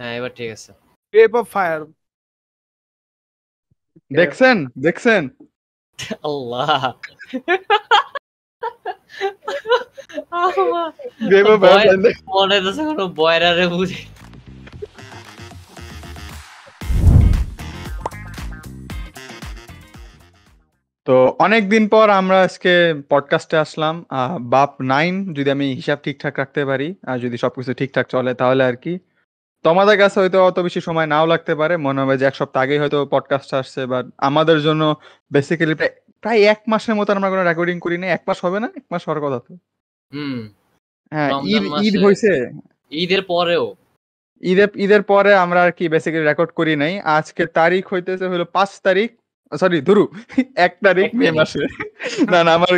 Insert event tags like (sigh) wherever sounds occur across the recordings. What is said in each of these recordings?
হ্যাঁ এবার ঠিক আছে টেপ অফ ফায়ার দেখছেন দেখছেন আল্লাহ মনে হচ্ছে কোনো বয়রারে বুঝি তো অনেকদিন পর আমরা আজকে পডকাস্টে আসলাম বাপ নাইন যদি আমি হিসাব ঠিকঠাক রাখতে পারি আর যদি সবকিছু ঠিকঠাক চলে তাহলে আর কি তোমাদের কাছে হয়তো অত বেশি সময় নাও লাগতে পারে মনে হবে যে এক সপ্তাহ আগেই হয়তো পডকাস্ট আসছে বা আমাদের জন্য বেসিক্যালি প্রায় এক মাসের মতো আমরা কোনো রেকর্ডিং করি না এক মাস হবে না এক মাস হওয়ার কথা তো হ্যাঁ ঈদ ঈদ হয়েছে ঈদের পরেও ঈদের ঈদের পরে আমরা আর কি বেসিক্যালি রেকর্ড করি নাই আজকে তারিখ হইতেছে হলো পাঁচ তারিখ সরি ধরু (laughs) এক তারিখ মে মাসে (laughs) না না আমার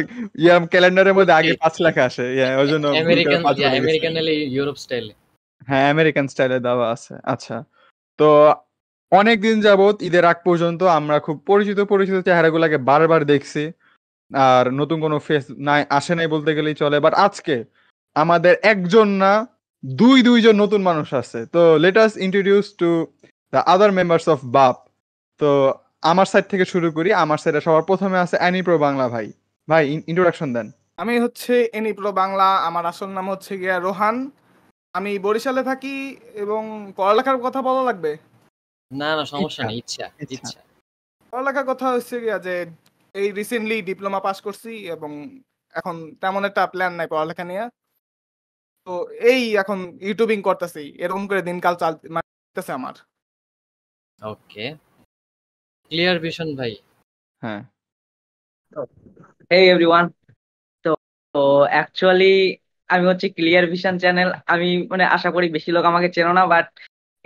ইয়াম ক্যালেন্ডারের মধ্যে আগে পাঁচ লাখ আসে ওই জন্য আমেরিকান ইউরোপ স্টাইলে হ্যাঁ আমেরিকান স্টাইলে দেওয়া আছে আচ্ছা তো অনেক দিন যাবৎ ঈদের আগ পর্যন্ত আমরা খুব পরিচিত পরিচিত চেহারাগুলোকে বারবার দেখছি আর নতুন কোনো ফেস নাই আসে নাই বলতে গেলেই চলে বাট আজকে আমাদের একজন না দুই দুইজন নতুন মানুষ আছে তো let us introduce to the other members of বাপ তো আমার সাইড থেকে শুরু করি আমার সাইডে সবার প্রথমে আছে অ্যানিপ্রো বাংলা ভাই ভাই ইন্ট্রোডাকশন দেন আমি হচ্ছে এনিপ্রো বাংলা আমার আসল নাম হচ্ছে গিয়া রোহান আমি বরিশালে থাকি এবং পড়ালেখার কথা বলা লাগবে না না সমস্যা নেই ইচ্ছা ইচ্ছা পড়ালেখার কথা হচ্ছে কি যে এই রিসেন্টলি ডিপ্লোমা পাস করছি এবং এখন তেমন একটা প্ল্যান নাই পড়ালেখা নিয়ে তো এই এখন ইউটিউবিং করতেছি এরকম করে দিনকাল মানে চলতেছে আমার ওকে ক্লিয়ার ভিশন ভাই হ্যাঁ হে এভরিওয়ান তো অ্যাকচুয়ালি আমি হচ্ছে ক্লিয়ার ভিশন চ্যানেল আমি মানে আশা করি বেশি লোক আমাকে চেনো না বাট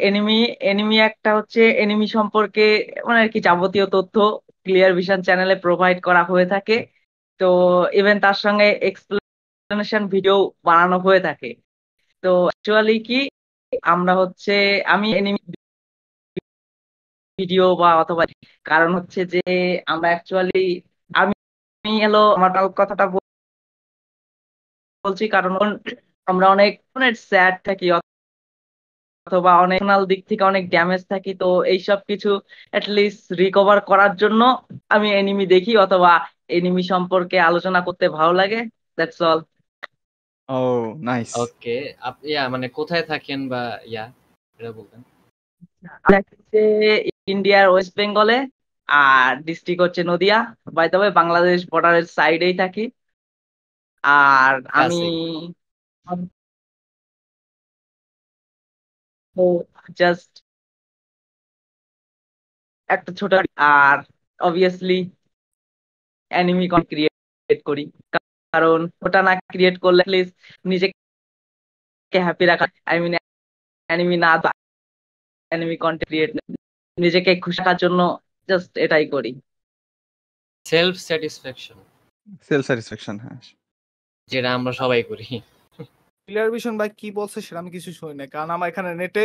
এনিমি এনিমি একটা হচ্ছে এনিমি সম্পর্কে মানে আর কি যাবতীয় তথ্য ক্লিয়ার ভিশন চ্যানেলে প্রোভাইড করা হয়ে থাকে তো ইভেন তার সঙ্গে এক্সপ্লেনেশন ভিডিও বানানো হয়ে থাকে তো অ্যাকচুয়ালি কি আমরা হচ্ছে আমি এনিমি ভিডিও বা অথবা কারণ হচ্ছে যে আমরা অ্যাকচুয়ালি আমি হলো আমার কথাটা বলছি কারণ আমরা অনেক স্যাড থাকি অথবা অনেক দিক থেকে অনেক ড্যামেজ থাকি তো এইসব কিছু অ্যাটলিস্ট রিকভার করার জন্য আমি এনিমি দেখি অথবা এনিমি সম্পর্কে আলোচনা করতে ভালো লাগে that's all oh nice okay আপনি ইয়া মানে কোথায় থাকেন বা ইয়া এটা বলবেন ইন্ডিয়ার ওয়েস্ট বেঙ্গলে আর ডিস্ট্রিক্ট হচ্ছে Nadia by the way Bangladesh বর্ডারের সাইডেই থাকি আর আমি জাস্ট একটা ছোট আর অবভিয়াসলি অ্যানিমি কন ক্রিয়েট করি কারণ ওটা না ক্রিয়েট করলে প্লিজ নিজেকে হ্যাপি রাখা আই মিন অ্যানিমি না অ্যানিমি কন্টেন্ট ক্রিয়েট নিজেকে খুশি রাখার জন্য জাস্ট এটাই করি সেলফ স্যাটিসফ্যাকশন সেলফ স্যাটিসফ্যাকশন হ্যাঁ যেটা আমরা সবাই করি ক্লিয়ার ভিশন ভাই কি বলছে সেটা আমি কিছু শুনি না কারণ আমার এখানে নেটে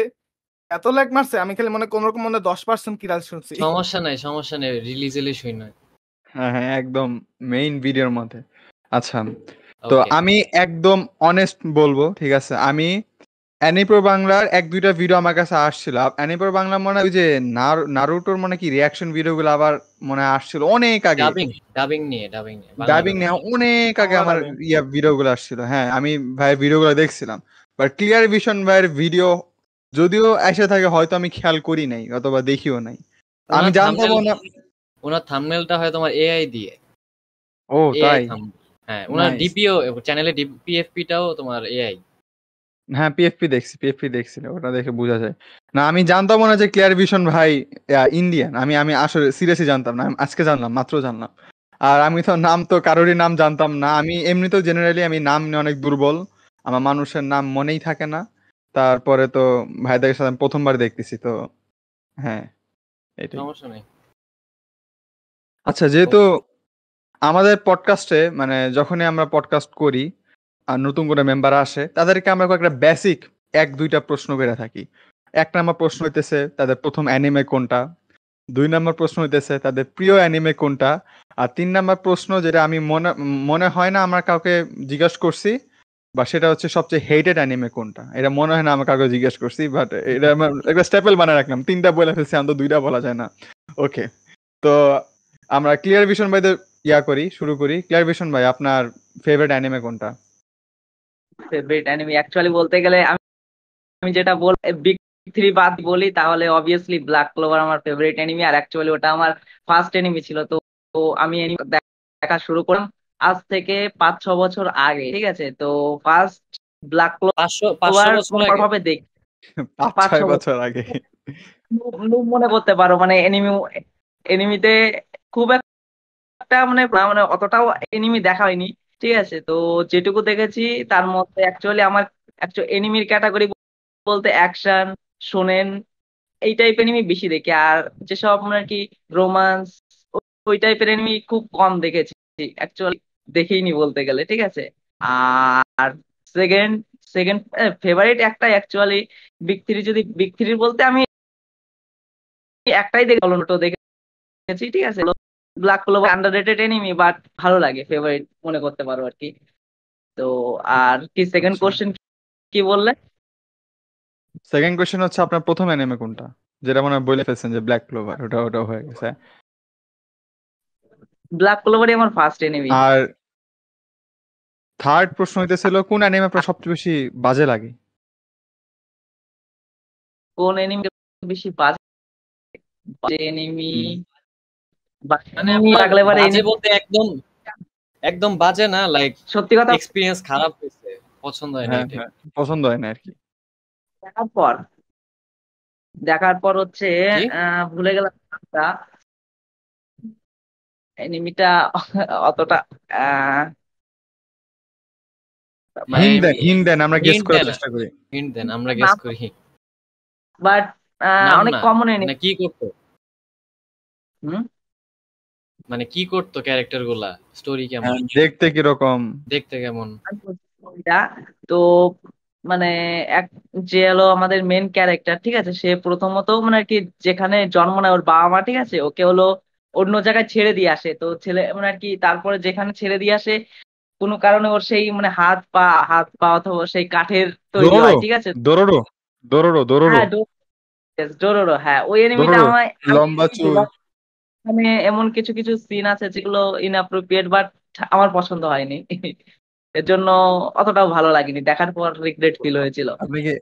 এত ল্যাগ মারছে আমি খালি মনে কোন রকম মনে 10% কিরাল শুনছি সমস্যা নাই সমস্যা নাই রিলিজ হলে শুই না হ্যাঁ হ্যাঁ একদম মেইন ভিডিওর মধ্যে আচ্ছা তো আমি একদম অনেস্ট বলবো ঠিক আছে আমি অ্যানিপ্রো বাংলার এক দুইটা ভিডিও আমার কাছে আসছিল অ্যানিপ্রো বাংলা মনে ওই যে নারুটোর মনে কি রিয়াকশন গুলো আবার মনে আসছিল অনেক আগে ডাবিং নিয়ে ডাবিং নিয়ে ডাবিং নিয়ে অনেক আগে আমার ইয়া গুলো আসছিল হ্যাঁ আমি ভাইয়ের গুলো দেখছিলাম বাট ক্লিয়ার ভিশন ভাইয়ের ভিডিও যদিও এসে থাকে হয়তো আমি খেয়াল করি নাই অথবা দেখিও নাই আমি জানতাম না ওনার থাম্বনেলটা হয় তোমার এআই দিয়ে ও তাই হ্যাঁ ওনার ডিপিও চ্যানেলে ডিপিএফপিটাও তোমার এআই হ্যাঁ পিএফপি দেখছি পিএফপি দেখছি ওটা দেখে বোঝা যায় না আমি জানতাম না যে ক্লিয়ার ভিশন ভাই ইন্ডিয়ান আমি আমি আসলে সিরিয়াসলি জানতাম না আজকে জানলাম মাত্র জানলাম আর আমি তো নাম তো কারোরই নাম জানতাম না আমি এমনিতেও জেনারেলি আমি নাম অনেক দুর্বল আমার মানুষের নাম মনেই থাকে না তারপরে তো ভাইদের সাথে প্রথমবার দেখতেছি তো হ্যাঁ এটাই সমস্যা নেই আচ্ছা যেহেতু আমাদের পডকাস্টে মানে যখনই আমরা পডকাস্ট করি আর নতুন করে মেম্বার আসে তাদেরকে আমরা কয়েকটা বেসিক এক দুইটা প্রশ্ন করে থাকি এক নম্বর প্রশ্ন হইতেছে তাদের প্রথম অ্যানিমে কোনটা দুই নম্বর প্রশ্ন হইতেছে তাদের প্রিয় অ্যানিমে কোনটা আর তিন নম্বর প্রশ্ন যেটা আমি মনে মনে হয় না আমার কাউকে জিজ্ঞেস করছি বা সেটা হচ্ছে সবচেয়ে হেটেড অ্যানিমে কোনটা এটা মনে হয় না আমি কাউকে জিজ্ঞেস করছি বাট এটা আমার একটা স্টেপেল বানায় রাখলাম তিনটা বলে ফেলছি আমি তো দুইটা বলা যায় না ওকে তো আমরা ক্লিয়ার ভিশন ভাইদের ইয়া করি শুরু করি ক্লিয়ার ভিশন ভাই আপনার ফেভারিট অ্যানিমে কোনটা ফেভারিট অ্যানিমি অ্যাকচুয়ালি বলতে গেলে আমি যেটা বল বিগ থ্রি বাদ বলি তাহলে অবভিয়াসলি ব্ল্যাক ক্লোভার আমার ফেভারিট এনিমি আর অ্যাকচুয়ালি ওটা আমার ফার্স্ট এনিমি ছিল তো আমি দেখা শুরু করলাম আজ থেকে পাঁচ ছ বছর আগে ঠিক আছে তো ফার্স্ট ব্ল্যাক ক্লোভার ভাবে দেখ পাঁচ বছর আগে মনে করতে পারো মানে এনিমি এনিমিতে খুব একটা মানে মানে অতটাও এনিমি দেখা হয়নি ঠিক আছে তো যেটুকু দেখেছি তার মধ্যে অ্যাকচুয়ালি আমার এনিমির ক্যাটাগরি বলতে অ্যাকশন শোনেন এই টাইপের এনিমি বেশি দেখি আর যেসব আর কি রোমান্স ওই টাইপের এনিমি খুব কম দেখেছি অ্যাকচুয়ালি দেখেইনি বলতে গেলে ঠিক আছে আর সেকেন্ড সেকেন্ড ফেভারিট একটা অ্যাকচুয়ালি বিগ থ্রি যদি বিগ থ্রি বলতে আমি একটাই দেখে দেখেছি ঠিক আছে black clover underrated anime but ভালো লাগে ফেভারিট মনে করতে পারো আর কি তো আর কি সেকেন্ড আচ্ছা। কোশ্চেন কি বললে সেকেন্ড কোশ্চেন হচ্ছে আপনার প্রথম অ্যানিমে কোনটা যেটা মনে হয় বলে ফেলছেন যে ব্ল্যাক ক্লোভার ওটা ওটা হয়ে গেছে ব্ল্যাক ক্লোভারই আমার ফার্স্ট এনিমি আর থার্ড প্রশ্ন হইতেছিল কোন অ্যানিমে আপনার সবচেয়ে বেশি বাজে লাগে কোন এনিমি বেশি বাজে এনিমি মানে লাগলে পারে এই বলতে একদম একদম বাজে না লাইক সত্যি কথা এক্সপিরিয়েন্স খারাপ হয়েছে পছন্দ হয় না হ্যাঁ, হ্যাঁ, পছন্দ হয় না আর কি দেখার পর দেখার পর হচ্ছে ভুলে গেলাম এনিমিটা অতটা মানে হিন্ট দেন আমরা গেস করার চেষ্টা করি হিন্ট দেন আমরা গেস করি বাট অনেক কমন এনিমি মানে কি করতে হুম মানে কি করতো ক্যারেক্টার গুলা স্টোরি কেমন হ্যাঁ, দেখতে কিরকম দেখতে কেমন তো মানে এক যে হলো আমাদের মেন ক্যারেক্টার ঠিক আছে সে প্রথমত মানে কি যেখানে জন্ম নেয় ওর বাবা মা ঠিক আছে ওকে হলো অন্য জায়গায় ছেড়ে দিয়ে আসে তো ছেলে মানে আর কি তারপরে যেখানে ছেড়ে দিয়ে আসে কোনো কারণে ওর সেই মানে হাত পা হাত পা অথবা সেই কাঠের তৈরি হয় ঠিক আছে হ্যাঁ হ্যাঁ ওই এনিমিটা আমার লম্বা চুল মানে এমন কিছু কিছু সিন আছে যেগুলো ইনঅ্যাপ্রোপ্রিয়েট বাট আমার পছন্দ হয়নি এর জন্য অতটাও ভালো লাগেনি দেখার পর রিগ্রেট ফিল হয়েছিল আপনি কি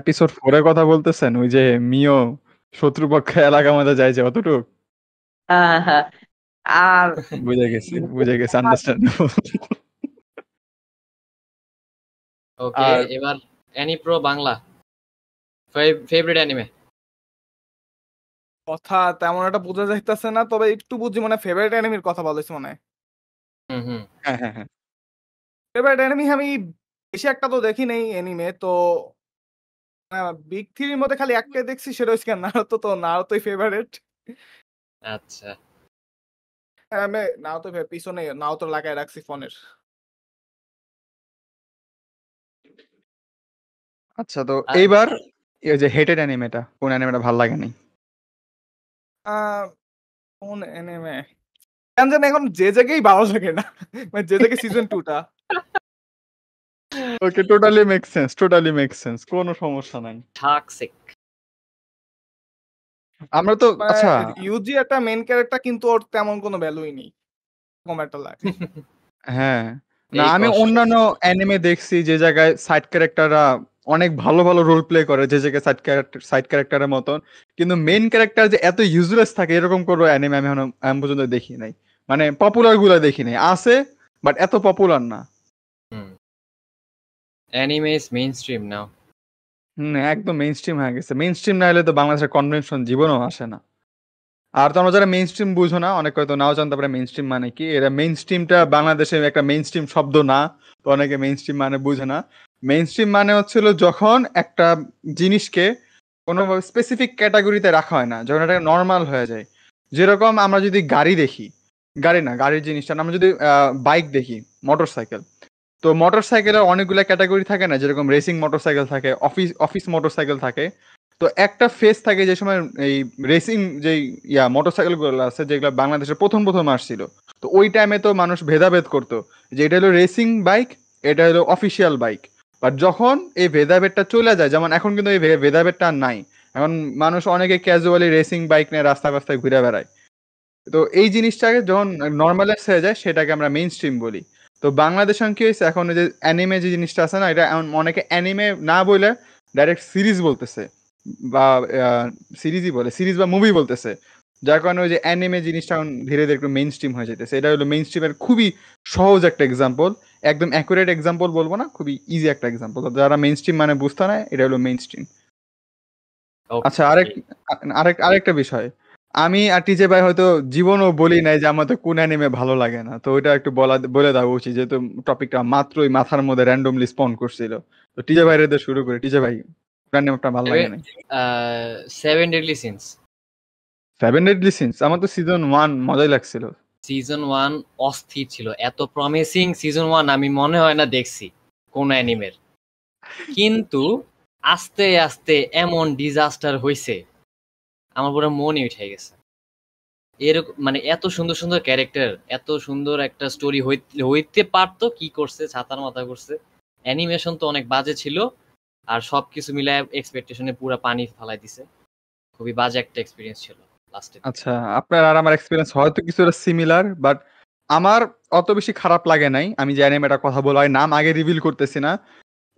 এপিসোড 4 এর কথা বলতেছেন ওই যে মিও শত্রুপক্ষ এলাকা মধ্যে যায় যে অতটুক হ্যাঁ হ্যাঁ আর বুঝে গেছি বুঝে গেছি আন্ডারস্ট্যান্ড ওকে এবার অ্যানিপ্রো বাংলা ফেভারিট অ্যানিমে কথা তেমন একটা বোঝা যাইতেছে না তবে একটু বুঝি মানে ফেভারিট এনিমির কথা বলেছি মনে হয় ফেভারিট হ্যাঁ, এনিমি হ্যাঁ, হ্যাঁ। আমি বেশি একটা তো দেখি নেই এনিমে তো বিগ থ্রির মধ্যে খালি একটাই দেখছি সেটা হচ্ছে নাও তো নারুতোই ফেভারিট আচ্ছা আমি নাও তো পিছনে নাও তো লাগাই রাখছি ফোনের আচ্ছা তো এইবার এই যে হেটেড অ্যানিমেটা কোন অ্যানিমেটা ভাল লাগেনি আ কোন অ্যানিমে? কেন জানি এখন যে জায়গায় ভালো লাগে না। মানে যে জায়গায় সিজন 2 টা। Okay totally make sense totally make sense কোনো সমস্যা নাই টক্সিক আমরা তো আচ্ছা ইউজি একটা মেন ক্যারেক্টার কিন্তু ওর তেমন কোনো ভ্যালুই নেই কম একটা লাগে হ্যাঁ না আমি অন্যান্য অ্যানিমে দেখছি যে জায়গায় সাইড ক্যারেক্টাররা অনেক ভালো ভালো রোল প্লে করে যে জেকে সাইড ক্যারেক্টার সাইড ক্যারেক্টারের মতন কিন্তু মেইন ক্যারেক্টার যে এত ইউজলেস থাকে এরকম কোনো অ্যানিমে আমি এখনো আমি পর্যন্ত দেখি নাই মানে পপুলার গুলো দেখি নাই আছে বাট এত পপুলার না অ্যানিমে ইজ মেইনস্ট্রিম নাও না একদম মেইনস্ট্রিম হয়ে গেছে মেইন স্ট্রিম না হলে তো বাংলাদেশের কনভেনশন জীবনও আসে না আর তোমরা যারা মেইন স্ট্রিম বুঝো না অনেক হয়তো নাও জানতে পারে মেইন স্ট্রিম মানে কি এরা স্ট্রিমটা বাংলাদেশে একটা মেইন স্ট্রিম শব্দ না তো অনেকে মেইন স্ট্রিম মানে বুঝে না মেইনস্ট্রিম মানে হচ্ছিল যখন একটা জিনিসকে কোনো স্পেসিফিক ক্যাটাগরিতে রাখা হয় না যখন এটা নর্মাল হয়ে যায় যেরকম আমরা যদি গাড়ি দেখি গাড়ি না গাড়ির জিনিসটা আমরা যদি বাইক দেখি মোটর সাইকেল তো মোটর সাইকেলের অনেকগুলো ক্যাটাগরি থাকে না যেরকম রেসিং মোটর সাইকেল থাকে অফিস অফিস মোটর সাইকেল থাকে তো একটা ফেস থাকে যে সময় এই রেসিং যে ইয়া মোটর সাইকেলগুলো আছে যেগুলো বাংলাদেশে প্রথম প্রথম আসছিল তো ওই টাইমে তো মানুষ ভেদাভেদ করতো যে এটা হলো রেসিং বাইক এটা হলো অফিসিয়াল বাইক বাট যখন এই ভেদাভেদটা চলে যায় যেমন এখন কিন্তু এই ভেদাভেদটা নাই এখন মানুষ অনেকে ক্যাজুয়ালি রেসিং বাইক নিয়ে রাস্তা রাস্তায় ঘুরে বেড়ায় তো এই জিনিসটাকে যখন নর্মালাইজ হয়ে যায় সেটাকে আমরা মেইন স্ট্রিম বলি তো বাংলাদেশে কি হয়েছে এখন যে অ্যানিমে যে জিনিসটা আছে না এটা এমন অনেকে অ্যানিমে না বলে ডাইরেক্ট সিরিজ বলতেছে বা সিরিজই বলে সিরিজ বা মুভি বলতেছে যার কারণে ওই যে অ্যানিমে জিনিসটা এখন ধীরে ধীরে একটু মেইন স্ট্রিম হয়ে যেতেছে এটা হলো মেইন স্ট্রিমের খুবই সহজ একটা এক্সাম্পল একদম অ্যাকুরেট এক্সাম্পল বলবো না খুবই ইজি একটা এক্সাম্পল যারা মেইন স্ট্রিম মানে বুঝতে না এটা হলো মেইন স্ট্রিম আচ্ছা আরেক আরেক আরেকটা বিষয় আমি আর টিজে ভাই হয়তো জীবনও বলি নাই যে আমার তো কোন অ্যানিমে ভালো লাগে না তো ওইটা একটু বলা বলে দেওয়া উচিত যেহেতু টপিকটা মাত্রই মাথার মধ্যে র্যান্ডমলি স্পন করছিল তো টিজে ভাইয়ের শুরু করে টিজে ভাই ভালো লাগে না seven deadly sins seven deadly sins আমার তো সিজন ওয়ান মজাই লাগছিল সিজন ওয়ান অস্থির ছিল এত প্রমিসিং সিজন ওয়ান আমি মনে হয় না দেখছি কোন অ্যানিমের কিন্তু আস্তে আস্তে এমন ডিজাস্টার হয়েছে আমার পুরো মনই উঠে গেছে এরকম মানে এত সুন্দর সুন্দর ক্যারেক্টার এত সুন্দর একটা স্টোরি হইতে পারতো কি করছে ছাতার মাথা করছে অ্যানিমেশন তো অনেক বাজে ছিল আর সব কিছু মিলায় এক্সপেকটেশনে পুরো পানি ফালাই দিছে খুবই বাজে একটা এক্সপিরিয়েন্স ছিল আচ্ছা আপনার আর আমার এক্সপিরিয়েন্স হয়তো কিছুটা সিমিলার বাট আমার অত বেশি খারাপ লাগে নাই আমি যে অ্যানিমেটা কথা বলা নাম আগে রিভিল করতেছি না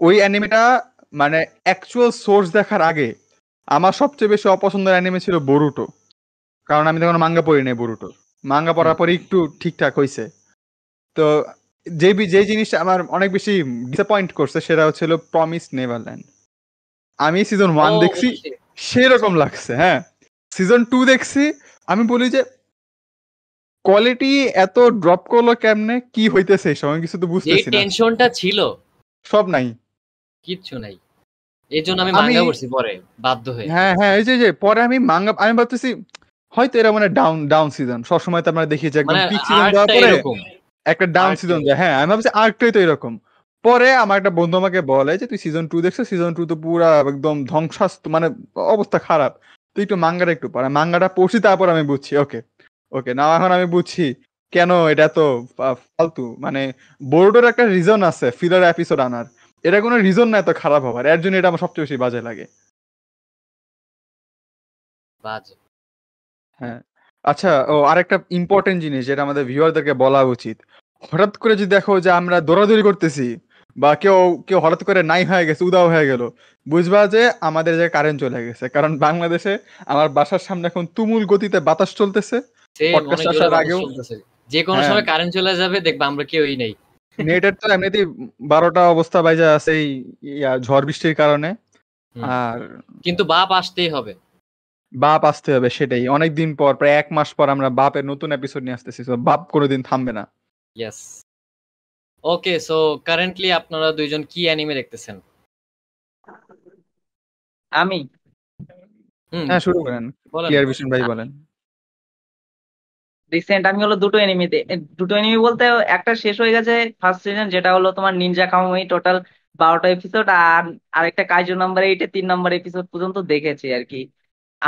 ওই অ্যানিমেটা মানে অ্যাকচুয়াল সোর্স দেখার আগে আমার সবচেয়ে বেশি অপছন্দের অ্যানিমে ছিল বরুটো কারণ আমি তখন মাঙ্গা পড়ি নাই বরুটো মাঙ্গা পড়ার পরে একটু ঠিকঠাক হয়েছে তো যে যে জিনিসটা আমার অনেক বেশি ডিসঅ্যাপয়েন্ট করছে সেটা হচ্ছিল প্রমিস নেভারল্যান্ড আমি সিজন ওয়ান দেখছি সেরকম লাগছে হ্যাঁ সিজন টু দেখছি আমি বলি যে কোয়ালিটি এত ড্রপ করলো কেমনে কি হইতেছে এই সময় কিছু তো বুঝতেছি না টেনশনটা ছিল সব নাই কিচ্ছু নাই এই জন্য আমি মাঙ্গা পড়ছি পরে বাধ্য হয়ে হ্যাঁ হ্যাঁ এই যে যে পরে আমি মাঙ্গা আমি ভাবতেছি হয়তো এরা মানে ডাউন ডাউন সিজন সবসময় তো আমরা দেখি যে একদম পিক মানে সিজন দেওয়ার পরে একটা ডাউন সিজন যায় হ্যাঁ আমি ভাবছি আর্কটাই তো এরকম পরে আমার একটা বন্ধু আমাকে বলে যে তুই সিজন টু দেখছিস সিজন টু তো পুরো একদম ধ্বংসাস্ত মানে অবস্থা খারাপ তুই একটু মাঙ্গাটা একটু পড়া মাঙ্গাটা পড়ছি তারপর আমি বুঝছি ওকে ওকে না এখন আমি বুঝছি কেন এটা তো ফালতু মানে বোর্ডের একটা রিজন আছে ফিলার এপিসোড আনার এটা কোনো রিজন না এত খারাপ হবার এর জন্য এটা আমার সবচেয়ে বেশি বাজে লাগে বাজে হ্যাঁ আচ্ছা ও আরেকটা ইম্পর্টেন্ট জিনিস যেটা আমাদের ভিউয়ারদেরকে বলা উচিত হঠাৎ করে যদি দেখো যে আমরা দৌড়াদৌড়ি করতেছি বা কেউ কেউ হঠাৎ করে নাই হয়ে গেছে উদাও হয়ে গেল বুঝবা যে আমাদের যে কারেন্ট চলে গেছে কারণ বাংলাদেশে আমার বাসার সামনে এখন তুমুল গতিতে বাতাস চলতেছে যে কোনো হ্যাঁ। সময় কারেন্ট চলে যাবে দেখবা আমরা কেউই নেই নেটের তো এমনিতেই বারোটা অবস্থা বাইজা আছে এই ঝড় বৃষ্টির কারণে আর কিন্তু বাপ আসতেই হবে বাপ আসতে হবে সেটাই অনেকদিন পর প্রায় এক মাস পর আমরা বাপের নতুন এপিসোড নিয়ে আসতেছি তো বাপ কোনোদিন থামবে না ইয়েস ওকে সো কারেন্টলি আপনারা দুইজন কি অ্যানিমে দেখতেছেন আমি হ্যাঁ শুরু করেন ক্লিয়ার ভিশন ভাই বলেন রিসেন্ট আমি হলো দুটো এনিমি দুটো এনিমি বলতে একটা শেষ হয়ে গেছে ফার্স্ট সিজন যেটা হলো তোমার নিনজা কামুই টোটাল বারোটা এপিসোড আর আরেকটা কাইজো নাম্বার এইটে তিন নাম্বার এপিসোড পর্যন্ত দেখেছি আর কি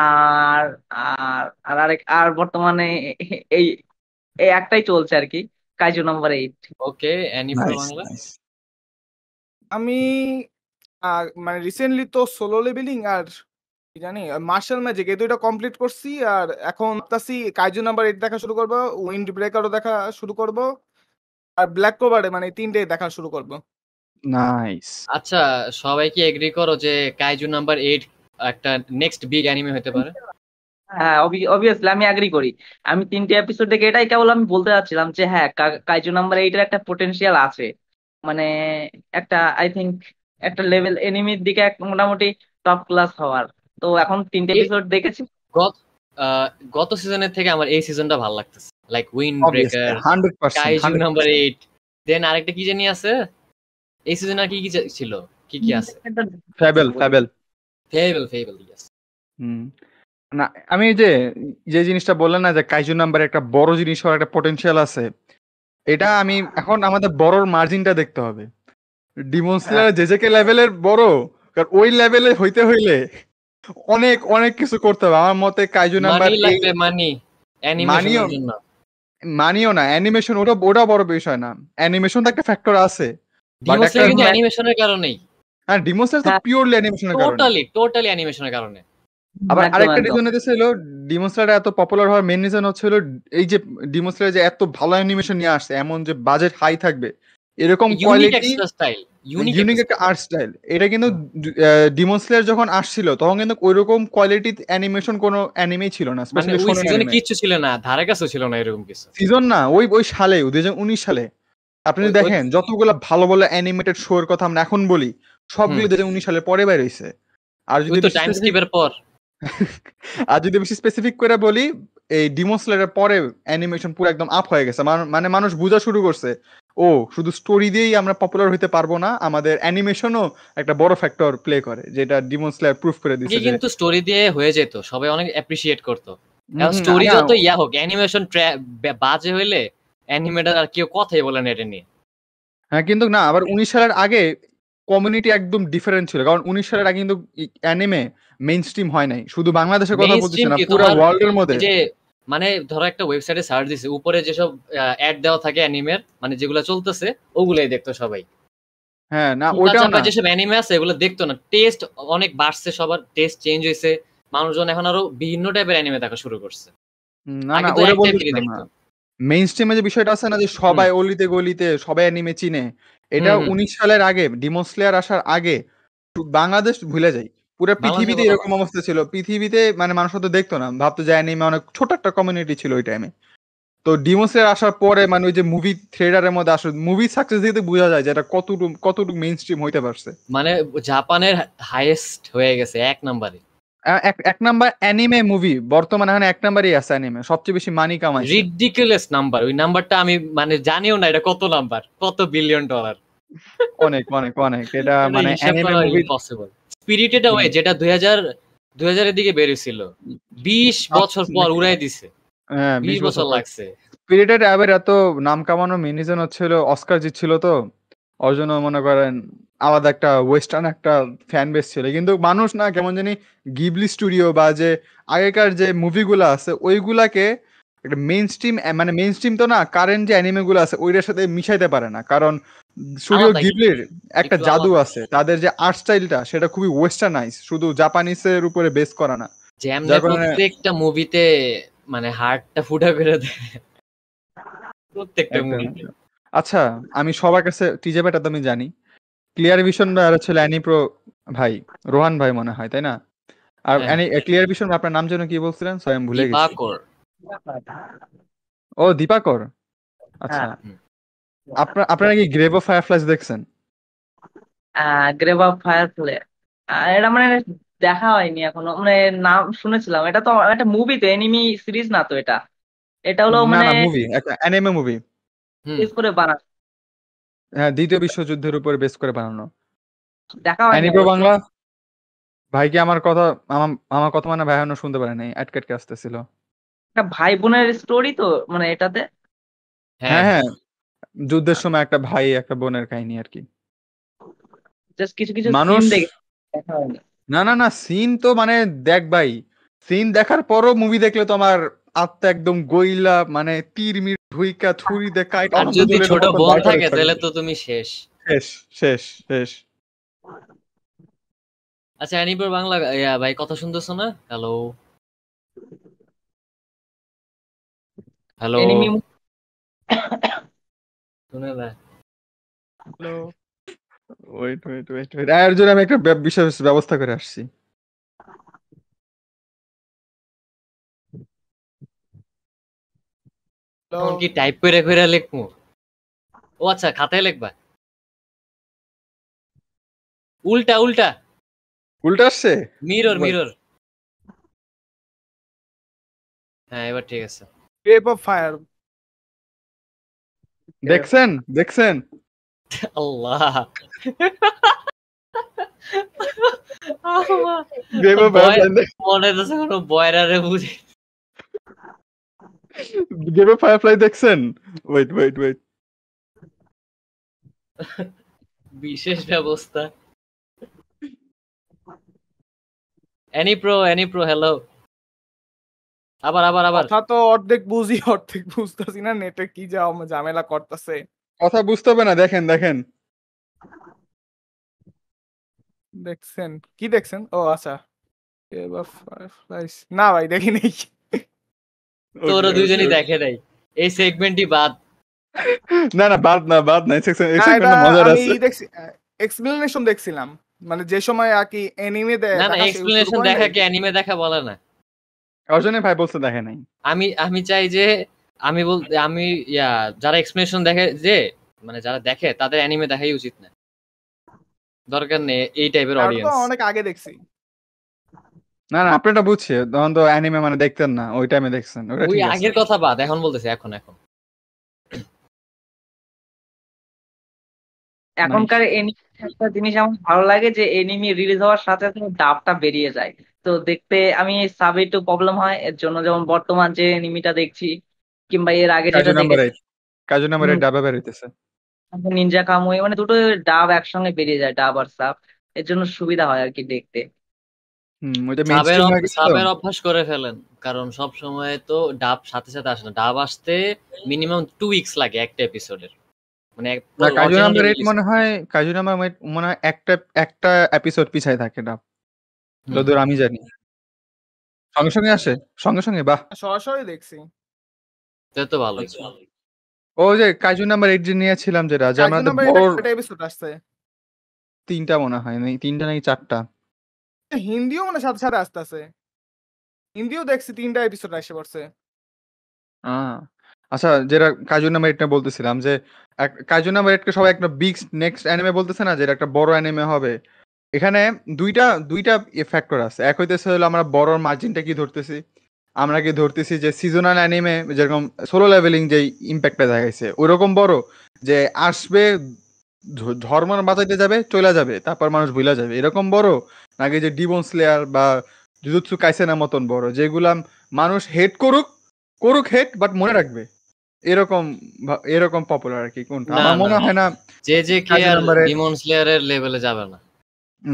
আর আর আর আরেক আর বর্তমানে এই এই একটাই চলছে আর কি কাজু নাম্বার এইট ওকে আমি আর মানে রিসেন্টলি তো সোলো লেভেলিং আর কি জানি মার্শাল ম্যাজিক এই দুইটা কমপ্লিট করছি আর এখন তাসি কাইজু নাম্বার এইট দেখা শুরু করবো উইন্ড ব্রেকারও দেখা শুরু করব আর ব্ল্যাক কোভারে মানে তিনটে দেখা শুরু করব নাইস আচ্ছা সবাই কি এগ্রি করো যে কাইজু নাম্বার এইট একটা নেক্সট বিগ অ্যানিমে হতে পারে হ্যাঁ অবভিয়াসলি আমি অ্যাগ্রি করি আমি তিনটে এপিসোড দেখে এটাই কেবল আমি বলতে চাচ্ছিলাম যে হ্যাঁ কাইজু নাম্বার এইটার একটা পোটেনশিয়াল আছে মানে একটা আই থিঙ্ক একটা লেভেল এনিমির দিকে মোটামুটি টপ ক্লাস হওয়ার তো এখন তিনটে এপিসোড দেখেছি গত সিজনের থেকে আমার এই সিজনটা ভালো লাগতেছে like win breaker Kaiju number eight then আরেকটা কি জানি আছে এই সিজনে কি কি ছিল কি কি আছে Fable Fable Fable Fable yes hmm না আমি যে যে জিনিসটা বললাম না যে কাইজু নাম্বার একটা বড় জিনিস হওয়ার একটা পটেনশিয়াল আছে এটা আমি এখন আমাদের বড়র মার্জিনটা দেখতে হবে ডিমন স্লেয়ার যে যে কে লেভেলের বড় কারণ ওই লেভেলে হইতে হইলে অনেক অনেক কিছু করতে হবে আমার মতে কাইজু নাম্বার লাগবে মানি অ্যানিমেশনের জন্য মানিও না অ্যানিমেশন ওটা ওটা বড় বিষয় না অ্যানিমেশন তো একটা ফ্যাক্টর আছে ডিমোসের কিন্তু অ্যানিমেশনের কারণেই হ্যাঁ ডিমোসের তো পিওরলি অ্যানিমেশনের কারণে টোটালি টোটালি অ্যানিমেশনের কারণে আবার আরেকটা রিজন হতেছিল ডিমোস্টার এত পপুলার হওয়ার মেন রিজন হচ্ছিল এই যে ডিমোস্টার যে এত ভালো অ্যানিমেশন নিয়ে আসছে এমন যে বাজেট হাই থাকবে এরকম কোয়ালিটি স্টাইল ইউনিক একটা আর্ট স্টাইল এটা কিন্তু ডিমন স্লেয়ার যখন আসছিল তখন কিন্তু ওইরকম কোয়ালিটি অ্যানিমেশন কোনো অ্যানিমেই ছিল না স্পেশালি সিজনে কিছু ছিল না ধারে কাছে ছিল না এরকম কিছু সিজন না ওই ওই সালে 2019 সালে আপনি দেখেন যতগুলো ভালো ভালো অ্যানিমেটেড শো এর কথা আমরা এখন বলি সবগুলো 2019 সালে পরে বের হইছে আর যদি টাইম স্কিপের পর আর যদি বেশি স্পেসিফিক করে বলি এই ডিমোসলেটের পরে অ্যানিমেশন পুরো একদম আপ হয়ে গেছে মানে মানুষ বোঝা শুরু করছে ও শুধু স্টোরি দিয়েই আমরা পপুলার হতে পারবো না আমাদের অ্যানিমেশনও একটা বড় ফ্যাক্টর প্লে করে যেটা ডিমন স্লেয়ার প্রুফ করে দিচ্ছে কিন্তু স্টোরি দিয়ে হয়ে যেত সবাই অনেক অ্যাপ্রিশিয়েট করতো স্টোরি যত ইয়া হোক অ্যানিমেশন বাজে হইলে অ্যানিমেটার আর কেউ কথাই বলে না এটা নিয়ে হ্যাঁ কিন্তু না আবার উনিশ সালের আগে কমিউনিটি একদম ডিফারেন্ট ছিল কারণ উনিশ সালের আগে কিন্তু অ্যানিমে মেইনস্ট্রিম হয় নাই শুধু বাংলাদেশের কথা বলছি না পুরো ওয়ার্ল্ডের মধ্যে যে মানে ধরো একটা ওয়েবসাইটে সার্চ দিছে উপরে যেসব অ্যাড দেওয়া থাকে অ্যানিমের মানে যেগুলো চলতেছে ওগুলাই দেখতো সবাই হ্যাঁ না ওটা না যেসব অ্যানিমে আছে এগুলো দেখতো না টেস্ট অনেক বাড়ছে সবার টেস্ট চেঞ্জ হয়েছে মানুষজন এখন আরো বিভিন্ন টাইপের অ্যানিমে দেখা শুরু করছে না না ওরা বলতো মেইনস্ট্রিমে যে বিষয়টা আছে না যে সবাই অলিতে গলিতে সবাই অ্যানিমে চিনে এটা উনিশ সালের আগে ডিমোসলেয়ার আসার আগে বাংলাদেশ ভুলে যায় পুরো পৃথিবীতে এরকম অবস্থা ছিল পৃথিবীতে মানে মানুষ তো দেখতো না ভাবতো যায় নেমে অনেক ছোট একটা কমিউনিটি ছিল ওই টাইমে তো ডিমোসের আসার পরে মানে ওই যে মুভি থ্রেডারের মধ্যে আসলে মুভি সাকসেস দিতে বোঝা যায় যে এটা কতটুকু কতটুকু মেইন স্ট্রিম হইতে পারছে মানে জাপানের হাইয়েস্ট হয়ে গেছে এক নম্বরে এক নাম্বার অ্যানিমে মুভি বর্তমানে এখন এক নাম্বারই আছে অ্যানিমে সবচেয়ে বেশি মানি কামাই রিডিকুলাস নাম্বার ওই নাম্বারটা আমি মানে জানিও না এটা কত নাম্বার কত বিলিয়ন ডলার অনেক অনেক অনেক এটা মানে anime movie possible spirited away যেটা দুই হাজার দুই দিকে আচ্ছা, হ্যাঁ, বিশ বছর পর উড়াই দিছে বিশ বছর লাগছে স্পিরিটেড অ্যাবের এত নাম কামানো মেন হচ্ছিল অস্কার জিতছিল তো ওর জন্য মনে করেন আলাদা একটা ওয়েস্টার্ন একটা ফ্যান বেস ছিল কিন্তু মানুষ না কেমন জানি গিবলি স্টুডিও বা যে আগেকার যে মুভিগুলো আছে ওইগুলাকে একটা মেইন স্ট্রিম মানে মেইন স্ট্রিম তো না কারেন্ট যে অ্যানিমে গুলো আছে ওইটার সাথে মিশাইতে পারে না কারণ স্টুডিও গিবলির একটা জাদু আছে তাদের যে আর্ট স্টাইলটা সেটা খুবই ওয়েস্টার্নাইজ শুধু জাপানিসের উপরে বেস করা না প্রত্যেকটা মুভিতে মানে হার্টটা ফুটা করে দেয় প্রত্যেকটা মুভিতে আচ্ছা আমি সবার কাছে টিজে বেটা তো আমি জানি ক্লিয়ার ভিশন আর ছিল অ্যানি প্রো ভাই রোহান ভাই মনে হয় তাই না আর ক্লিয়ার ভিশন আপনার নাম যেন কি বলছিলেন স্বয়ং ভুলে গেছি ও দীপাকর আচ্ছা হ্যাঁ। আপনার আপনারা কি গ্রেভ অফ ফায়ারফ্লাইস দেখছেন গ্রেভ অফ ফায়ারফ্লাই এটা মানে দেখা হয়নি এখনো মানে নাম শুনেছিলাম এটা তো একটা মুভি তো এনিমি সিরিজ না তো এটা এটা হলো মানে মুভি একটা অ্যানিমে মুভি বেস করে বানানো হ্যাঁ দ্বিতীয় বিশ্বযুদ্ধের উপর বেস করে বানানো দেখা হয়নি বাংলা ভাই কি আমার কথা আমার কথা মানে ভাই শুনতে পারে নাই আটকে আটকে আসতেছিল একটা ভাই বোনের স্টোরি তো মানে এটাতে হ্যাঁ।, হ্যাঁ হ্যাঁ যুদ্ধের সময় একটা ভাই একটা বোনের কাহিনী আর কি জাস্ট কিছু কিছু মানুষ না না না সিন তো মানে দেখ ভাই সিন দেখার পরও মুভি দেখলে তো আমার আত্মা একদম গইলা মানে তীর মির ধুইকা ছুরি দে কাইট আর যদি ছোট বোন থাকে তাহলে তো তুমি শেষ শেষ শেষ শেষ আচ্ছা অ্যানিপুর বাংলা ভাই কথা শুনতেছো না হ্যালো হ্যালো আমি একটা ব্যবস্থা করে আসছি কি টাইপ করে কইরা ও আচ্ছা খাতায় লিখবা উল্টা উল্টা উল্টা আসছে মিরর মিরর হ্যাঁ এবার ঠিক আছে গ্রেপ অফ ফায়ার দেখছেন দেখছেন আল্লাহ ফায়ারফ্লাই দেখছেন ওয়েট ওয়েট ওয়েট বিশেষ ব্যবস্থা any pro any pro hello আবার আবার আবার কথা তো অর্ধেক বুঝি অর্ধেক বুঝতাছি না নেটে কি যা ঝামেলা করতেছে কথা বুঝতে হবে না দেখেন দেখেন দেখছেন কি দেখছেন ও আচ্ছা না ভাই দেখি নাই তোরা দুজনই দেখে নাই এই সেগমেন্টই বাদ না না বাদ না বাদ না দেখছি এক্সপ্লেনেশন দেখছিলাম মানে যে সময় আর কি অ্যানিমে দেয় না না এক্সপ্লেনেশন দেখা কি অ্যানিমে দেখা বলে না অর্জনে ভাই বলছে দেখে নাই আমি আমি চাই যে আমি বল আমি যারা এক্সপ্লেনেশন দেখে যে মানে যারা দেখে তাদের অ্যানিমে দেখাই উচিত না দরকার নেই এই টাইপের অডিয়েন্স অনেক আগে দেখছি না না আপনি এটা বুঝছে তখন তো অ্যানিমে মানে দেখতেন না ওই টাইমে দেখছেন ওটা ওই আগের কথা বাদ এখন বলতেছে এখন এখন এখনকার এনিমে একটা জিনিস আমার ভালো লাগে যে এনিমি রিলিজ হওয়ার সাথে সাথে ডাবটা বেরিয়ে যায় তো দেখতে আমি সাবে একটু প্রবলেম হয় এর জন্য যেমন বর্তমান যে এনিমিটা দেখছি কিংবা এর আগে যেটা দেখেছি কাজু নাম্বারের ডাবা হইতেছে নিনজা কামুই মানে দুটো ডাব একসঙ্গে বেরিয়ে যায় ডাব আর সাপ এর জন্য সুবিধা হয় আর কি দেখতে সাবের অভ্যাস করে ফেলেন কারণ সব সময় তো ডাব সাথে সাথে আসে না ডাব আসতে মিনিমাম টু উইকস লাগে একটা এপিসোডের মানে কাজু নাম্বার মনে হয় কাজু নাম্বার মনে হয় একটা একটা এপিসোড পিছায় থাকে ডাব যদিও আমি জানি। সঙ্গে, সঙ্গে আসে? সঙ্গে, সঙ্গে? বাহ! সরাসরি দেখছি। এটা তো ভালো ও যে কাজু নাম্বার 8 যে নিয়েছিলাম যেটা যে কাইজু আমরা তো নাম্বার এপিসোড আসছে? ৩ মনে হয়। নাই তিনটা নাকি চারটা হিন্দিও মনে হয় সাথে সাথে আসতেছে। হিন্দিও দেখছি তিনটা এপিসোড আসে পড়ছে। আ আচ্ছা যেটা কাজু নাম্বার 8 না বলতেছিলাম যে কাজু নাম্বার 8 কে সবাই একটা বিগ নেক্সট অ্যানিমে বলতেছে না যে এটা একটা বড় অ্যানিমে হবে। এখানে দুইটা দুইটা ফ্যাক্টর আছে এক হইতেছে হলো আমরা বড়র মার্জিনটা কি ধরতেছি আমরা কি ধরতেছি যে সিজনাল অ্যানিমে যেরকম সোলো লেভেলিং যে ইম্প্যাক্টটা দেখাইছে ওইরকম বড় যে আসবে ধর্ম বাঁচাইতে যাবে চলে যাবে তারপর মানুষ ভুলা যাবে এরকম বড় নাকি যে ডিবন স্লেয়ার বা জুজুৎসু কাইসেনা মতন বড় যেগুলা মানুষ হেট করুক করুক হেট বাট মনে রাখবে এরকম এরকম পপুলার আর কি কোনটা আমার মনে হয় না যে যে কে আর ডিমন স্লেয়ারের লেভেলে যাবে না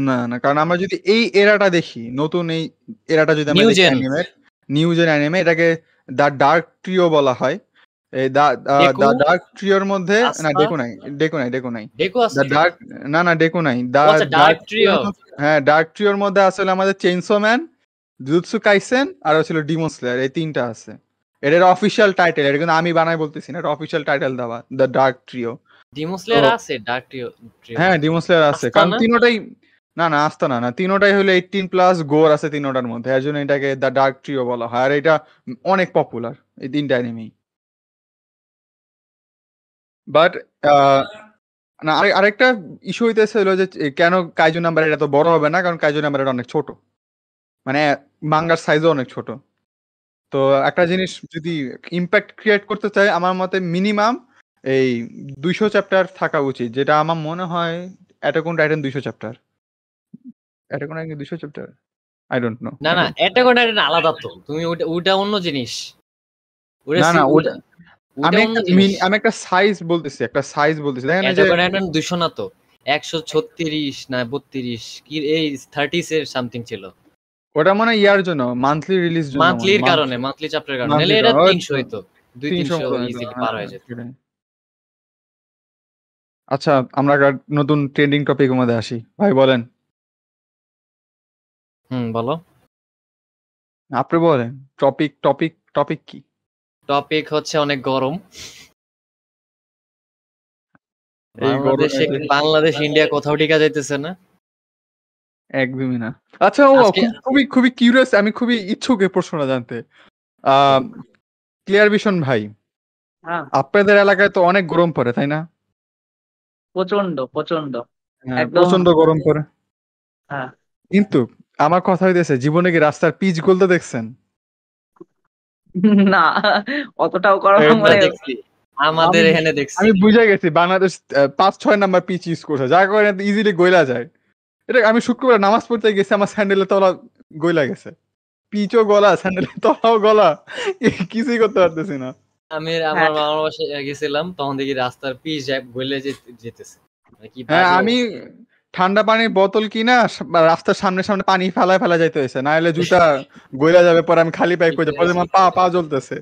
না না কারণ আমরা যদি এই এরাটা দেখি নতুন এই এরাটা যদি আমরা দেখি অ্যানিমে নিউ জেন অ্যানিমে এটাকে দা ডার্ক ট্রিও বলা হয় এই দা ডার্ক ট্রিওর মধ্যে না আচ্ছা। দেখো নাই দেখো নাই দেখো নাই দা ডার্ক না না দেখো নাই দা আচ্ছা, ডার্ক ট্রিও হ্যাঁ ডার্ক ট্রিওর মধ্যে আসলে আমাদের চেইনসো ম্যান জুৎসু কাইসেন আর ছিল ডিমন স্লেয়ার এই তিনটা আছে এটার অফিশিয়াল টাইটেল এটা কিন্তু আমি বানাই বলতেছি না এটা অফিশিয়াল টাইটেল দেওয়া the dark trio demon slayer আছে ডার্ক ট্রিও হ্যাঁ ডিমন স্লেয়ার আছে আচ্ছা, কারণ তিনটাই না না আসতো না না তিনোটাই হলো এইটিন প্লাস গোর আছে তিনোটার মধ্যে এর জন্য এটাকে দ্য ডার্ক ট্রিও বলা হয় আর এটা অনেক পপুলার এই তিনটা অ্যানিমেই বাট না আরেকটা ইস্যু হইতেছে হলো যে কেন কাইজু নাম্বার এটা তো বড় হবে না কারণ কাইজু নাম্বার এটা অনেক ছোট মানে মাঙ্গার সাইজও অনেক ছোট তো একটা জিনিস যদি ইম্প্যাক্ট ক্রিয়েট করতে চাই আমার মতে মিনিমাম এই দুইশো চ্যাপ্টার থাকা উচিত যেটা আমার মনে হয় কোন টাইটেন দুইশো chapter attack on titan 200 chapter I don't know না না অ্যাটাক অন টাইটান আলাদা তো তুমি ওটা অন্য জিনিস না না ওটা আমি একটা আমি একটা সাইজ বলতেছি একটা সাইজ বলতেছি দেখেন যে অ্যাটাক অন টাইটান 200 না তো 136 না 32 কি এই 30 এর সামথিং ছিল ওটা মানে ইয়ার জন্য মান্থলি রিলিজ জন্য মান্থলির কারণে মান্থলি চ্যাপ্টারের কারণে এটা 300 হইতো ইজিলি পার হ্যাঁ, হয়ে হ্যাঁ, যেত আচ্ছা আমরা নতুন ট্রেন্ডিং টপিক মধ্যে আসি ভাই বলেন হুম বলো আপনি বলেন টপিক টপিক টপিক কি টপিক হচ্ছে অনেক গরম বাংলাদেশে বাংলাদেশ ইন্ডিয়া কোথাও ঠিকা যাইতেছে না একদমই না আচ্ছা ও খুবই খুবই কিউরিয়াস আমি খুবই ইচ্ছুক এই প্রশ্নটা জানতে ক্লিয়ার ভিশন ভাই হ্যাঁ। আপনাদের এলাকায় তো অনেক গরম পড়ে তাই না প্রচন্ড প্রচন্ড হ্যাঁ, প্রচন্ড গরম পড়ে হ্যাঁ। কিন্তু আমার কথা হইতেছে জীবনে কি রাস্তার পিচ গুলো দেখছেন না অতটাও করা দেখছি আমাদের এখানে দেখছি আমি বুঝে গেছি বাংলাদেশ পাঁচ ছয় নাম্বার পিচ ইউজ করছে যা করে ইজিলি গইলা যায় এটা আমি শুক্রবার নামাজ পড়তে গেছি আমার স্যান্ডেলের তলা গইলা গেছে পিচও গলা স্যান্ডেলের তলাও গলা কিছুই করতে পারতেছি না আমি আমার হ্যাঁ। মামার বাসায় গেছিলাম তখন দেখি রাস্তার পিচ গলে যেতেছে মানে হ্যাঁ আমি ঠান্ডা পানির বোতল কিনা রাস্তার সামনে সামনে পানি ফেলায় ফেলা যাইতে হয়েছে না হলে জুতা গইলা যাবে পরে আমি খালি পায়ে কইতে পরে পা পা জ্বলতেছে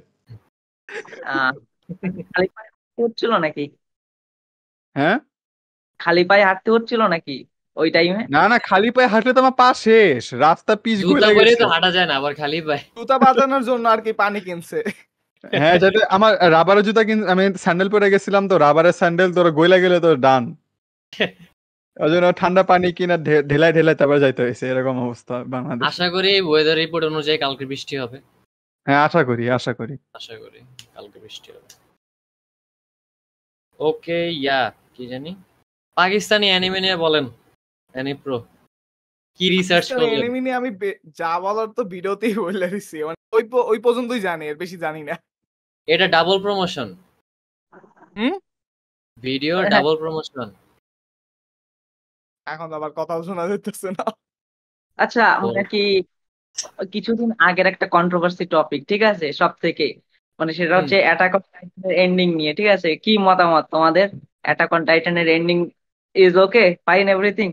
হচ্ছিল নাকি হ্যাঁ খালি পায়ে হাঁটতে হচ্ছিল নাকি ওই টাইমে না না খালি পায়ে হাঁটলে তো আমার পা শেষ রাস্তা পিচ ঘুরে গেছে তো হাঁটা যায় না আবার খালি পায়ে জুতা বাজানোর জন্য আর কি পানি কিনছে হ্যাঁ যাতে আমার রাবারের জুতা কিন আমি স্যান্ডেল পরে গেছিলাম তো রাবারের স্যান্ডেল তোর গইলা গেলে তো ডান (laughs) ওই জন্য ঠান্ডা পানি কিনা ঢেলায় ঢেলায় তারপরে যাইতে হয়েছে এরকম অবস্থা বাংলাদেশ আশা করি ওয়েদার রিপোর্ট অনুযায়ী কালকে বৃষ্টি হবে হ্যাঁ আশা করি আশা করি আশা করি কালকে বৃষ্টি হবে ওকে ইয়া কি জানি পাকিস্তানি অ্যানিমে নিয়ে বলেন অ্যানি প্রো কি রিসার্চ করলেন অ্যানিমে নিয়ে আমি যা বলার তো ভিডিওতেই বলে দিছি মানে ওই ওই পর্যন্তই জানি এর বেশি জানি না এটা ডাবল প্রমোশন হুম ভিডিও ডাবল প্রমোশন এখন আবার কথাও শোনা যাচ্ছে না আচ্ছা আমরা কি কিছুদিন আগের একটা কন্ট্রোভার্সি টপিক ঠিক আছে সব থেকে মানে সেটা হচ্ছে অ্যাটাক অন টাইটানের এন্ডিং নিয়ে ঠিক আছে কি মতামত তোমাদের অ্যাটাক অন টাইটানের ending is okay fine everything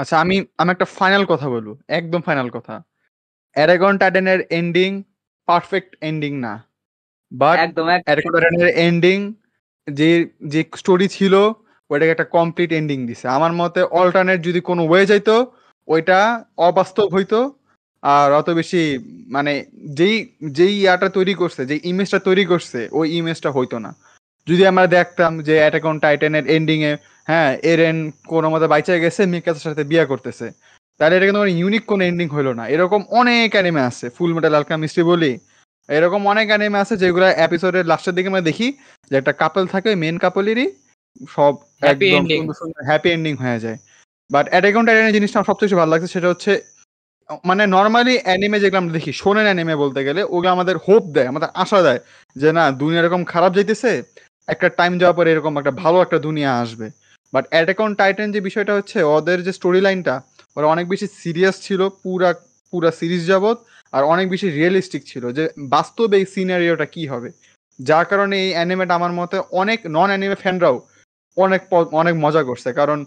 আচ্ছা আমি আমি একটা ফাইনাল কথা বলবো একদম ফাইনাল কথা অ্যারাগন টাইটানের এন্ডিং পারফেক্ট এন্ডিং না বাট একদম অ্যারাগন টাইটানের এন্ডিং যে যে স্টোরি ছিল ওইটাকে একটা কমপ্লিট এন্ডিং দিছে আমার মতে অল্টারনেট যদি কোনো ওয়ে যাইতো ওইটা অবাস্তব হইতো আর অত বেশি মানে যেই যেই ইয়াটা তৈরি করছে যে ইমেজটা তৈরি করছে ওই ইমেজটা হইতো না যদি আমরা দেখতাম যে অ্যাটাক অন টাইটেনের এন্ডিং এ হ্যাঁ এরেন কোনো মতে বাইচায় গেছে মিকাসের সাথে বিয়া করতেছে তাহলে এটা কিন্তু ইউনিক কোনো এন্ডিং হলো না এরকম অনেক অ্যানিমে আছে ফুল মেটাল মিস্ট্রি বলি এরকম অনেক অ্যানিমে আছে যেগুলো এপিসোডের লাস্টের দিকে আমরা দেখি যে একটা কাপল থাকে মেন কাপলেরই সব হ্যাপি এন্ডিং হয়ে যায় বাট অ্যাটাক অন জিনিসটা আমার সবচেয়ে ভালো লাগছে সেটা হচ্ছে মানে নর্মালি অ্যানিমে যেগুলো আমরা দেখি শোনেন অ্যানিমে বলতে গেলে ওগুলো আমাদের হোপ দেয় আমাদের আশা দেয় যে না দুনিয়া এরকম খারাপ যাইতেছে একটা টাইম যাওয়ার পরে এরকম একটা ভালো একটা দুনিয়া আসবে বাট অ্যাটাক অন টাইটান যে বিষয়টা হচ্ছে ওদের যে স্টোরি লাইনটা ওরা অনেক বেশি সিরিয়াস ছিল পুরা পুরা সিরিজ যাবৎ আর অনেক বেশি রিয়েলিস্টিক ছিল যে বাস্তবে এই সিনারিওটা কি হবে যার কারণে এই অ্যানিমেটা আমার মতে অনেক নন অ্যানিমে ফ্যানরাও অনেক অনেক মজা করছে কারণ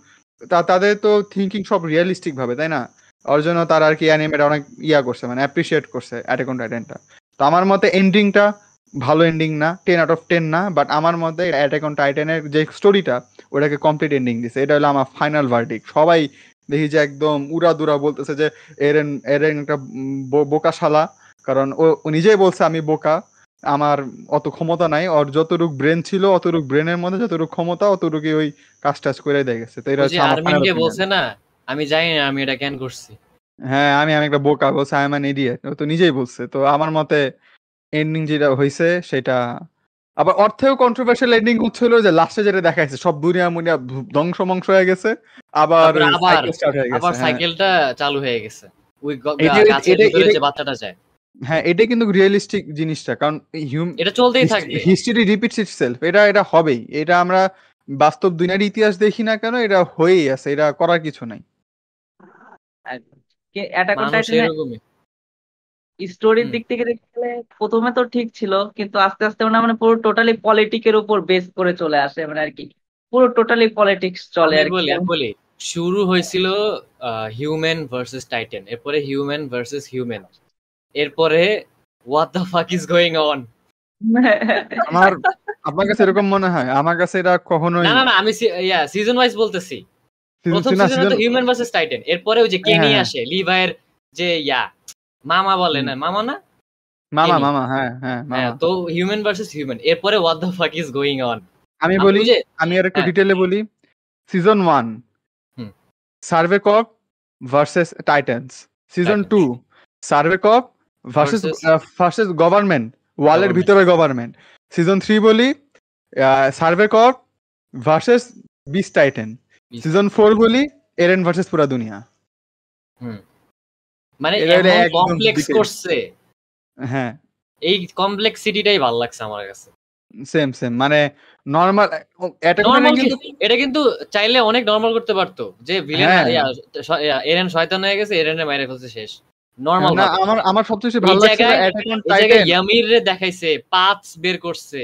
তাদের তো থিঙ্কিং সব রিয়েলিস্টিক ভাবে তাই না ওর জন্য তার আর কি অ্যানিমেটা অনেক ইয়া করছে মানে অ্যাপ্রিসিয়েট করছে অ্যাটাক তো আমার মতে এন্ডিংটা ভালো এন্ডিং না টেন আউট অফ টেন না বাট আমার মতে অ্যাটাক অন যে স্টোরিটা ওটাকে কমপ্লিট এন্ডিং দিছে এটা হলো আমার ফাইনাল ভার্ডিক সবাই দেখি যে একদম উড়া দুরা বলতেছে যে এরেন এরেন একটা বোকাশালা কারণ ও নিজেই বলছে আমি বোকা আমার অত ক্ষমতা নাই আর যতটুক ব্রেন ছিল অতটুক ব্রেনের মধ্যে যতটুক ক্ষমতা অতটুকই ওই কাজ টাজ করে দেয় গেছে তো এটা আর্মিনকে বলছে না আমি জানি না আমি এটা কেন করছি হ্যাঁ আমি আমি একটা বোকা বলছে আই এম অ্যান ইডিয়েট ও তো নিজেই বলছে তো আমার মতে এন্ডিং যেটা হয়েছে সেটা আবার অর্থেও কন্ট্রোভার্সিয়াল এন্ডিং হচ্ছিল যে লাস্টে যেটা দেখাইছে সব দুনিয়া মুনিয়া ধ্বংস মংস হয়ে গেছে আবার আবার সাইকেলটা হ্যাঁ। চালু হয়ে গেছে ওই গাছের ভিতরে যে বাচ্চাটা যায় হ্যাঁ এটা কিন্তু রিয়েলিস্টিক জিনিসটা কারণ এটা চলতেই থাকবে হিস্ট্রি রিপিটস ইটসেলফ এটা এটা হবেই এটা আমরা বাস্তব দুনিয়ার ইতিহাস দেখি না কেন এটা হয়েই আছে এটা করার কিছু নাই স্টোরির আচ্ছা, দিক থেকে দেখতে প্রথমে তো ঠিক ছিল কিন্তু আস্তে আস্তে মানে মানে পুরো টোটালি পলিটিকের উপর বেস করে চলে আসে মানে আর কি পুরো টোটালি পলিটিক্স চলে আর কি বলি শুরু হয়েছিল হিউম্যান ভার্সেস টাইটেন এরপরে হিউম্যান ভার্সেস হিউম্যান এরপরে what the fuck is going on আমার আপনার কাছে এরকম মনে হয় আমার কাছে এটা কখনোই না না আমি ইয়া সিজন ওয়াইজ বলতেছি প্রথম সিজনে তো হিউম্যান ভার্সেস টাইটান এরপরে ওই যে কেনি হ্যাঁ, হ্যাঁ। আসে লিভায়ের যে ইয়া মামা বলে না মামা না মামা মামা হ্যাঁ, হ্যাঁ হ্যাঁ মামা তো হিউম্যান ভার্সেস হিউম্যান এরপরে what the fuck is going on আমি বলি আমি আর একটু ডিটেইলে বলি season 1 survey corps versus titans season two survey corps versus versus government ওয়ালের ভিতরে গভর্নমেন্ট সিজন থ্রি বলি survey versus beast titan season four বলি এরেন ভার্সেস পুরা দুনিয়া মানে কমপ্লেক্স করছে হ্যাঁ এই কমপ্লেক্সিটিটাই ভালো লাগছে আমার কাছে সেম সেম মানে নরমাল এটা কিন্তু এটা কিন্তু চাইলে অনেক নরমাল করতে পারতো যে ভিলেন এরেন হ্যাঁ। শয়তান হয়ে গেছে এরেনের মাইরে ফেলছে শেষ নরমাল আমার আমার সবচেয়ে বেশি ভালো লাগছে অ্যাটাক অন টাইটান ইয়ামির রে দেখাইছে পাথস বের করছে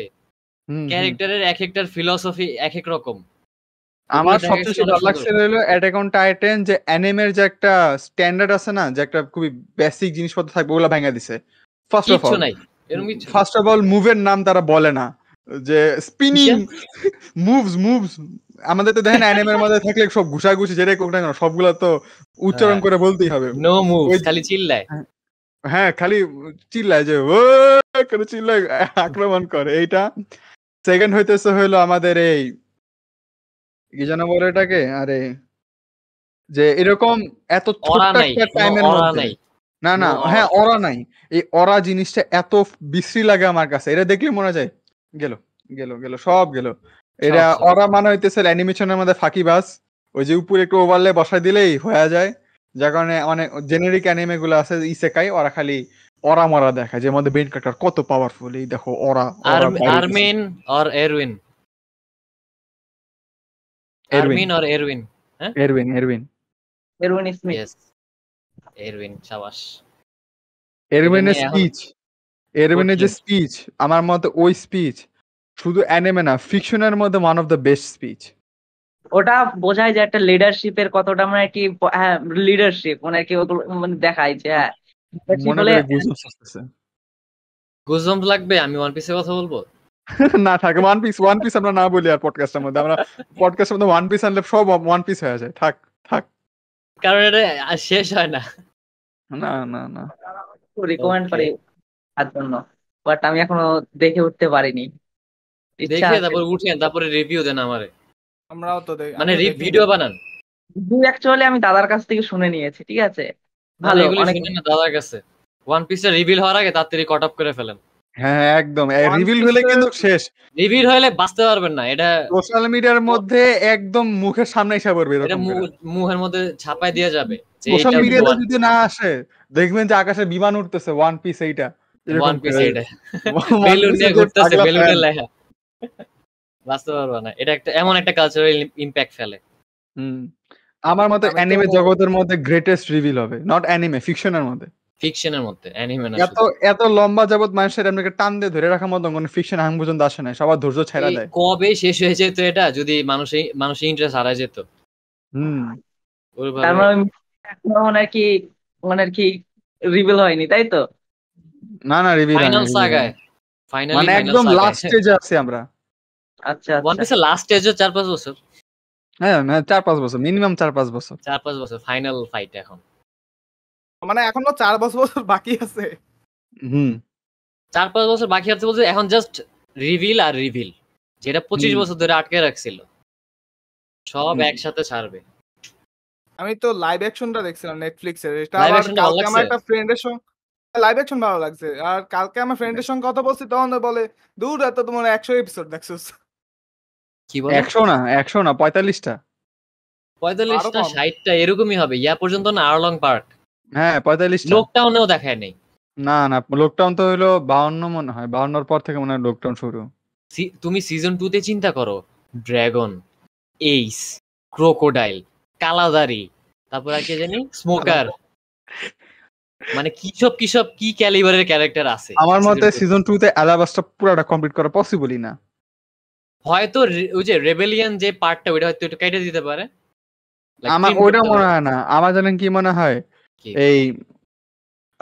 ক্যারেক্টারের এক একটার ফিলসফি এক এক রকম আমার সবচেয়ে ভালো লাগছে হলো অ্যাটাক অন টাইটান যে অ্যানিমের যে একটা স্ট্যান্ডার্ড আছে না যে একটা খুবই বেসিক জিনিসপত্র থাকবে ওগুলা ভেঙে দিছে first of all first of all মুভের নাম তারা বলে না যে স্পিনিং মুভস মুভস আমাদের তো দেখেন এর (laughs) মধ্যে থাকলে সব ঘুষাঘুষি যেটাই কোকটা না সবগুলো তো উচ্চারণ হ্যাঁ। করে বলতেই হবে নো মুভ খালি চিল্লায় হ্যাঁ খালি চিল্লায় যে ও করে চিল্লায় (laughs) আক্রমণ করে এইটা সেকেন্ড হইতেছে হইলো আমাদের এই কি যেন বলে এটাকে আরে যে এরকম এত ছোট একটা টাইমের মধ্যে না না হ্যাঁ অরা নাই এই অরা জিনিসটা এত বিশ্রী লাগে আমার কাছে এটা দেখলে মনে যায় গেল গেল গেল সব গেল এটা অরা মানে হইতেছে অ্যানিমেশনের মধ্যে ফাঁকি বাস ওই যে উপরে একটু ওভারলে বসাই দিলেই হয়ে যায় যার কারণে অনেক জেনেরিক অ্যানিমে গুলো আছে ইসেকাই ওরা খালি অরা মরা দেখা যে মধ্যে বেন কাটার কত পাওয়ারফুল এই দেখো অরা আরমিন আর এরউইন এরউইন আর এরউইন হ্যাঁ? Erwin Erwin Erwin Smith Erwin শাবাশ এরউইন স্পিচ এরবিনের মানে যে স্পিচ আমার মতে ওই স্পিচ শুধু অ্যানিমে না ফিকশনের মধ্যে one of the best speech ওটা বোঝায় যে একটা লিডারশিপের কতটা মানে কি হ্যাঁ লিডারশিপ মানে কি মানে দেখায় যে গুজম হ্যাঁ। লাগবে আমি ওয়ান পিসের কথা বলবো (laughs) না থাকে ওয়ান পিস ওয়ান পিস আমরা না বলি আর পডকাস্টের মধ্যে আমরা পডকাস্টের মধ্যে ওয়ান পিস আনলে সব ওয়ান পিস হয়ে যায় থাক থাক কারণ এটা শেষ হয় না না না না রিকমেন্ড করি তার জন্য বাট আমি এখনো দেখে উঠতে পারিনি ইচ্ছা দেখে তারপর তারপরে তারপরে রিভিউ দেন আমারে আমরাও তো দেখি মানে ভিডিও বানান দুই অ্যাকচুয়ালি আমি দাদার কাছ থেকে শুনে নিয়েছি ঠিক আছে ভালো এগুলো অনেক শুনেন না দাদার কাছে ওয়ান পিসটা রিভিল হওয়ার আগে তাড়াতাড়ি কট অফ করে ফেলেন হ্যাঁ, হ্যাঁ একদম One রিভিল হলে কিন্তু শেষ রিভিল হলে বাঁচতে পারবেন না এটা সোশ্যাল মিডিয়ার মধ্যে একদম মুখের সামনে এসে পড়বে এরকম মুখের মধ্যে ছাপায় দেওয়া যাবে যে সোশ্যাল মিডিয়াতে যদি না আসে দেখবেন যে আকাশে বিমান উঠতেছে ওয়ান পিস এইটা (laughs) এমন একটা কালচারাল ইমপ্যাক্ট ফেলে আমার মতে অ্যানিমে জগতের মধ্যে গ্রেটেস্ট রিভিল হবে নট অ্যানিমে ফিকশনের মধ্যে ফিকশনের মধ্যে অ্যানিমে না এত এত লম্বা যাবত মানুষের আপনাকে টান দিয়ে ধরে রাখার মতো কোনো ফিকশন আং পর্যন্ত আসে না সবার ধৈর্য ছাড়া দেয় কবে শেষ হয়ে যেত এটা যদি মানুষে মানুষের ইন্টারেস্ট হারায় যেত হুম তার আর কি মানে আর কি রিভিল হয়নি তাই তো না না রিভিল ফাইনাল সাগায় ফাইনালি মানে একদম লাস্ট স্টেজে আছি আমরা আচ্ছা ওয়ান পিসের লাস্ট স্টেজে 4 5 বছর হ্যাঁ না 4 5 বছর মিনিমাম 4 5 বছর 4 5 বছর ফাইনাল ফাইট এখন মানে এখনো 4 5 বছর বাকি আছে হুম 4 5 বছর বাকি আছে বলতে এখন জাস্ট রিভিল আর রিভিল যেটা 25 বছর ধরে আটকে রাখছিল সব একসাথে ছাড়বে আমি তো লাইভ অ্যাকশনটা দেখছিলাম নেটফ্লিক্সের এটা আমার একটা ফ্রেন্ডের সঙ্গে লাইভ অ্যাকশন ভালো লাগছে আর কালকে আমার ফ্রেন্ডের সঙ্গে কথা বলছি তখন বলে দূর এত তোমার একশো এপিসোড দেখছো কি বলে একশো না একশো না পঁয়তাল্লিশটা পঁয়তাল্লিশটা ষাটটা এরকমই হবে ইয়া পর্যন্ত না আরলং পার্ক হ্যাঁ পঁয়তাল্লিশ লকডাউনেও দেখায় নেই না না লকডাউন তো হলো বাউন্ন মনে হয় বাউন্নর পর থেকে মনে হয় লকডাউন শুরু তুমি সিজন টু তে চিন্তা করো ড্রাগন এইস ক্রোকোডাইল কালাদারি তারপর আর কে জানি স্মোকার (laughs) মানে কি সব কি সব কি ক্যালিবারের ক্যারেক্টার আছে আমার মতে সিজন 2 তে অ্যালাবাসটা পুরোটা কমপ্লিট করা পসিবলই না হয়তো ওই যে রেবেলিয়ান যে পার্টটা ওটা হয়তো একটু কেটে দিতে পারে আমার ওটা মনে হয় না আমার জানেন কি মনে হয় এই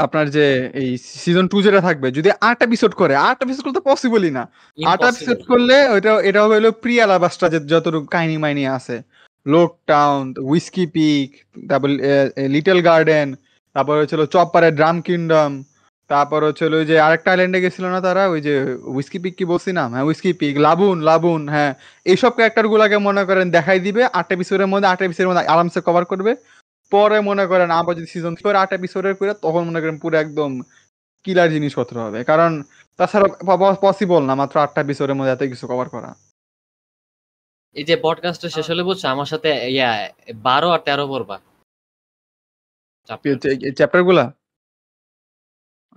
আপনার যে এই সিজন টু যেটা থাকবে যদি আট এপিসোড করে 8 এপিসোড করতে পসিবলই না 8 এপিসোড করলে ওইটা এটা হলো প্রি অ্যালাবাসটা যে যতটুকু কাহিনী মাইনি আছে Loguetown whisky peak little garden তারপর হচ্ছিল চপারের ড্রাম কিংডম তারপর হচ্ছিল ওই যে আরেকটা আইল্যান্ডে গেছিল না তারা ওই যে উইস্কি পিক কি বলছি না হ্যাঁ উইস্কি পিক লাবুন লাবুন হ্যাঁ এইসব ক্যারেক্টার গুলাকে মনে করেন দেখাই দিবে আট এপিসোডের মধ্যে আট এপিসোডের মধ্যে আরামসে কভার করবে পরে মনে করেন আবার যদি সিজন ফোর আট এপিসোডের করে তখন মনে করেন পুরো একদম কিলার জিনিসপত্র হবে কারণ তাছাড়া পসিবল না মাত্র আটটা এপিসোডের মধ্যে এত কিছু কভার করা এই যে পডকাস্টটা শেষ হলে বলছো আমার সাথে ইয়া বারো আর তেরো পড়বা আচ্ছা,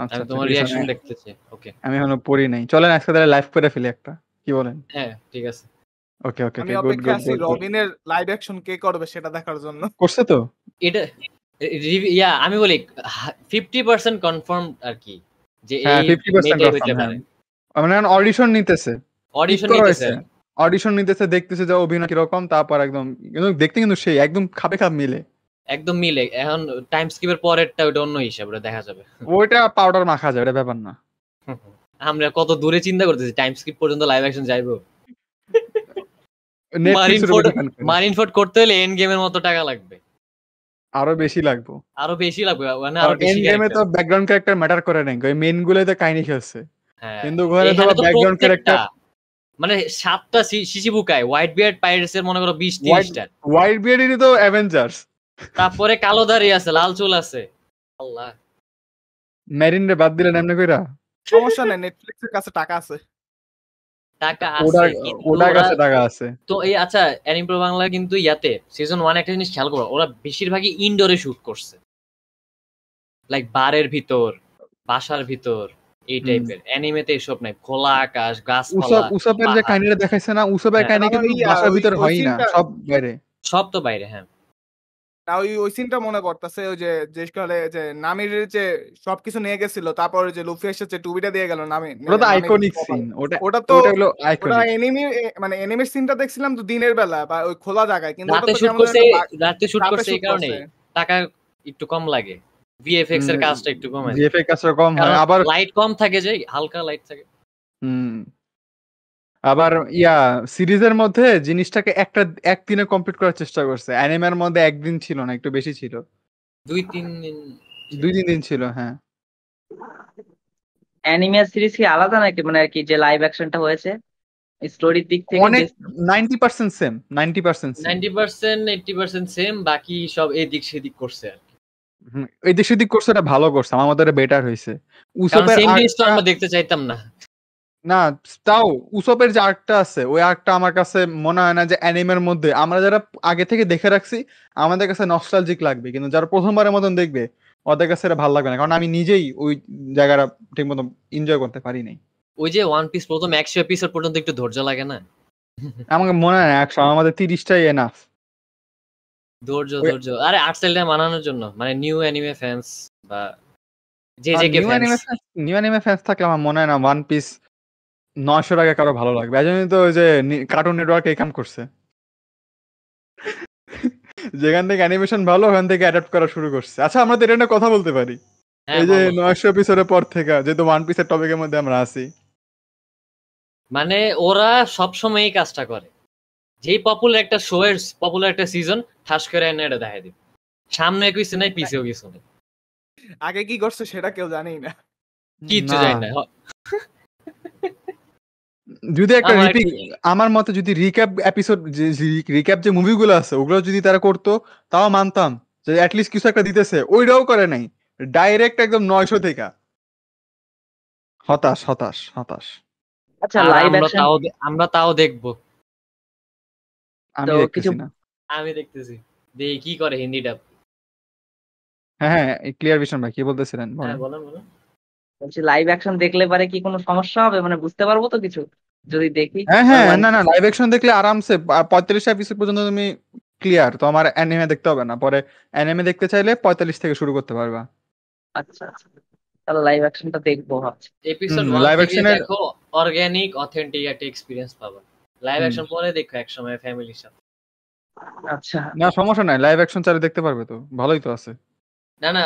আচ্ছা তোমার রিঅ্যাকশন দেখতেছে ওকে আমি এখনো পড়ি নাই চলেন আজকে তাহলে লাইভ করে ফেলি একটা কি বলেন হ্যাঁ ঠিক আছে ওকে ওকে আমি আছি রবিনের লাইভ অ্যাকশন কে করবে সেটা দেখার জন্য করছে তো এটা ইয়া আমি বলি 50% কনফার্ম আর কি যে হ্যাঁ, এই 50% কনফার্ম অডিশন নিতেছে অডিশন নিতেছে অডিশন নিতেছে দেখতেছে যে অভিনয় কিরকম তারপর একদম দেখতে কিন্তু সেই একদম খাপে খাপ মিলে একদম মিলে এখন টাইম স্কিপের পরেরটা ওটা অন্য হিসাবে দেখা যাবে ওইটা পাউডার মাখা যাবে এটা ব্যাপার না আমরা কত দূরে চিন্তা করতেছি টাইম স্কিপ পর্যন্ত লাইভ অ্যাকশন যাইবো মারিনফোর্ড করতে হলে এন্ড গেমের মতো টাকা লাগবে আরো বেশি লাগবে আরো বেশি লাগবে মানে আরো বেশি গেমে তো ব্যাকগ্রাউন্ড ক্যারেক্টার ম্যাটার করে না ওই মেইন গুলোই তো কাহিনী খেলছে কিন্তু হ্যাঁ। ঘরে তো ব্যাকগ্রাউন্ড ক্যারেক্টার মানে সাতটা শিশিবুকায় হোয়াইট বিয়ার্ড পাইরেটস এর মনে করো 20 30টা হোয়াইট বিয়ার্ডই তো অ্যাভেঞ্জার্স তারপরে কালো দাড়ি আছে লাল চুল আছে আল্লাহ মেরিন রে বাদ দিলেন এমনি কইরা সমস্যা নাই নেটফ্লিক্স এর কাছে টাকা আছে টাকা আছে ওডা কাছে টাকা আছে তো এই আচ্ছা অ্যানিম প্রো বাংলা কিন্তু ইয়াতে সিজন 1 একটা জিনিস খেয়াল করো ওরা বেশিরভাগই ইনডোরে শুট করছে লাইক বারের ভিতর বাসার ভিতর এই টাইপের অ্যানিমেতে এসব নাই খোলা আকাশ গাছপালা উসাপের যে কাহিনীটা দেখাইছে না উসাপের হ্যাঁ, কাহিনী কিন্তু বাসার ভিতর হয় না সব বাইরে সব তো বাইরে হ্যাঁ না ওই ওই সিনটা মনে পড়তাছে ওই যে যে কালে যে নামির যে সবকিছু নিয়ে গেছিল তারপর যে লুফি এসে যে টুবিটা দিয়ে গেল নামি মানে ওটা তো আইকনিক সিন ওটা ওটা তো ওটা হলো আইকনিক এনিমি মানে এনিমির সিনটা দেখছিলাম তো দিনের বেলা বা ওই খোলা জায়গায় কিন্তু রাতে শুট করছে রাতে শুট করছে এই কারণে টাকা একটু কম লাগে ভিএফএক্স এর কাজটা একটু কম আছে ভিএফএক্স কাজটা কম হয় আবার লাইট কম থাকে যে হালকা লাইট থাকে হুম আবার ইয়া সিরিজের মধ্যে জিনিসটাকে একটা একদিনে কমপ্লিট করার চেষ্টা করছে অ্যানিমের মধ্যে একদিন ছিল না একটু বেশি ছিল দুই তিন দিন দুই তিন দিন ছিল হ্যাঁ অ্যানিমে সিরিজ কি আলাদা নাকি মানে আর কি যে লাইভ অ্যাকশনটা হয়েছে স্টোরির দিক থেকে অনেক 90% সেম 90% 90% 80% সেম বাকি সব এদিক সেদিক করছে আর কি এদিক সেদিক করছে না ভালো করছে আমাদের বেটার হয়েছে উসপের সেম আমরা দেখতে চাইতাম না না তাও উসপের যে আর্টটা আছে ওই আর্টটা আমার কাছে মনে হয় না যে অ্যানিমের মধ্যে আমরা যারা আগে থেকে দেখে রাখছি আমাদের কাছে নস্টালজিক লাগবে কিন্তু যারা প্রথমবারের মতন দেখবে ওদের কাছে এটা ভালো লাগবে না কারণ আমি নিজেই ওই জায়গাটা ঠিক মতো এনজয় করতে পারি নাই ওই যে ওয়ান পিস প্রথম একশো এপিসোড পর্যন্ত একটু ধৈর্য লাগে না আমাকে মনে হয় একশো আমাদের তিরিশটাই এনাফ ধৈর্য ধৈর্য আরে আর্ট স্টাইলটা মানানোর জন্য মানে নিউ অ্যানিমে ফ্যান্স বা যে যে new anime fans new anime fans থাকলে আমার মনে হয় না ওয়ান পিস নয়শো টাকা কারো ভালো লাগবে এই জন্যই তো ওই যে কার্টুন নেটওয়ার্ক এই কাম করছে যেখান থেকে অ্যানিমেশন ভালো ওখান থেকে অ্যাডাপ্ট করা শুরু করছে আচ্ছা আমরা তো এটা নিয়ে কথা বলতে পারি হ্যাঁ, এই যে নয়শো এপিসোডের পর থেকে যেহেতু ওয়ান পিসের টপিকের মধ্যে আমরা আছি মানে ওরা সবসময় এই কাজটা করে যেই পপুলার একটা শো এর পপুলার একটা সিজন ঠাস করে এনে এটা দেখাই দিবে সামনে একই নাই পিছেও কিছু নেই আগে কি করছে সেটা কেউ জানেই না কিচ্ছু জানি না যদি একটা আমার মতে যদি রিক্যাপ এপিসোড রিক্যাপ যে মুভিগুলো আছে ওগুলো যদি তারা করতো তাও মানতাম যে অ্যাটলিস্ট কিছু একটা দিতেছে ওইটাও করে নাই ডাইরেক্ট একদম নয়শো থেকে হতাশ হতাশ হতাশ আচ্ছা লাইভ তাও আমরা তাও দেখব আমি দেখতেছি না আমি দেখতেছি দেখি কি করে হিন্দি ডাব হ্যাঁ হ্যাঁ ক্লিয়ার ভিশন ভাই কি বলতেছিলেন হ্যাঁ, বলেন বলেন বলছি লাইভ অ্যাকশন দেখলে পারে কি কোনো সমস্যা হবে মানে বুঝতে পারবো তো কিছু যদি দেখি হ্যাঁ হ্যাঁ না না লাইভ অ্যাকশন দেখলে আরামসে পঁয়তাল্লিশ এপিসোড পর্যন্ত তুমি ক্লিয়ার তো আমার অ্যানিমে দেখতে হবে না পরে অ্যানিমে দেখতে চাইলে পঁয়তাল্লিশ থেকে শুরু করতে পারবা আচ্ছা, আচ্ছা। তাহলে লাইভ অ্যাকশনটা দেখবো ভাবছি এপিসোড লাইভ অ্যাকশনে দেখো অর্গানিক অথেন্টিক একটা এক্সপেরিয়েন্স পাবো লাইভ অ্যাকশন পরে দেখো একসময় ফ্যামিলির সাথে আচ্ছা না সমস্যা নাই লাইভ অ্যাকশন চাইলে দেখতে পারবে তো ভালোই তো আছে না না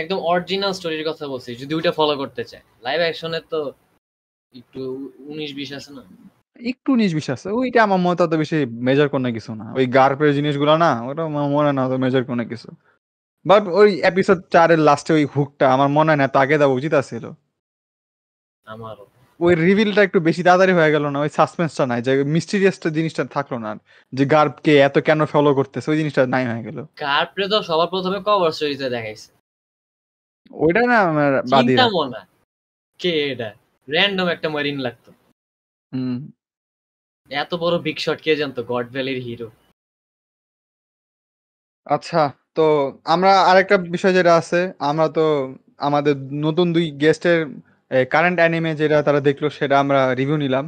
একদম অরিজিনাল স্টোরির কথা বলছি যদি ওইটা ফলো করতে চায় লাইভ অ্যাকশনে তো একটু উনিশ বিশ আছে না একটু উনিশ বিশ আছে ওইটা আমার মনে অত বেশি মেজর কোনো কিছু না ওই গার্পের জিনিসগুলো না ওটা আমার মনে না অত মেজর কোনো কিছু বাট ওই এপিসোড চারের লাস্টে ওই হুকটা আমার মনে হয় না তাকে দেওয়া উচিত আছিল আমারও ওই রিভিলটা একটু বেশি তাড়াতাড়ি হয়ে গেল না ওই সাসপেন্সটা নাই যে মিস্টিরিয়াসটা জিনিসটা থাকলো না যে গার্বকে এত কেন ফলো করতেছে ওই জিনিসটা নাই হয়ে গেল গার্বরে তো সবার প্রথমে কভার স্টোরিতে দেখাইছে ওইটা না আমার বাদী কে এটা র্যান্ডম একটা মেরিন লাগতো হুম এত বড় বিগ শট কে জানতো গড ভ্যালির হিরো আচ্ছা তো আমরা আরেকটা বিষয় যেটা আছে আমরা তো আমাদের নতুন দুই গেস্টের কারেন্ট অ্যানিমে যেটা তারা দেখলো সেটা আমরা রিভিউ নিলাম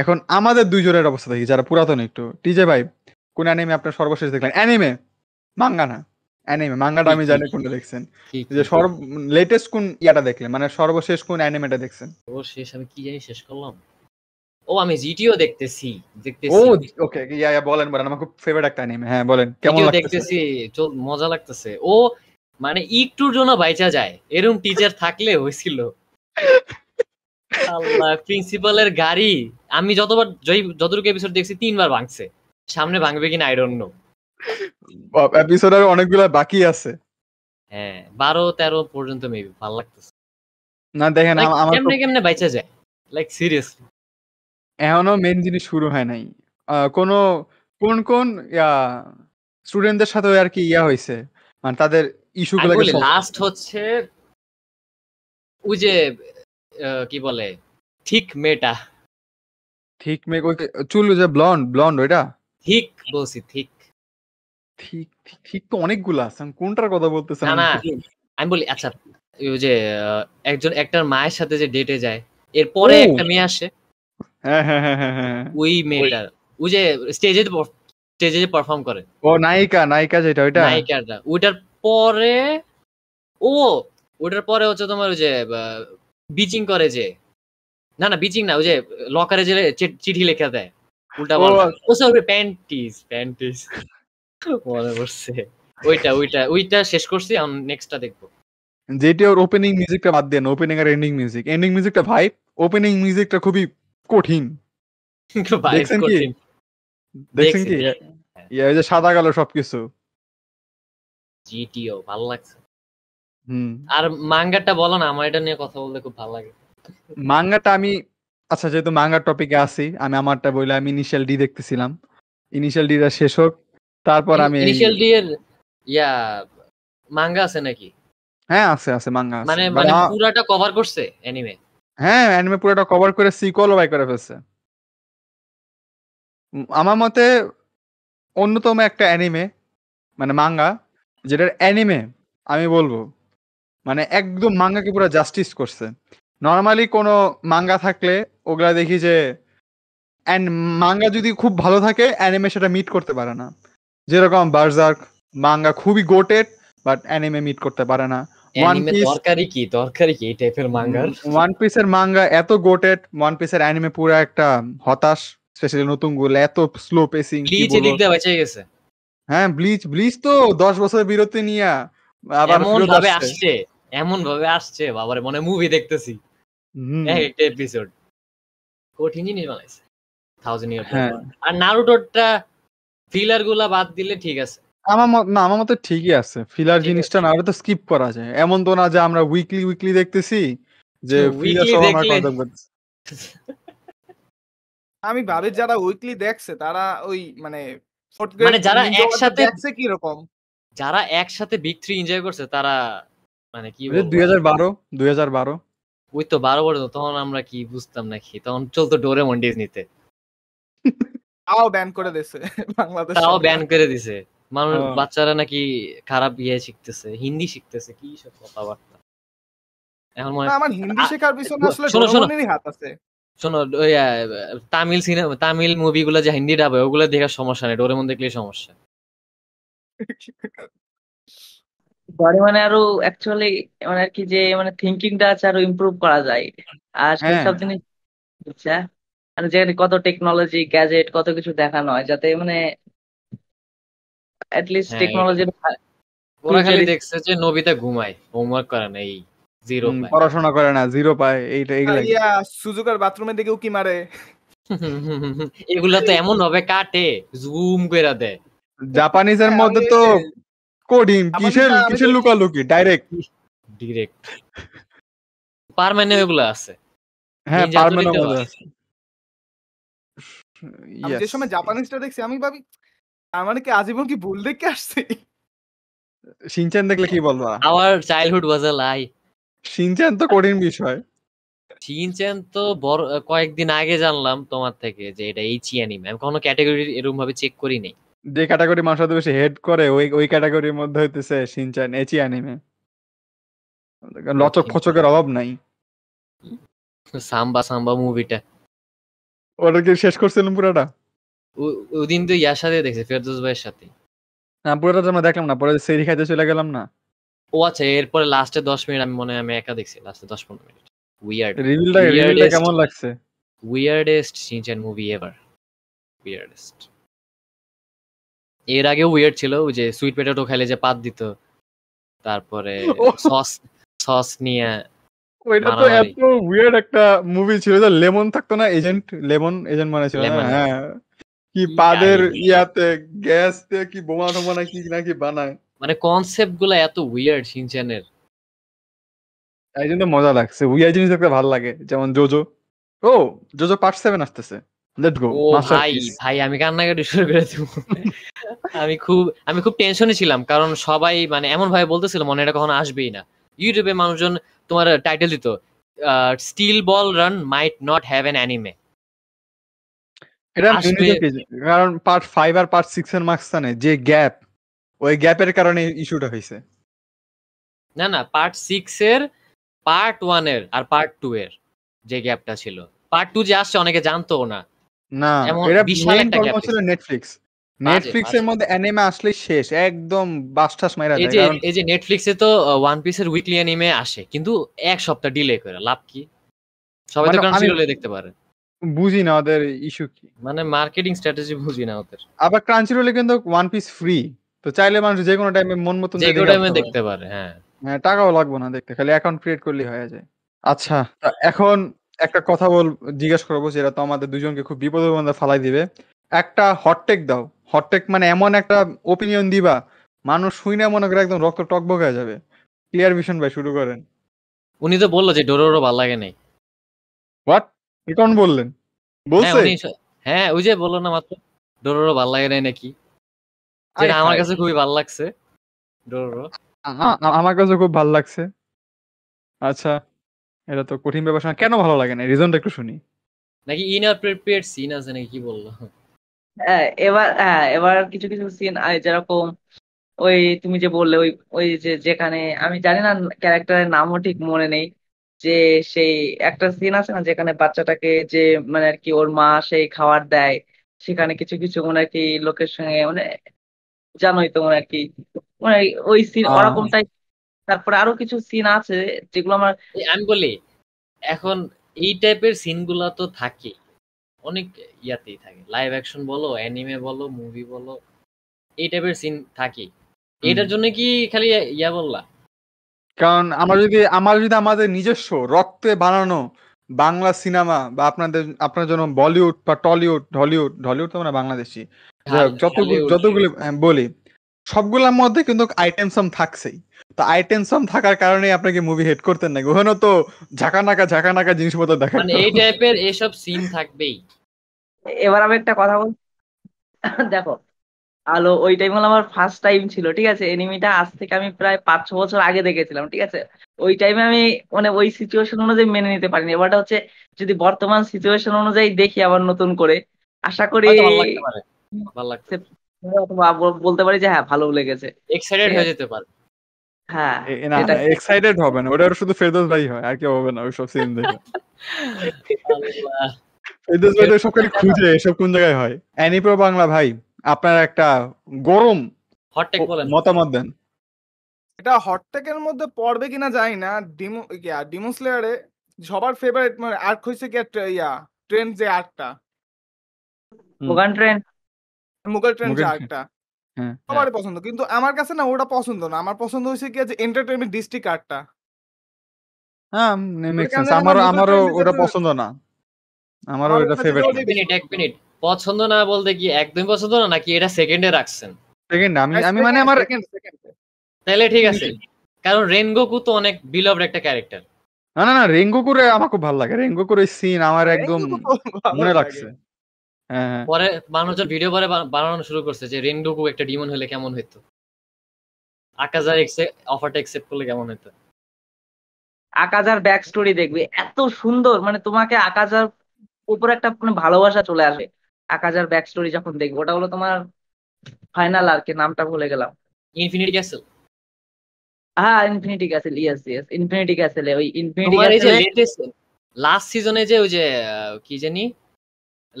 এখন আমাদের দুই অবস্থা দেখি যারা পুরাতন একটু টিজে ভাই কোন অ্যানিমে আপনার সর্বশেষ দেখলেন অ্যানিমে মাঙ্গা না অ্যানিমে মাঙ্গাটা আমি জানি কোনটা দেখছেন যে সর্ব লেটেস্ট কোন ইয়াটা দেখলেন মানে সর্বশেষ কোন অ্যানিমেটা দেখছেন ও শেষ আমি কি জানি শেষ করলাম ও আমি জিটিও দেখতেছি দেখতেছি ও ওকে ইয়া ইয়া বলেন বলেন আমার খুব ফেভারিট একটা অ্যানিমে হ্যাঁ বলেন কেমন দেখতেছি চল মজা লাগতেছে ও মানে একটুর জন্য বাইচা যায় এরকম টিচার থাকলে হয়েছিল আল্লাহ প্রিন্সিপালের গাড়ি আমি যতবার যতটুকু এপিসোড দেখছি তিনবার ভাঙছে সামনে ভাঙবে কিনা আই নো এপিসোড আর অনেকগুলো বাকি আছে হ্যাঁ বারো তেরো পর্যন্ত মেবি ভালো লাগতেছে না দেখেন আমার কেমনে কেমনে বাইচা যায় লাইক সিরিয়াসলি এখনো মেন জিনিস শুরু হয় নাই কোন কোন কোন স্টুডেন্টদের সাথে আর কি ইয়া হইছে মানে তাদের ইস্যুগুলো লাস্ট হচ্ছে ওই যে কি বলে ঠিক মেটা ঠিক মে চুল যে ব্লন্ড ব্লন্ড ওইটা ঠিক বলছি ঠিক ঠিক ঠিক তো অনেকগুলো আছে কোনটার কথা বলতেছেন না না আমি বলি আচ্ছা ওই যে একজন একটার মায়ের সাথে যে ডেটে যায় এরপরে একটা মেয়ে আসে হ্যাঁ, হ্যাঁ, হ্যাঁ, ওই মেয়েটা ওই যে স্টেজে স্টেজে যে পারফর্ম করে ও নায়িকা নায়িকা যেটা ওইটা নায়িকাটা ওইটার পরে ও ওইটার পরে হচ্ছে তোমার ওই যে বিচিং করে যে না না বিচিং না ওই যে লকারে যে চিঠি লেখা দেয় উল্টা ও সরি প্যান্টিস প্যান্টিস মনে (laughs) পড়ছে ওইটা ওইটা ওইটা শেষ করছি আমি নেক্সটটা দেখবো যেটি ওর ওপেনিং মিউজিকটা বাদ দেন ওপেনিং আর এন্ডিং মিউজিক এন্ডিং মিউজিকটা ভাই ওপেনিং মিউজিকটা খুবই কঠিন (laughs) দেখছেন কি দেখছেন কি ইয়া যে সাদা কালো সবকিছু জিটিও ভালো লাগছে হুম আর মাঙ্গাটা বলো না আমার এটা নিয়ে কথা বলতে খুব ভালো লাগে মাঙ্গাটা আমি আচ্ছা যেহেতু মাঙ্গার টপিকে আসি আমি আমারটা বইলে আমি ইনিশিয়াল ডি দেখতেছিলাম ইনিশিয়াল ডি শেষ হোক তারপর আমি ইনিশিয়াল ডি এর ইয়া মাঙ্গা আছে নাকি হ্যাঁ আছে আছে মাঙ্গা মানে মানে পুরোটা কভার করছে অ্যানিমে হ্যাঁ অ্যানিমে পুরোটা কভার করে সিকোল বাই করে ফেলছে আমার মতে অন্যতম একটা অ্যানিমে মানে মাঙ্গা যেটার অ্যানিমে আমি বলবো মানে একদম মাঙ্গাকে পুরো জাস্টিস করছে নর্মালি কোনো মাঙ্গা থাকলে ওগুলা দেখি যে মাঙ্গা যদি খুব ভালো থাকে অ্যানিমে সেটা মিট করতে পারে না যেরকম বার্জার্ক মাঙ্গা খুবই গোটেড বাট অ্যানিমে মিট করতে পারে না ওয়ান পিস পিসের মাঙ্গা এত গোটেড ওয়ান পিসের অ্যানিমে একটা হতাশ নতুন গুলো এত স্লো হ্যাঁ ব্লিচ তো বছরের বিরতি আবার আসছে এমন ভাবে আসছে বাবারে মনে মুভি দেখতেছি এপিসোড হ্যাঁ। আর নারুটোটা ফিলার গুলা বাদ দিলে ঠিক আছে আমার মত না আমার মতে ঠিকই আছে ফিলার জিনিসটা না তো স্কিপ করা যায় এমন তো না যে আমরা উইকলি উইকলি দেখতেছি যে ফিলার আমি ভাবে যারা উইকলি দেখছে তারা ওই মানে মানে যারা একসাথে দেখছে কি রকম যারা একসাথে বিগ 3 এনজয় করছে তারা মানে কি 2012 2012 ওই তো 12 পর্যন্ত তখন আমরা কি বুঝতাম নাকি তখন চলতো ডোরেমন ডিজনিতে (laughs) তাও ব্যান করে দিছে বাংলাদেশ তাও ব্যান করে দিছে মানুষ বাচ্চারা নাকি খারাপ ইয়ে শিখতেছে হিন্দি শিখতেছে কি সব কথাবার্তা এখন মনে আমার হিন্দি শেখার পিছনে আসলে জনগণেরই হাত আছে শোনো ওই তামিল সিনেমা তামিল মুভিগুলো যে হিন্দি ডাব ওগুলো দেখার সমস্যা নেই ডোরেমন দেখলে সমস্যা মানে আরো অ্যাকচুয়ালি মানে আর কি যে মানে থিঙ্কিংটা আছে আরো ইমপ্রুভ করা যায় আর হ্যাঁ। সব জিনিস আচ্ছা মানে যেখানে কত টেকনোলজি গ্যাজেট কত কিছু দেখানো হয় যাতে মানে অ্যাটলিস্ট টেকনোলজি ওরা খালি দেখছে যে নবিতা ঘুমায় হোমওয়ার্ক করে না এই জিরো পড়াশোনা করে না জিরো পায় এইটা সুজুকার বাথরুমে দিকেও কি মারে (laughs) এগুলা তো এমন হবে কাটে জুম কইরা দেয় জাপানিজের হ্যাঁ, মধ্যে তো কোডিং কিসের কিসের লুকালুকি ডাইরেক্ট ডিরেক্ট পারমানেন্ট এগুলা আছে হ্যাঁ পারমানেন্ট আছে যে ইয়েস সময় জাপানিজটা দেখছি আমি ভাবি তার মানে কি আজীবন কি ভুল দেখে আসছি সিনচান দেখলে কি বলবা আমার চাইল্ডহুড ওয়াজ এ লাই সিনচান তো কঠিন বিষয় সিনচান তো বড় কয়েকদিন আগে জানলাম তোমার থেকে যে এটা এইচি অ্যানিমে আমি কোনো ক্যাটাগরি এরকম ভাবে চেক করি নাই যে ক্যাটাগরি মানুষ হয়তো বেশি হেড করে ওই ওই ক্যাটাগরির মধ্যে হইতেছে সিনচান এচি অ্যানিমে লচক ফচকের অভাব নাই সাম্বা সাম্বা মুভিটা ওটাকে শেষ করছিলেন পুরাটা ওদিন তো ইয়ার সাথে দেখছি ফেরদৌস ভাইয়ের সাথে না পুরোটা তো আমরা দেখলাম না পরে সেরি খাইতে চলে গেলাম না ও আচ্ছা এরপরে লাস্টে 10 মিনিট আমি মনে আমি একা দেখছি লাস্টে 10 15 মিনিট উইয়ার্ড রিভিলটা রিভিলটা কেমন লাগছে weirdest Shinchan movie ever weirdest এর আগে উইয়ার্ড ছিল যে সুইট পটেটো খেলে যে পাত দিত তারপরে সস সস নিয়ে ওইটা তো এত উইয়ার্ড একটা মুভি ছিল যে লেমন থাকতো না এজেন্ট লেমন এজেন্ট মানে ছিল হ্যাঁ কি পাদের ইয়াতে গ্যাস দিয়ে কি বোমা টোমা নাকি নাকি বানায় মানে কনসেপ্ট গুলো এত উইয়ার্ড শিনচানের এই জন্য মজা লাগছে উইয়ার্ড জিনিস দেখতে ভালো লাগে যেমন জোজো ও জোজো পার্ট সেভেন আসতেছে লেট গো ভাই ভাই আমি কান্নাকাটি শুরু করে দেব আমি খুব আমি খুব টেনশনে ছিলাম কারণ সবাই মানে এমন ভাবে বলতেছিল মনে এটা কখনো আসবেই না ইউটিউবে মানুষজন তোমার টাইটেল দিত steel ball run might not have an anime এটা কারণ পার্ট 5 আর পার্ট 6 এর মাঝখানে যে গ্যাপ ওই গ্যাপের কারণে ইস্যুটা হইছে না না পার্ট 6 এর পার্ট 1 এর আর পার্ট 2 এর যে গ্যাপটা ছিল পার্ট 2 যে আসছে অনেকে জানতো না না এটা বিশাল একটা গ্যাপ ছিল নেটফ্লিক্স নেটফ্লিক্স এর মধ্যে অ্যানিমে আসলে শেষ একদম বাস্টাস মাইরা এই যে এই যে নেটফ্লিক্সে তো ওয়ান পিসের উইকলি অ্যানিমে আসে কিন্তু এক সপ্তাহ ডিলে করে লাভ কি সবাই তো ক্রাঞ্চিরোলে মানে দেখতে পারে বুঝি না ওদের ইস্যু কি মানে মার্কেটিং স্ট্র্যাটেজি বুঝি না ওদের আবার ক্রাঞ্চিরোলে কিন্তু ওয়ান পিস ফ্রি তো চাইলে মানুষ যে কোনো টাইমে মন মতন যে টাইমে দেখতে পারে হ্যাঁ হ্যাঁ টাকাও লাগবে না দেখতে খালি অ্যাকাউন্ট ক্রিয়েট করলেই হয়ে যায় আচ্ছা এখন একটা কথা বল জিজ্ঞেস করবো যেটা তো আমাদের দুজনকে খুব বিপদের মধ্যে ফালাই দিবে একটা হটটেক দাও হটটেক মানে এমন একটা ওপিনিয়ন দিবা মানুষ শুনে মনে করে একদম রক্ত টকবক হয়ে যাবে ক্লিয়ার ভিশন ভাই শুরু করেন উনি তো বললো যে ডোরোরো ভালো লাগে নাই হোয়াট কোন বললেন বলছে হ্যাঁ, হ্যাঁ ওই যে বললো না মাত্র ডোরোরও ভালো লাগে নাই নাকি যেটা আমার কাছে খুবই ভালো লাগছে ডোরোরো আমার কাছে খুব ভালো লাগছে আচ্ছা এটা তো কঠিন ব্যাপার কেন ভালো লাগে না রিজনটা একটু শুনি নাকি ইনার প্রিপেয়ার সিন আছে নাকি কি বললো হ্যাঁ এবার হ্যাঁ এবার কিছু কিছু সিন যেরকম ওই তুমি যে বললে ওই ওই যে যেখানে আমি জানি না ক্যারেক্টারের নামও ঠিক মনে নেই যে সেই একটা সিন আছে না যেখানে বাচ্চাটাকে যে মানে আর কি ওর মা সেই খাবার দেয় সেখানে কিছু কিছু মানে আর কি লোকের সঙ্গে মানে জানোই তো মনে আর কি মানে ওই সিন ওরকম টাই তারপরে আরো কিছু সিন আছে যেগুলো আমার আমি বলি এখন এই টাইপের সিনগুলো তো থাকেই অনেক ইয়াতেই থাকে লাইভ অ্যাকশন বলো অ্যানিমে বলো মুভি বলো এই টাইপের সিন থাকে এটার জন্য কি খালি ইয়া বললা কারণ আমার যদি আমার যদি আমাদের নিজস্ব রক্তে বানানো বাংলা সিনেমা বা আপনাদের আপনার জন্য বলিউড বা টলিউড হলিউড হলিউড তো মানে বাংলাদেশি হ্যাঁ, যতগুলো যতগুলো হ্যাঁ, বলি সবগুলোর মধ্যে কিন্তু আইটেম সম থাকছেই তো আইটেম সম থাকার কারণে আপনাকে মুভি হেড করতেন না ওখানে তো ঝাঁকানাকা ঝাঁকানাকা জিনিসপত্র দেখা মানে এই টাইপের এসব সিন থাকবেই এবার আমি একটা কথা বল দেখো আলো ওই টাইম হলো আমার ফার্স্ট টাইম ছিল ঠিক আছে এনিমিটা আজ থেকে আমি প্রায় পাঁচ ছ বছর আগে দেখেছিলাম ঠিক আছে ওই টাইমে আমি মানে ওই সিচুয়েশন অনুযায়ী মেনে নিতে পারিনি এবারটা হচ্ছে যদি বর্তমান সিচুয়েশন অনুযায়ী দেখি আবার নতুন করে আশা করি বলতে পারি যে হ্যাঁ ভালো লেগেছে এক্সাইটেড হয়ে যেতে পারে হ্যাঁ এক্সাইটেড হবে না ওটা শুধু ফেরদৌস ভাই হয় আর কেউ হবে না ওইসব সিন দেখে (laughs) সব খুঁজে এসব কোন জায়গায় হয় অ্যানিপ্রো বাংলা ভাই আপনার একটা গরম হটটেক বলেন মতামত দেন এটা হটটেকের মধ্যে পড়বে কিনা জানি না ডিমো ইয়া ডিমো স্লেয়ারে সবার ফেভারিট মানে আর্ক হইছে কি ইয়া ট্রেন যে আর্কটা মুগান ট্রেন মুগল ট্রেন যে আর্কটা হ্যাঁ, সবারই হ্যাঁ। পছন্দ কিন্তু আমার কাছে না ওটা পছন্দ না আমার পছন্দ হইছে কি যে এন্টারটেইনমেন্ট ডিস্ট্রিক্ট আর্কটা হ্যাঁ আমারও আমারও ওটা পছন্দ না আমারও এটা ফেভারিট এক মিনিট এক মিনিট পছন্দ না বলতে কি একদম পছন্দ না নাকি এটা সেকেন্ডে রাখছেন সেকেন্ড আমি আমি মানে আমার তাহলে ঠিক আছে কারণ রেনগোকু তো অনেক বিলভড একটা ক্যারেক্টার না না না রেঙ্গোকুরে আমার খুব ভালো লাগে রেঙ্গোকুর ওই সিন আমার একদম মনে লাগছে হ্যাঁ, হ্যাঁ। পরে মানুষজন ভিডিও পরে বানানো শুরু করছে যে রেনগোকু একটা ডিমন হলে কেমন হতো আকাজার অফারটা অ্যাকসেপ্ট করলে কেমন হতো আকাজার ব্যাক স্টোরি দেখবি এত সুন্দর মানে তোমাকে আকাজার উপরে একটা মানে ভালোবাসা চলে আসে আকাজার ব্যাক স্টোরি যখন দেখবো ওটা হলো তোমার ফাইনাল আর কি নামটা ভুলে গেলাম ইনফিনিটি ক্যাসেল হ্যাঁ infinity castle yes yes infinity ক্যাসেলে ওই ইনফিনিটি ক্যাসেলে লাস্ট সিজনে যে ওই যে কি জানি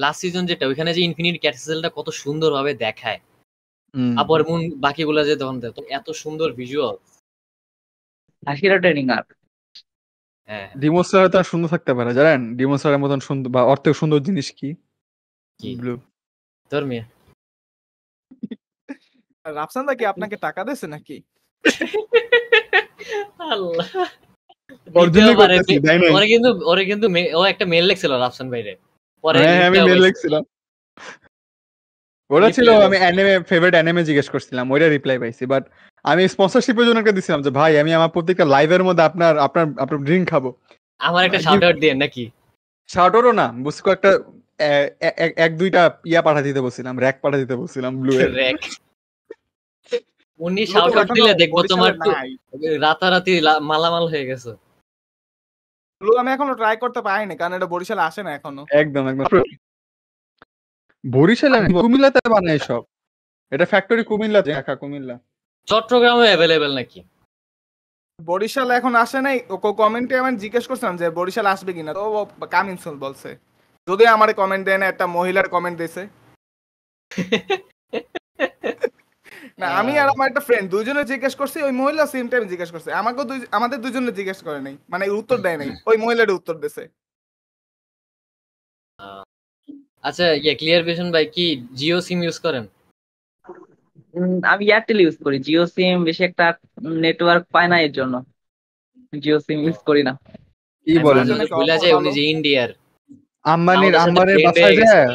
লাস্ট সিজন যেটা ওইখানে যে ইনফিনিটি ক্যাসেলটা কত সুন্দর ভাবে দেখায় আপার মুন বাকিগুলো যে তখন এত সুন্দর ভিজুয়াল আশিরা ট্রেনিং আর হ্যাঁ, হ্যাঁ। ডিমোস্টার তো সুন্দর থাকতে পারে জানেন ডিমোস্টারের মতন সুন্দর বা অর্থে সুন্দর জিনিস কি ব্লু তোর মেয়ে রাফসান্দা কি আপনাকে টাকা দেছে নাকি আল্লাহ ওরে কিন্তু ওরে কিন্তু ও একটা মেল লিখছিল রাফসান ভাইরে পরে হ্যাঁ, আমি মেল লিখছিলাম ওটা ছিল আমি অ্যানিমে ফেভারিট অ্যানিমে জিজ্ঞেস করছিলাম ওইটা রিপ্লাই পাইছি বাট আমি স্পন্সরশিপের জন্য একটা দিছিলাম যে ভাই আমি আমার প্রত্যেকটা লাইভের মধ্যে আপনার আপনার আপনার ড্রিঙ্ক খাবো আমার একটা শাউট আউট দেন নাকি শাউট আউটও না বুঝছো একটা এক দুইটা ইয়া পাঠাতে দিতে বলছিলাম র‍্যাক পাঠাতে দিতে বলছিলাম ব্লু এর র‍্যাক উনি শাউট আউট দিলে দেখবো তোমার রাতারাতি মালামাল হয়ে গেছে ব্লু আমি এখনো ট্রাই করতে পারিনি কারণ এটা বরিশালে আসে না এখনো একদম একদম বরিশালে কুমিল্লাতে বানায় সব এটা ফ্যাক্টরি কুমিল্লা দেখা কুমিল্লা চট্টগ্রামে অ্যাভেলেবেল নাকি বরিশাল এখন আসে নাই ওকে কমেন্টে আমি জিজ্ঞেস করছিলাম যে বরিশাল আসবে কিনা তো কামিং সুন বলছে যদি আমারে কমেন্ট দেয় না একটা মহিলার কমেন্ট দিয়েছে না হ্যাঁ। আমি আর আমার একটা ফ্রেন্ড দুজনে জিজ্ঞেস করছি ওই মহিলা সেম টাইম জিজ্ঞেস করছে আমাকে দুই আমাদের দুজনে জিজ্ঞেস করে নাই মানে উত্তর দেয় নাই ওই মহিলার উত্তর দিছে আচ্ছা ইয়া ক্লিয়ার ভিশন ভাই কি জিও সিম ইউজ করেন আমি এয়ারটেল ইউজ করি জিও সিম বেশি একটা নেটওয়ার্ক পায় না এর জন্য জিও সিম ইউজ করি না কি হ্যাঁ, বলেন ভুলা যায় উনি যে ইন্ডিয়ার আম্বানির আম্বানির বাসায় যায়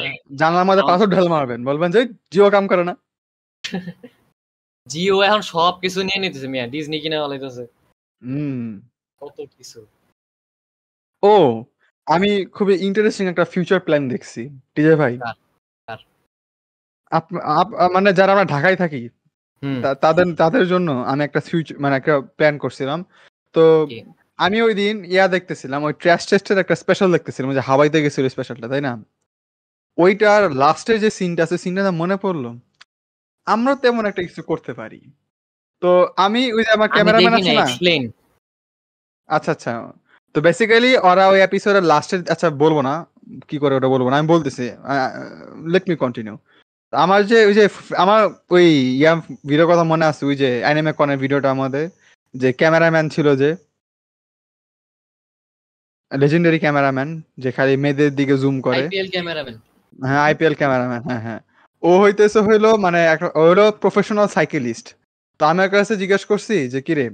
জানলার মধ্যে পাঁচ ঢাল মারবেন বলবেন যে জিও কাম করে না জিও (laughs) এখন সব কিছু নিয়ে নিতেছে মিয়া ডিজনি কিনে ফেলাইতেছে হুম কত কিছু ও আমি খুবই ইন্টারেস্টিং একটা ফিউচার প্ল্যান দেখছি টিজে ভাই মানে যারা আমরা ঢাকায় থাকি তাদের তাদের জন্য আমি একটা সুইচ মানে একটা প্ল্যান করছিলাম তো আমি ওই দিন ইয়া দেখতেছিলাম ওই ট্র্যাশ টেস্টের একটা স্পেশাল দেখতেছিলাম যে হাওয়াইতে গেছিল স্পেশালটা তাই না ওইটার লাস্টের যে সিনটা আছে সিনটা মনে পড়লো আমরা তেমন একটা কিছু করতে পারি তো আমি ওই যে আমার ক্যামেরাম্যান আছে না আচ্ছা আচ্ছা তো বেসিক্যালি ওরা ওই এপিসোডের লাস্টের আচ্ছা বলবো না কি করে ওটা বলবো না আমি বলতেছি লেট মি কন্টিনিউ আমার যে ওই যে আমার ওই ইয়া ভিডিও কথা মনে আছে ওই যে অ্যানিমে কনের ভিডিওটা আমাদের যে ক্যামেরাম্যান ছিল যে লেজেন্ডারি ক্যামেরাম্যান যে খালি মেয়েদের দিকে জুম করে আইপিএল ক্যামেরাম্যান হ্যাঁ আইপিএল ক্যামেরাম্যান হ্যাঁ হ্যাঁ ও হইতেছে হইলো মানে একটা হইলো প্রফেশনাল সাইকেলিস্ট তো আমার কাছে জিজ্ঞেস করছি যে কিরে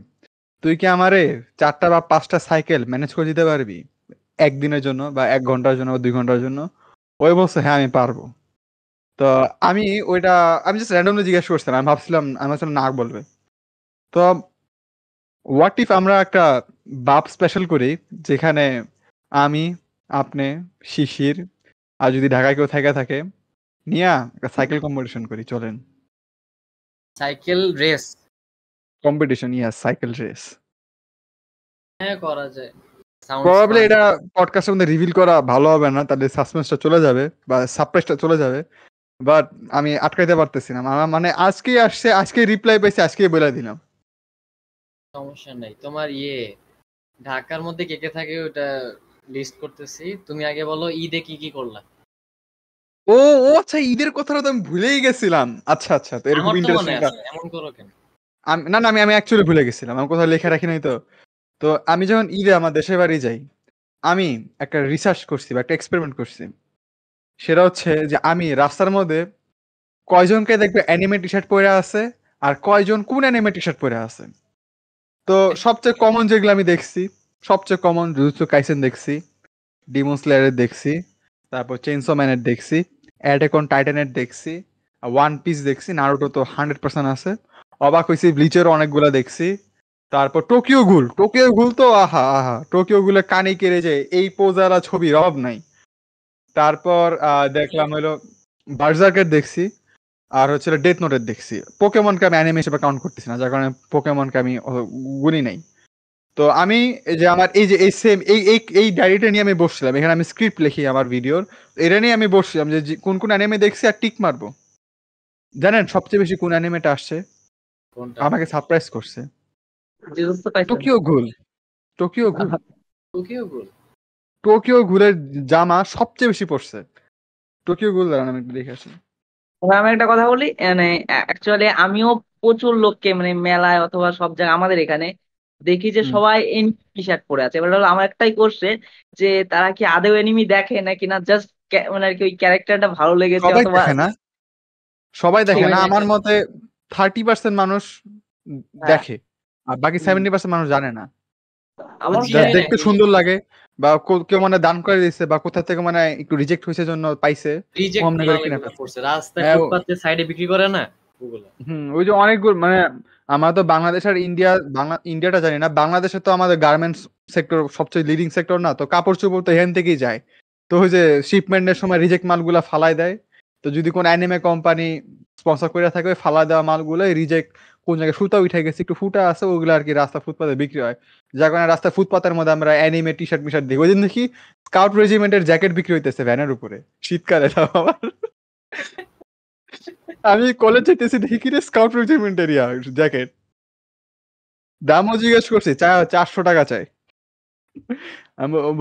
তুই কি আমারে চারটা বা পাঁচটা সাইকেল ম্যানেজ করে দিতে পারবি একদিনের জন্য বা এক ঘন্টার জন্য বা দুই ঘন্টার জন্য ওই বলছে হ্যাঁ আমি পারবো তো আমি ওইটা আমি জাস্ট র্যান্ডমলি জিজ্ঞাসা করছিলাম আমি ভাবছিলাম আমি আসলে নাক বলবে তো হোয়াট ইফ আমরা একটা বাপ স্পেশাল করি যেখানে আমি আপনি শিশির আর যদি ঢাকায় কেউ থাকে থাকে নিয়া সাইকেল কম্পিটিশন করি চলেন cycle race competition yeah cycle race হ্যাঁ করা যায় প্রবাবলি এটা পডকাস্টের মধ্যে রিভিল করা ভালো হবে না তাহলে সাসপেন্সটা চলে যাবে বা সারপ্রাইজটা চলে যাবে বাট আমি আটকাইতে পারতেছি না মানে আজকেই আসছে আজকে রিপ্লাই পাইছি আজকেই বলে দিলাম সমস্যা নাই তোমার ইয়ে ঢাকার মধ্যে কে কে থাকে ওটা লিস্ট করতেছি তুমি আগে বলো ঈদে কি কি করলা ও ও আচ্ছা ঈদের কথাটা তো আমি ভুলেই গেছিলাম আচ্ছা আচ্ছা তো এরকম ইন্টারেস্টিং এমন করো কেন না না আমি আমি অ্যাকচুয়ালি ভুলে গেছিলাম আমি কোথাও লেখা রাখি নাই তো তো আমি যখন ঈদে আমার দেশের বাড়ি যাই আমি একটা রিসার্চ করছি বা একটা এক্সপেরিমেন্ট করছি সেটা হচ্ছে যে আমি রাস্তার মধ্যে কয়জনকে দেখবে অ্যানিমে টি শার্ট পরে আছে আর কয়জন কোন অ্যানিমে টি শার্ট পরে আছে তো সবচেয়ে কমন যেগুলো আমি দেখছি সবচেয়ে কমন জুজুৎসু কাইসেন দেখছি ডিমন স্লেয়ারের দেখছি তারপর চেনসো ম্যানের দেখছি অ্যাটেকন টাইটানের দেখছি ওয়ান পিস দেখছি নারুটো তো হান্ড্রেড পার্সেন্ট আছে অবাক হয়েছি ব্লিচের অনেকগুলো দেখছি তারপর টোকিও গুল টোকিও গুল তো আহা আহা টোকিও গুলে কানে কেড়ে যায় এই পোজারা ছবির অভাব নাই তারপর দেখলাম হলো বার্জার্কের দেখছি আর হচ্ছে ডেথ নোটের দেখছি পোকেমনকে আমি অ্যানিমে হিসেবে কাউন্ট করতেছি না যার কারণে পোকেমনকে আমি গুনি নাই তো আমি যে আমার এই যে এই সেম এই এই ডায়েরিটা নিয়ে আমি বসছিলাম এখানে আমি স্ক্রিপ্ট লিখি আমার ভিডিওর এটা নিয়ে আমি বসছিলাম যে কোন কোন অ্যানিমে দেখছি আর টিক মারবো জানেন সবচেয়ে বেশি কোন অ্যানিমেটা আসছে আমাকে সারপ্রাইজ করছে টোকিও গুল টোকিও গুল টোকিও গুল টোকিও ঘুরের জামা সবচেয়ে বেশি পড়ছে টোকিও ঘুরে দাঁড়ান আমি দেখে আসি আমি একটা কথা বলি মানে অ্যাকচুয়ালি আমিও প্রচুর লোককে মানে মেলায় অথবা সব জায়গায় আমাদের এখানে দেখি যে সবাই এনিমি টি শার্ট পরে আছে এবার হলো আমার একটাই করছে যে তারা কি আদেও এনিমি দেখে নাকি না জাস্ট মানে আর কি ওই ক্যারেক্টারটা ভালো লেগেছে সবাই অথবা দেখে না সবাই দেখে না আমার মতে থার্টি পার্সেন্ট মানুষ হ্যাঁ। দেখে আর বাকি সেভেন্টি পার্সেন্ট মানুষ জানে না আমার দেখতে সুন্দর লাগে বা কেউ মানে দান করে দিয়েছে বা কোথা থেকে মানে একটু রিজেক্ট হয়েছে জন্য পাইছে সাইডে হ্যাঁ, বিক্রি করে না ওই যে মানে আমরা তো বাংলাদেশ আর ইন্ডিয়া ইন্ডিয়াটা জানি না বাংলাদেশে তো আমাদের গার্মেন্টস সেক্টর সবচেয়ে লিডিং সেক্টর না তো কাপড় চোপড় তো হেন থেকেই যায় তো ওই যে শিপমেন্টের সময় রিজেক্ট মালগুলা ফালাই দেয় তো যদি কোন অ্যানিমে কোম্পানি স্পন্সর করে থাকে ফালা দেওয়া মালগুলো রিজেক্ট কোন জায়গায় সুতা উঠে গেছে একটু ফুটা আছে ওগুলো আর কি রাস্তা ফুটপাতে বিক্রি হয় যার কারণে রাস্তা ফুটপাতের মধ্যে আমরা অ্যানিমে টি শার্ট মিশার্ট দেখি ওই দিন দেখি স্কাউট রেজিমেন্টের জ্যাকেট বিক্রি হইতেছে ভ্যানের উপরে শীতকালে আমার আমি কলেজ যেতেছি দেখি কিনে স্কাউট রেজিমেন্টের ইয়া জ্যাকেট দামও জিজ্ঞেস করছি চারশো টাকা চাই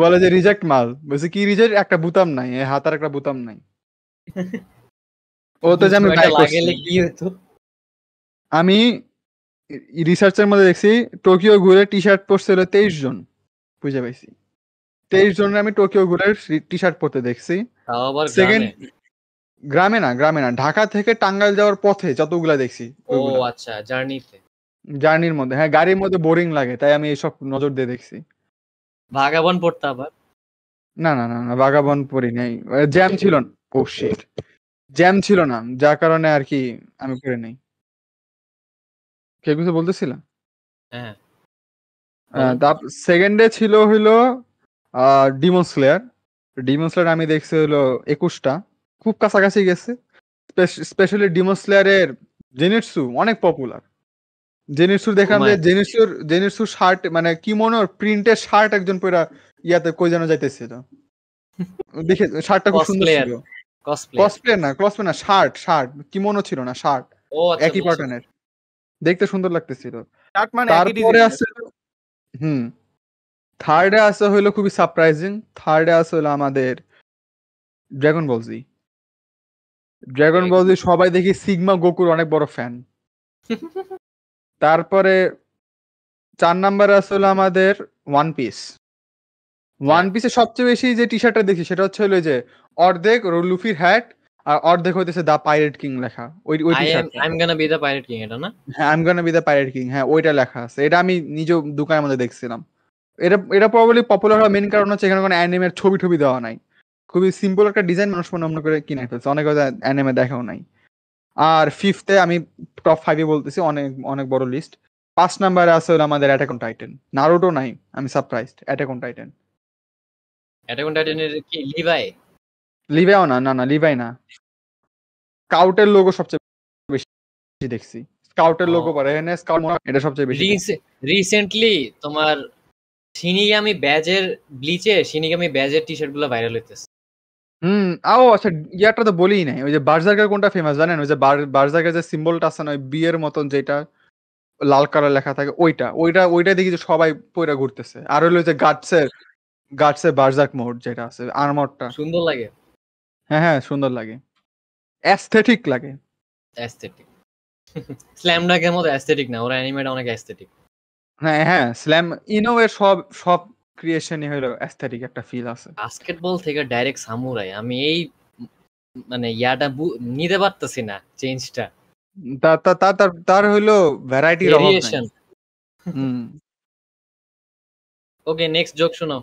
বলে যে রিজেক্ট মাল বলছে কি রিজেক্ট একটা বুতাম নাই হাতার একটা বুতাম নাই (laughs) ও তো আমি কি করছি আমি রিসার্চের মধ্যে দেখছি টোকিও ঘুরে টি শার্ট পরছে হলো তেইশ জন বুঝে পাইছি তেইশ আচ্ছা। জনের আমি টোকিও ঘুরে টি শার্ট পরতে দেখছি গ্রামে না গ্রামে না ঢাকা থেকে টাঙ্গাইল যাওয়ার পথে যতগুলা দেখছি আচ্ছা জার্নিতে জার্নির মধ্যে হ্যাঁ গাড়ির মধ্যে বোরিং লাগে তাই আমি এইসব নজর দিয়ে দেখছি পড়তে আবার না না না না ভাগাবন পড়ি নাই জ্যাম ছিল না ও শিট জ্যাম ছিল না যার কারণে আর কি আমি পড়ে নেই বলতেছিলাম হ্যাঁ সেকেন্ডে ছিল হইলো ডিমন স্লেয়ার ডিমন স্লেয়ার আমি দেখছি হলো একুশটা খুব কাছাকাছি গেছে স্পেশালি ডিমন স্লেয়ারের জেনিটসু অনেক পপুলার জেনিটসুর দেখলাম যে জেনিটসুর জেনিটসুর শার্ট মানে কিমোনোর প্রিন্টের শার্ট একজন পুরা ইয়াতে কই যেন যাইতেছিল (laughs) দেখে শার্টটা খুব সুন্দর ছিল কসপ্লে না কসপ্লে না শার্ট শার্ট কিমোনো ছিল না শার্ট আচ্ছা, একই প্যাটার্নের দেখতে সুন্দর লাগতেছিল মানে তারপরে আছে হুম থার্ডে আসা হইলো খুবই সারপ্রাইজিং থার্ডে আসা হইলো আমাদের ড্রাগন বলজি ড্রাগন বলজি সবাই দেখি সিগমা গোকুর অনেক বড় ফ্যান (laughs) তারপরে চার নাম্বারে আসলো আমাদের ওয়ান পিস ওয়ান পিসে সবচেয়ে বেশি যে টি শার্টটা দেখি সেটা হচ্ছে হলো যে অর্ধেক লুফির হ্যাট আর অর্ধেক হইতেছে দা পাইরেট কিং লেখা ওই ওই T shirt I am gonna be the pirate king এটা না হ্যাঁ I am gonna be the pirate king হ্যাঁ ওইটা লেখা আছে এটা আমি নিজে দোকানের মধ্যে দেখছিলাম এটা এটা প্রবাবলি পপুলার হওয়ার মেইন কারণ হচ্ছে এখানে কোনো অ্যানিমের ছবি টবি দেওয়া নাই খুবই সিম্পল একটা ডিজাইন মানুষ মনে মনে করে কিনে ফেলছে অনেক হয়তো অ্যানিমে দেখাও নাই আর ফিফথে আমি টপ ফাইভে বলতেছি অনেক অনেক বড় লিস্ট পাঁচ নাম্বারে আছে হলো আমাদের অ্যাটাক অন টাইটেন নারুটো নাই আমি surprised attack on titan attack on টাইটেনের কি লিভাই লিভাইও না না না লিভাই না স্কাউটের লোগো সবচেয়ে বেশি দেখছি স্কাউটের লোগো পরে এখানে স্কাউট এটা সবচেয়ে বেশি রিসেন্টলি তোমার সিনিগামি ব্যাজের ব্লিচে শিনিগামি ব্যাজের টি শার্ট গুলো ভাইরাল হইতেছে হুম আও আচ্ছা ইয়াটা তো বলিই নাই ওই যে বার্জার্গের কোনটা ফেমাস জানেন ওই যে বার্জার্গের যে সিম্বলটা আছে না ওই বিয়ের মতন যেটা লাল কালার লেখা থাকে ওইটা ওইটা ওইটা দেখি যে সবাই পয়রা ঘুরতেছে আর হলো যে গাটসের গাটসের বার্জাক মোড যেটা আছে আর্মরটা সুন্দর লাগে হ্যাঁ হ্যাঁ সুন্দর লাগে অ্যাস্থেটিক লাগে অ্যাস্থেটিক স্ল্যাম ডাকের মতো অ্যাস্থেটিক না ওরা অ্যানিমেটা অনেক অ্যাস্থেটিক হ্যাঁ হ্যাঁ স্ল্যাম ইনো এর সব সব ক্রিয়েশনই হলো অ্যাস্থেটিক একটা ফিল আছে বাস্কেটবল থেকে ডাইরেক্ট সামুরাই আমি এই মানে ইয়াটা নিতে পারতাছি না চেঞ্জটা তার তার তার হলো variety variation hmm okay next joke শোনাও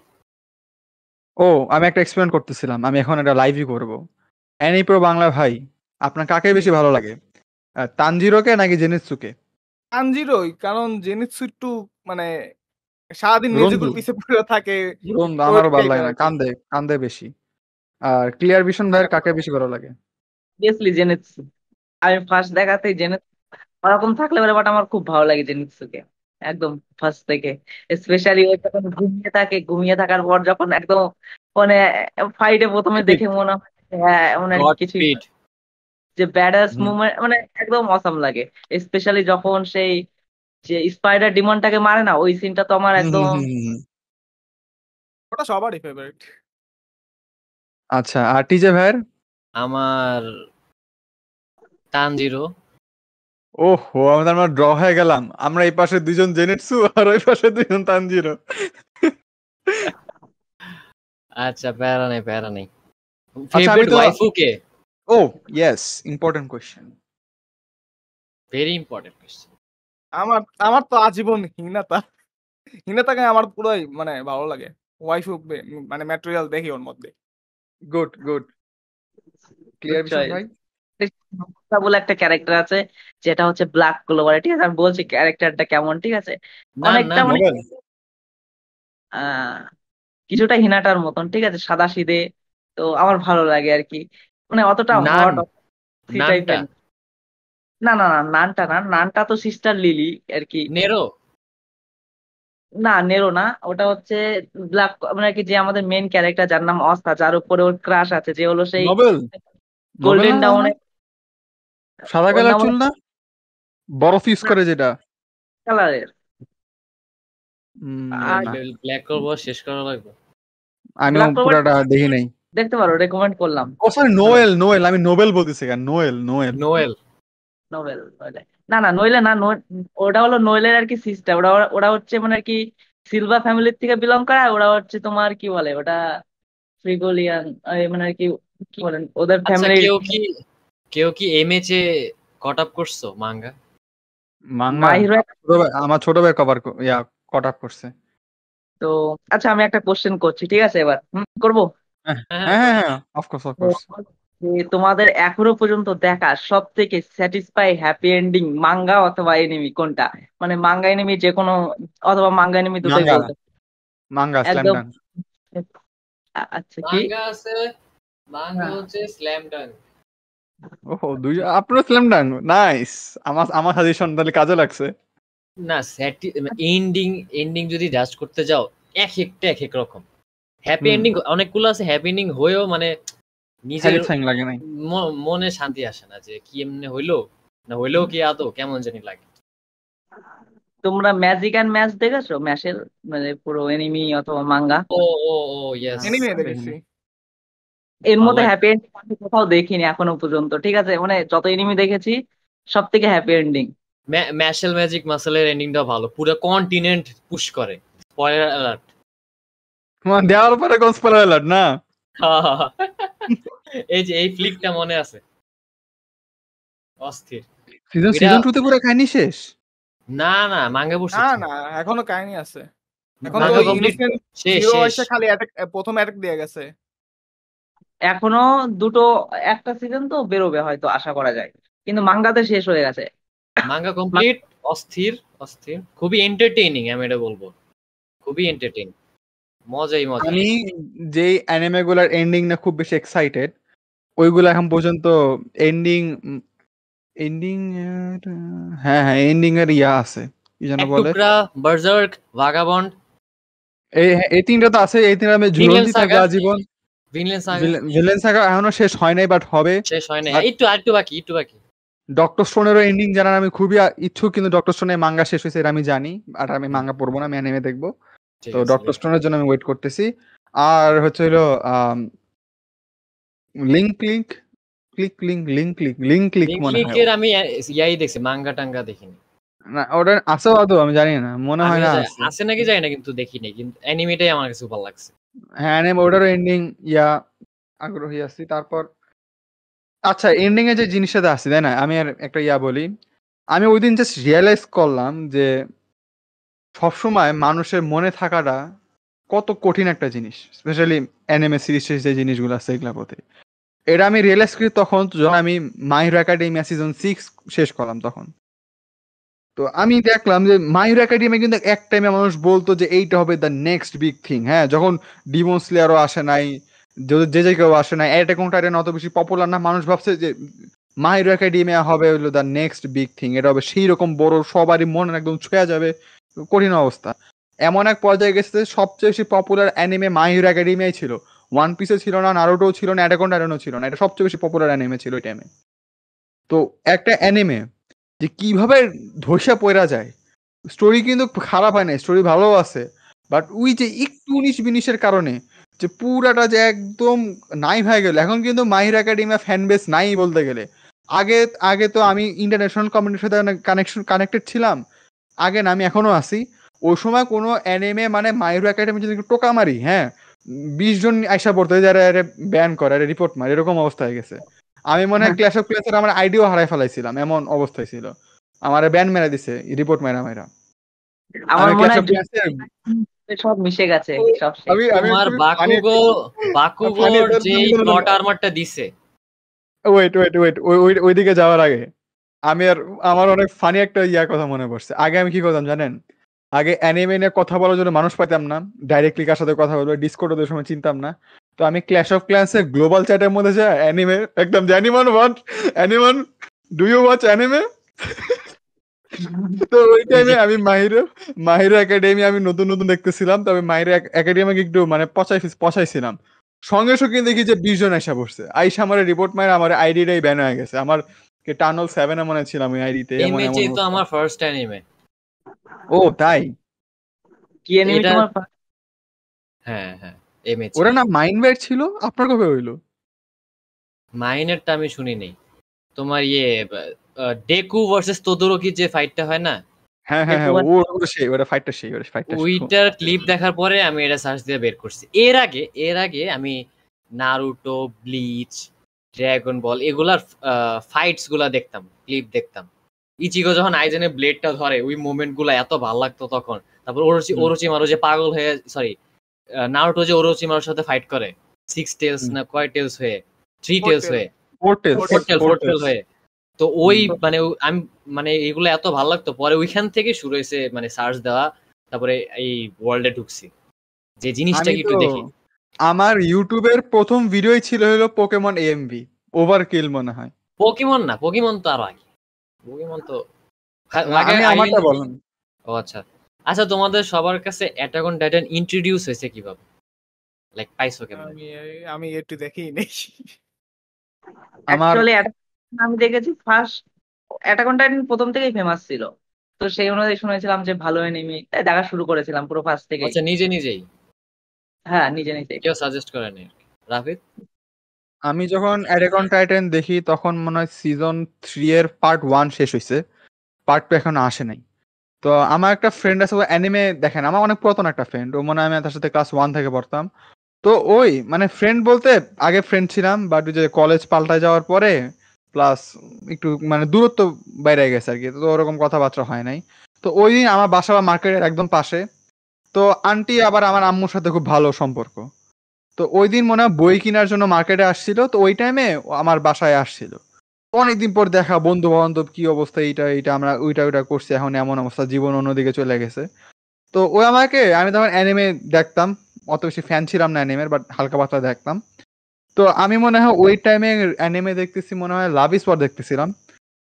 ও আমি একটা এক্সপেরিমেন্ট করতেছিলাম আমি এখন একটা লাইভই করব এনি প্রো বাংলা ভাই আপনার কাকে বেশি ভালো লাগে তানজিরোকে নাকি জেনিৎসুকে তানজিরোই কারণ জেনিৎসু একটু মানে সারাদিন নিজেদের পিছে পড়ে থাকে আমারও ভালো লাগে না কান্দে কান্দে বেশি আর ক্লিয়ার ভিশন ভাইয়ের কাকে বেশি ভালো লাগে অবভিয়াসলি জেনিৎসু আমি ফার্স্ট দেখাতেই জেনিৎসু ওরকম থাকলে বাট আমার খুব ভালো লাগে জেনিৎসুকে একদম ফার্স্ট থেকে স্পেশালি ও যখন ঘুমিয়ে থাকে ঘুমিয়ে থাকার পর যখন একদম মানে ফাইটে প্রথমে দেখে মনে হয় হ্যাঁ এমন কিছু যে ব্যাডাস মুভমেন্ট মানে একদম অসম লাগে স্পেশালি যখন সেই যে স্পাইডার ডিমনটাকে মারে না ওই সিনটা তো আমার একদম ওটা সবারই ফেভারিট আচ্ছা আর টিজে ভাইয়ের আমার টান জিরো ওহো আমাদের আমরা ড্র হয়ে গেলাম আমরা এই পাশে দুজন জেনেটসু আর ওই পাশে দুজন তানজিরো আচ্ছা প্যারা নেই প্যারা নেই ফেভারিট আচ্ছা, ওয়াইফু কে ও yes important question very important question আমার আমার তো আজীবন হিনাতা হিনাতাকে আমার পুরোই মানে ভালো লাগে ওয়াইফু মানে ম্যাটেরিয়াল দেখি ওর মধ্যে গুড গুড ক্লিয়ার বিষয় ভাই বলে একটা ক্যারেক্টার আছে যেটা হচ্ছে ব্ল্যাক ক্লোভার ঠিক আছে আমি বলছি ক্যারেক্টারটা কেমন ঠিক আছে অনেকটা মানে কিছুটা হিনাটার মতন ঠিক আছে সাদা সিদে তো আমার ভালো লাগে আর কি মানে অতটা হট না না না নানটা না নানটা তো সিস্টার লিলি আর কি নেরো না নেরো না ওটা হচ্ছে ব্ল্যাক মানে কি যে আমাদের মেন ক্যারেক্টার যার নাম অস্তা যার উপরে ওর ক্রাশ আছে যে হলো সেই গোল্ডেন ডাউনের সাদা কালার চুল না বরফ ইউজ করে যেটা কালারের নোয়েল নোয়েল আমি Nobel Noel Noel Noel Nobel না না না ওটা হলো আর কি ওরা ওরা হচ্ছে মানে কি ফ্যামিলির থেকে বিলং করা ওরা হচ্ছে তোমার কি বলে ওটা ফ্রিগোলিয়ান মানে আর কি বলেন ওদের ফ্যামিলি আচ্ছা, কেউ কি এম যে কট আপ করছো মাঙ্গা আমার ছোট ভাই কভার ইয়া কট করছে তো আচ্ছা আমি একটা কোশ্চেন করছি ঠিক আছে এবার করব হ্যাঁ হ্যাঁ অফকোর্স হ্যাঁ, অফকোর্স হ্যাঁ, তোমাদের এখনো পর্যন্ত দেখা সব থেকে স্যাটিসফাই হ্যাপি এন্ডিং মাঙ্গা অথবা এনিমি কোনটা মানে মাঙ্গা এনিমি যে কোনো অথবা মাঙ্গা এনিমি দুটোই বলতে মাঙ্গা একদম আচ্ছা কি মাঙ্গা আছে মাঙ্গা হ্যাঁ। হচ্ছে স্ল্যাম ডাঙ্ক ওহো দুই আপনার স্ল্যাম ডাং নাইস আমার আমার সাজেশন তাহলে কাজে লাগছে না স্যাটি এন্ডিং এন্ডিং যদি জাস্ট করতে যাও এক একটা এক এক রকম হ্যাপি এন্ডিং অনেকগুলো আছে হ্যাপি এন্ডিং হয়েও মানে নিজের লাগে নাই মনে শান্তি আসে না যে কি এমনি হইলো না হইলেও কি আদৌ কেমন জানি লাগে তোমরা ম্যাজিক এন্ড ম্যাচ দেখেছো ম্যাশের মানে পুরো এনিমি অথবা মাঙ্গা ও ও ও ইয়েস এনিমি দেখেছি এর মধ্যে হ্যাপি এন্ডিং কোথাও দেখিনি এখনো পর্যন্ত ঠিক আছে মানে যত এনিমি দেখেছি সব থেকে হ্যাপি এন্ডিং ম্যাশেল ম্যাজিক মাসেলের এন্ডিংটা ভালো পুরো কন্টিনেন্ট পুশ করে স্পয়লার অ্যালার্ট দেওয়ার পরে কোন স্পয়লার অ্যালার্ট না (laughs) এই যে এই ফ্লিকটা মনে আছে অস্থির সিজন সিজন 2 তে পুরো কাহিনী শেষ না না মাঙ্গা বসে না না এখনো কাহিনী আছে এখন তো ইনিশিয়াল শেষ শেষ খালি অ্যাটাক প্রথম অ্যাটাক দিয়ে গেছে এখনো দুটো একটা সিজন তো বেরোবে হয়তো আশা করা যায় কিন্তু মাঙ্গাতে শেষ হয়ে গেছে মাঙ্গা কমপ্লিট অস্থির অস্থির খুবই এন্টারটেইনিং আমি এটা বলবো খুবই এন্টারটেইনিং মজাই মজা আমি যে অ্যানিমে গুলার এন্ডিং না খুব বেশি এক্সাইটেড ওইগুলো এখন পর্যন্ত এন্ডিং এন্ডিং হ্যাঁ হ্যাঁ এন্ডিং এর ইয়া আছে কি যেন বলে টুকরা বার্জার্ক ভাগাবন্ড এই হ্যাঁ, এই তিনটা তো আছে এই তিনটা আমি ঝুলন্তি থাকবে আজীবন ভিলেন সাগা এখনো শেষ হয় নাই বাট হবে শেষ হয় নাই একটু বাকি একটু বাকি ডক্টর স্টোনেরও এন্ডিং জানার আমি খুবই ইচ্ছুক কিন্তু ডক্টর স্টোনের মাঙ্গা শেষ হয়েছে আমি জানি আর আমি মাঙ্গা পড়বো না আমি অ্যানিমে দেখবো তো ডক্টর স্টোনের জন্য আমি ওয়েট করতেছি আর হচ্ছে হলো লিঙ্ক লিংক ক্লিক লিঙ্ক মনে হয় আমি ইয়াই দেখছি মাঙ্গা টাঙ্গা দেখিনি না ওটা আছে আমি জানি না মনে হয় না আছে নাকি জানি না কিন্তু দেখিনি কিন্তু অ্যানিমেটাই আমার কাছে ভালো লাগছে হ্যাঁ নেম ওটারও এন্ডিং ইয়া আগ্রহী আছি তারপর আচ্ছা এন্ডিং এ যে জিনিসটা আসছি তাই না আমি আর একটা ইয়া বলি আমি ওই দিন জাস্ট রিয়েলাইজ করলাম যে সবসময় মানুষের মনে থাকাটা কত কঠিন একটা জিনিস স্পেশালি অ্যানিমে সিরিজ যে জিনিসগুলো আছে এগুলোর প্রতি এটা আমি রিয়েলাইজ করি তখন যখন আমি my hero academia season six শেষ করলাম তখন তো আমি দেখলাম যে মায়ুর একাডেমি কিন্তু এক টাইমে মানুষ বলতো যে এইটা হবে দ্য নেক্সট বিগ থিং হ্যাঁ যখন ডিমন স্লেয়ারও আসে নাই যে যে কেউ আসে নাই এটা কোনটা এটা অত বেশি পপুলার না মানুষ ভাবছে যে মায়ুর একাডেমি হবে হলো দ্য নেক্সট বিগ থিং এটা হবে সেই রকম বড় সবারই মন একদম ছুঁয়া যাবে কঠিন অবস্থা এমন এক পর্যায়ে গেছে সবচেয়ে বেশি পপুলার অ্যানিমে মাহিরো একাডেমিয়াই ছিল ওয়ান পিসে ছিল না নারোটো ছিল না অ্যাটাকন ছিল না এটা সবচেয়ে বেশি পপুলার অ্যানিমে ছিল ওই টাইমে তো একটা অ্যানিমে যে কিভাবে ধসা পড়া যায় স্টোরি কিন্তু খারাপ হয় না স্টোরি ভালো আছে বাট উই যে একটু উনিশ বিনিশের কারণে যে পুরাটা যে একদম নাই হয়ে গেল এখন কিন্তু মাহির একাডেমিয়া ফ্যান বেস নাই বলতে গেলে আগে আগে তো আমি ইন্টারন্যাশনাল কমিউনিটির সাথে কানেকশন কানেক্টেড ছিলাম আগে না আমি এখনো আছি ওই সময় কোনো অ্যানিমে মানে মাইরো একাডেমি যদি টোকা মারি হ্যাঁ বিশ জন আইসা পড়তে যারা ব্যান করে রিপোর্ট মারে এরকম অবস্থা হয়ে গেছে আমি মনে হয় ক্ল্যাশ অফ ক্ল্যান্সের আমার আইডিও হারাই ফেলাইছিলাম এমন অবস্থায় ছিল আমার ব্যান মেরা দিছে রিপোর্ট মেরা মেরা আমার মনে হয় সব মিশে গেছে সব তোমার বাকুগো বাকুগোর যে প্লট আর্মারটা দিছে ওয়েট ওয়েট ওয়েট ওইদিকে যাওয়ার আগে আমি আর আমার অনেক ফানি একটা ইয়া কথা মনে পড়ছে আগে আমি কি করতাম জানেন আগে অ্যানিমে নিয়ে কথা বলার জন্য মানুষ পাইতাম না ডাইরেক্টলি কার সাথে কথা বলবো ডিসকোর্ড ওদের সময় চিনতাম না তো আমি ক্ল্যাশ অফ ক্ল্যান্সে গ্লোবাল চ্যাটের মধ্যে যা অ্যানিমে একদম অ্যানিমান ওয়াট অ্যানিমান ডু ইউ ওয়াচ অ্যানিমে তো ওই টাইমে (laughs) আমি মাহির মাহির একাডেমি আমি নতুন নতুন দেখতেছিলাম তবে মাহির একাডেমিকে একটু মানে পচাই পচাইছিলাম সঙ্গে সঙ্গে দেখি যে বিশ জন আইসা পড়ছে আইসা আমার রিপোর্ট মায়ের আমার আইডিটাই ব্যান হয়ে গেছে আমার টানল সেভেন মনে ছিলাম ওই আইডিতে তো আমার ফার্স্ট অ্যানিমে ও তাই কি অ্যানিমে তোমার হ্যাঁ হ্যাঁ E. ওরা না মাইনওয়্যার ছিল আপনার কবে মাইনেরটা আমি শুনি নাই তোমার ইয়ে ডেকু ভার্সেস যে ফাইটটা হয় না হ্যাঁ, হ্যাঁ, হ্যাঁ, ক্লিপ দেখার পরে আমি এটা সার্চ দিয়ে বের করছি এর আগে এর আগে আমি নারুটো ব্লিচ ড্রাগন বল এগুলার ফাইটস গুলা দেখতাম ক্লিপ দেখতাম ইচিগো যখন আইজেনে ব্লেডটা ধরে ওই মুভমেন্ট গুলা এত ভালো লাগতো তখন তারপর ওরচি ওরচি মারো যে পাগল হয়ে সরি নাউটো যে ওরোচিমারুর সাথে ফাইট করে সিক্স টেলস না কয় টেলস হয়ে থ্রি টেলস হয়ে ফোর টেলস ফোর টেলস হয়ে তো ওই মানে আমি মানে এগুলো এত ভালো লাগতো পরে ওইখান থেকে শুরু হয়েছে মানে সার্চ দেওয়া তারপরে এই ওয়ার্ল্ডে ঢুকছি যে জিনিসটা একটু দেখি আমার ইউটিউবের প্রথম ভিডিওই ছিল হলো পোকেমন এএমবি ওভারকিল মনে হয় পোকেমন না পোকেমন তো আর আগে পোকেমন তো আমারটা বলুন ও আচ্ছা আচ্ছা তোমাদের সবার কাছে অ্যাটাক অন টাইটান ইন্ট্রোডিউস হয়েছে কিভাবে লাইক পাইছো কেমন আমি আমি একটু দেখিই নেই আমার আমি দেখেছি ফার্স্ট অ্যাটাক অন টাইটান প্রথম থেকেই ফেমাস ছিল তো সেই অনুযায়ী শুনেছিলাম যে ভালো এনিমি তাই দেখা শুরু করেছিলাম পুরো ফার্স্ট থেকে আচ্ছা নিজে নিজেই হ্যাঁ নিজে নিজেই কেউ সাজেস্ট করেনি রাফিদ আমি যখন অ্যাটাক অন টাইটান দেখি তখন মনে হয় সিজন থ্রি এর পার্ট ওয়ান শেষ হয়েছে পার্ট টু এখন আসে নাই তো আমার একটা ফ্রেন্ড আছে ও অ্যানিমে দেখেন আমার অনেক পুরাতন একটা ফ্রেন্ড ও মনে হয় আমি তার সাথে ক্লাস ওয়ান থেকে পড়তাম তো ওই মানে ফ্রেন্ড বলতে আগে ফ্রেন্ড ছিলাম বাট যে কলেজ পাল্টা যাওয়ার পরে প্লাস একটু মানে দূরত্ব বাইরে গেছে আর কি তো ওরকম কথাবার্তা হয় নাই তো ওই দিন আমার বাসা বা মার্কেটের একদম পাশে তো আন্টি আবার আমার আম্মুর সাথে খুব ভালো সম্পর্ক তো ওই দিন মনে হয় বই কেনার জন্য মার্কেটে আসছিল তো ওই টাইমে আমার বাসায় আসছিল অনেকদিন পর দেখা বন্ধু বান্ধব কি অবস্থা এইটা এইটা আমরা ওইটা ওইটা করছি এখন এমন অবস্থা জীবন অন্যদিকে চলে গেছে তো ও আমাকে আমি তখন অ্যানিমে দেখতাম অত বেশি ফ্যান ছিলাম না অ্যানিমের বাট হালকা পাতলা দেখতাম তো আমি মনে হয় ওই টাইমে অ্যানিমে দেখতেছি মনে হয় লাভ স্পট দেখতেছিলাম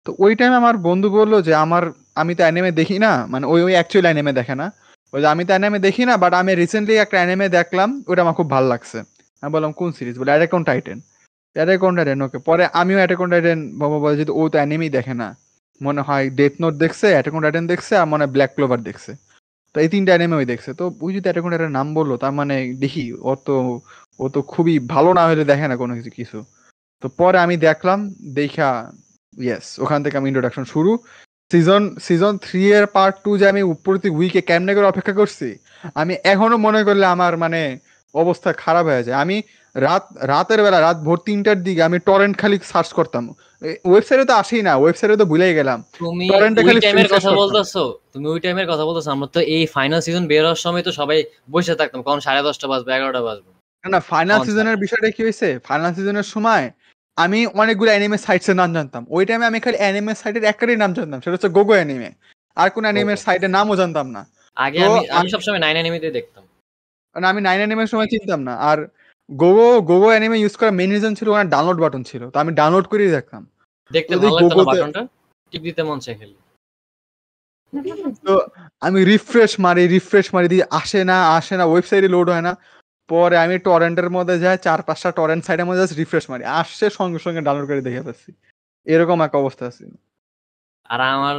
তো ওই টাইমে আমার বন্ধু বললো যে আমার আমি তো অ্যানিমে দেখি না মানে ওই ওই অ্যাকচুয়ালি অ্যানিমে দেখে না ওই যে আমি তো অ্যানিমে দেখি না বাট আমি রিসেন্টলি একটা অ্যানিমে দেখলাম ওইটা আমার খুব ভালো লাগছে আমি বললাম কোন সিরিজ বলে অ্যাটাক অন টাইটেন অ্যাটাকন্ডা রেন ওকে পরে আমিও অ্যাটাকন্ডা রেন বাবা বলে যেহেতু ও তো অ্যানিমেই দেখে না মনে হয় ডেথ নোট দেখছে অ্যাটাকন্ডা রেন দেখছে আর মনে হয় ব্ল্যাক ক্লোভার দেখছে তো এই তিনটা অ্যানিমে ওই দেখছে তো ওই যদি অ্যাটাকন্ডা রেন নাম বললো তার মানে দেখি ও তো ও তো খুবই ভালো না হলে দেখে না কোনো কিছু কিছু তো পরে আমি দেখলাম দেখা ইয়েস ওখান থেকে আমি ইন্ট্রোডাকশন শুরু সিজন সিজন থ্রি এর পার্ট টু যে আমি প্রতি উইকে কেমনে করে অপেক্ষা করছি আমি এখনো মনে করলে আমার মানে অবস্থা খারাপ হয়ে যায় আমি রাত রাতের বেলা রাত ভোর তিনটার দিকে আমি টরেন্ট খালি সার্চ করতাম ওয়েবসাইটে তো আসেই না ওয়েবসাইটে তো ভুলেই গেলাম তুমি ওই টাইমের কথা বলতাছো তুমি ওই টাইমের কথা বলতাছো আমরা তো এই ফাইনাল সিজন বের হওয়ার সময় তো সবাই বসে থাকতাম কারণ সাড়ে দশটা বাজবে এগারোটা বাজবে না ফাইনাল সিজনের বিষয়টা কি হয়েছে ফাইনাল সিজনের সময় আমি অনেকগুলো অ্যানিমে সাইটসের নাম জানতাম ওই টাইমে আমি খালি অ্যানিমে সাইটের একটারই নাম জানতাম সেটা হচ্ছে গোগো অ্যানিমে আর কোন অ্যানিমের সাইটের নামও জানতাম না আগে আমি সবসময় নাইন অ্যানিমেতেই দেখতাম আমি নাইন অ্যানিমের সময় চিনতাম না আর গোগো গোগো অ্যানিমে ইউজ করার মেইন রিজন ছিল ওখানে ডাউনলোড বাটন ছিল তো আমি ডাউনলোড করেই দেখতাম দেখতে ভালো লাগতো বাটনটা টিপ দিতে মন চাই খালি তো আমি রিফ্রেশ মারি রিফ্রেশ মারি দিয়ে আসে না আসে না ওয়েবসাইটে লোড হয় না পরে আমি টরেন্টের মধ্যে যাই চার পাঁচটা টরেন্ট সাইডের মধ্যে জাস্ট রিফ্রেশ মারি আসছে সঙ্গে সঙ্গে ডাউনলোড করে দেখে পাচ্ছি এরকম এক অবস্থা আছে আর আমার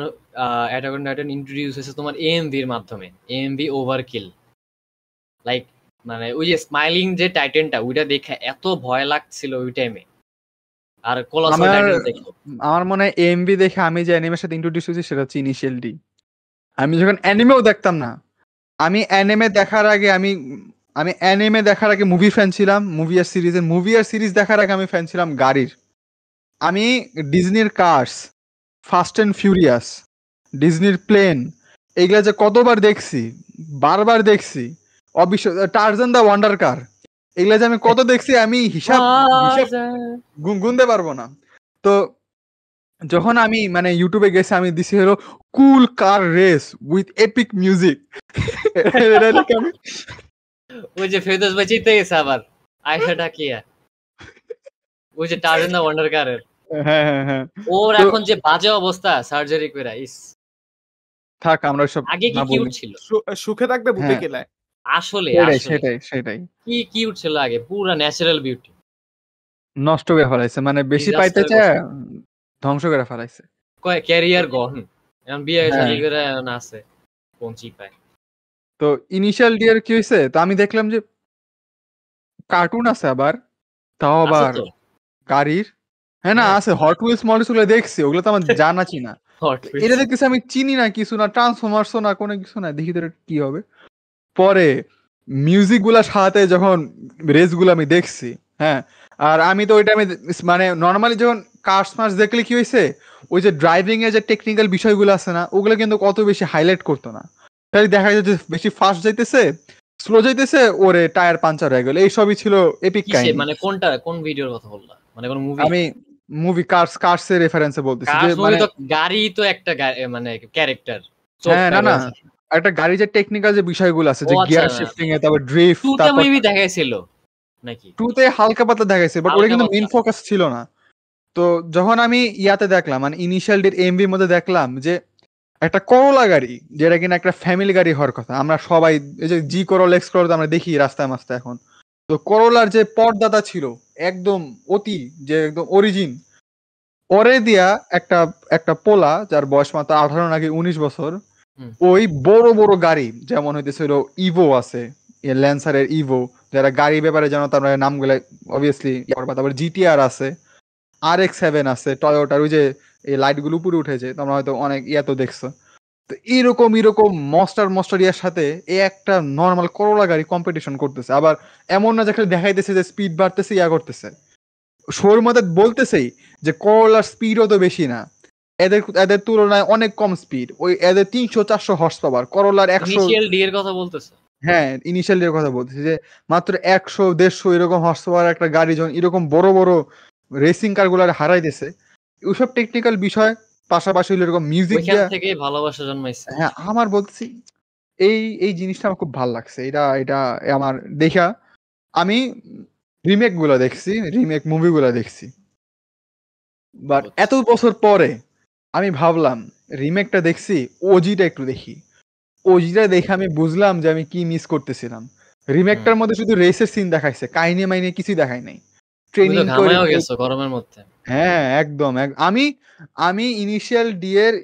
অ্যাটাক অন টাইটান ইন্ট্রোডিউস হয়েছে তোমার এএমভি এর মাধ্যমে এএমভি ওভারকিল লাইক মানে ওই যে স্মাইলিং যে টাইটেনটা ওইটা দেখে এত ভয় লাগছিল ওই টাইমে আর কোলাসাল আমার মনে হয় এমবি দেখে আমি যে অ্যানিমের সাথে ইন্ট্রোডিউস হয়েছি সেটা হচ্ছে ইনিশিয়াল ডি আমি যখন অ্যানিমেও দেখতাম না আমি অ্যানিমে দেখার আগে আমি আমি অ্যানিমে দেখার আগে মুভি ফ্যান ছিলাম মুভি আর সিরিজের মুভি আর সিরিজ দেখার আগে আমি ফ্যান ছিলাম গাড়ির আমি ডিজনির কার্স ফাস্ট অ্যান্ড ফিউরিয়াস ডিজনির প্লেন এগুলা যে কতবার দেখছি বারবার দেখছি অবিশ্ব টার্জান দা ওয়ান্ডার কার এগুলা যে আমি কত দেখছি আমি হিসাব গুনতে পারবো না তো যখন আমি মানে ইউটিউবে গেছি আমি দিছি হলো cool car race with epic music ওই যে ফেরদৌস ভাই জিতে গেছে আবার আয়সা ডাকিয়া ওই যে টার্জান দা ওয়ান্ডার কার হ্যাঁ হ্যাঁ ওর এখন যে বাজে অবস্থা সার্জারি করে ইস থাক আমরা সব আগে কি কিউট ছিল সুখে থাকতে ভূতে হ্যাঁ। কেলায় আসলে সেটাই সেটাই কি কিউট ছিল আগে পুরো ন্যাচারাল বিউটি নষ্ট করে ফেলাইছে মানে বেশি পাইতে চায় ধ্বংস করে ফেলাইছে কয় ক্যারিয়ার গহন বিয়ে হ্যাঁ। আছে পৌঁছি পায় তো ইনিশিয়াল ডিয়ার কি হইছে তো আমি দেখলাম যে কার্টুন আছে আবার তাও আবার গাড়ির হ্যাঁ না হ্যাঁ। আছে হট হুইলস মডেলস গুলো দেখছি ওগুলো তো আমার জানা চিনা (laughs) এটা দেখতেছি আমি চিনি না কিছু না ট্রান্সফরমার্স না কোনো কিছু না দেখি তো কি হবে পরে মিউজিক গুলা সাথে যখন রেস গুলো আমি দেখছি হ্যাঁ আর আমি তো ওইটা আমি মানে নর্মালি যখন কার্স মার্স দেখলে কি হয়েছে ওই যে ড্রাইভিং এর যে টেকনিক্যাল বিষয়গুলো আছে না ওগুলো কিন্তু কত বেশি হাইলাইট করতো না তাই দেখা যায় যে বেশি ফাস্ট যাইতেছে স্লো যাইতেছে ওরে টায়ার পাঞ্চার হয়ে গেল এইসবই ছিল এপিক কাহিনী মানে কোনটা কোন ভিডিওর কথা বললা মানে কোন মুভি আমি মুভি কার্স কার্স এর রেফারেন্সে বলতেছি যে মানে গাড়ি তো একটা মানে ক্যারেক্টার হ্যাঁ না হ্যাঁ, না একটা গাড়ি যে টেকনিক্যাল যে বিষয়গুলো আছে যে গিয়ার আচ্ছা। শিফটিং এ তারপর ড্রিফট তে মেবি দেখাইছিল নাকি তে হালকা পাতলা দেখাইছে বাট ওটা কিন্তু মেইন ফোকাস ছিল না তো যখন আমি ইয়াতে দেখলাম মানে ইনিশিয়াল এমবি এমবির মধ্যে দেখলাম যে একটা করোলা গাড়ি যেটা কিনা একটা ফ্যামিলি গাড়ি হওয়ার কথা আমরা সবাই এই যে জি করোল এক্স করোল আমরা দেখি রাস্তায় মাস্তে এখন তো করোলার যে পর্দাটা ছিল একদম অতি যে একদম অরিজিন ওরে দিয়া একটা একটা পোলা যার বয়স মাত্র আঠারো নাকি উনিশ বছর ওই বড় বড় গাড়ি যেমন হইতেছিল ইভো আছে ল্যান্সারের ইভো যারা গাড়ি ব্যাপারে জানো তারা নামগুলো অবভিয়াসলি তারপর জিটিআর আছে আর এক্স সেভেন আছে টয়োটার ওই যে এই লাইটগুলো উপরে উঠেছে তোমরা হয়তো অনেক ইয়া তো দেখছো তো এরকম এরকম মস্টার মস্টার ইয়ার সাথে এ একটা নর্মাল করোলা গাড়ি কম্পিটিশন করতেছে আবার এমন না যে খালি দেখাইতেছে যে স্পিড বাড়তেছে ইয়া করতেছে শোর মতে বলতেছেই যে করোলার স্পিডও তো বেশি না এদের এদের তুলনায় অনেক কম স্পিড ওই এদের তিনশো চারশো হর্স পাওয়ার করলার একশো কথা বলতেছে হ্যাঁ ইনিশিয়াল ডি এর কথা বলতেছি যে মাত্র একশো দেড়শো এরকম হর্স পাওয়ার একটা গাড়ি যখন এরকম বড় বড় রেসিং কারগুলার হারাইতেছে ওইসব টেকনিক্যাল বিষয় পাশাপাশি এরকম মিউজিক থেকে ভালোবাসা জন্মাইছে হ্যাঁ আমার বলছি এই এই জিনিসটা আমার খুব ভালো লাগছে এটা এটা আমার দেখা আমি রিমেক গুলা দেখছি রিমেক মুভি গুলা দেখছি বাট এত বছর পরে আমি ভাবলাম রিমেকটা দেখছি ওজিটা একটু দেখি ওজিটা দেখে আমি বুঝলাম যে আমি কি মিস করতেছিলাম রিমেকটার মধ্যে শুধু রেসের সিন দেখাইছে কাহিনী মাইনে কিছুই দেখাই নাই ট্রেনিং গরমের মধ্যে হ্যাঁ একদম আমি আমি ইনিশিয়াল ডি এর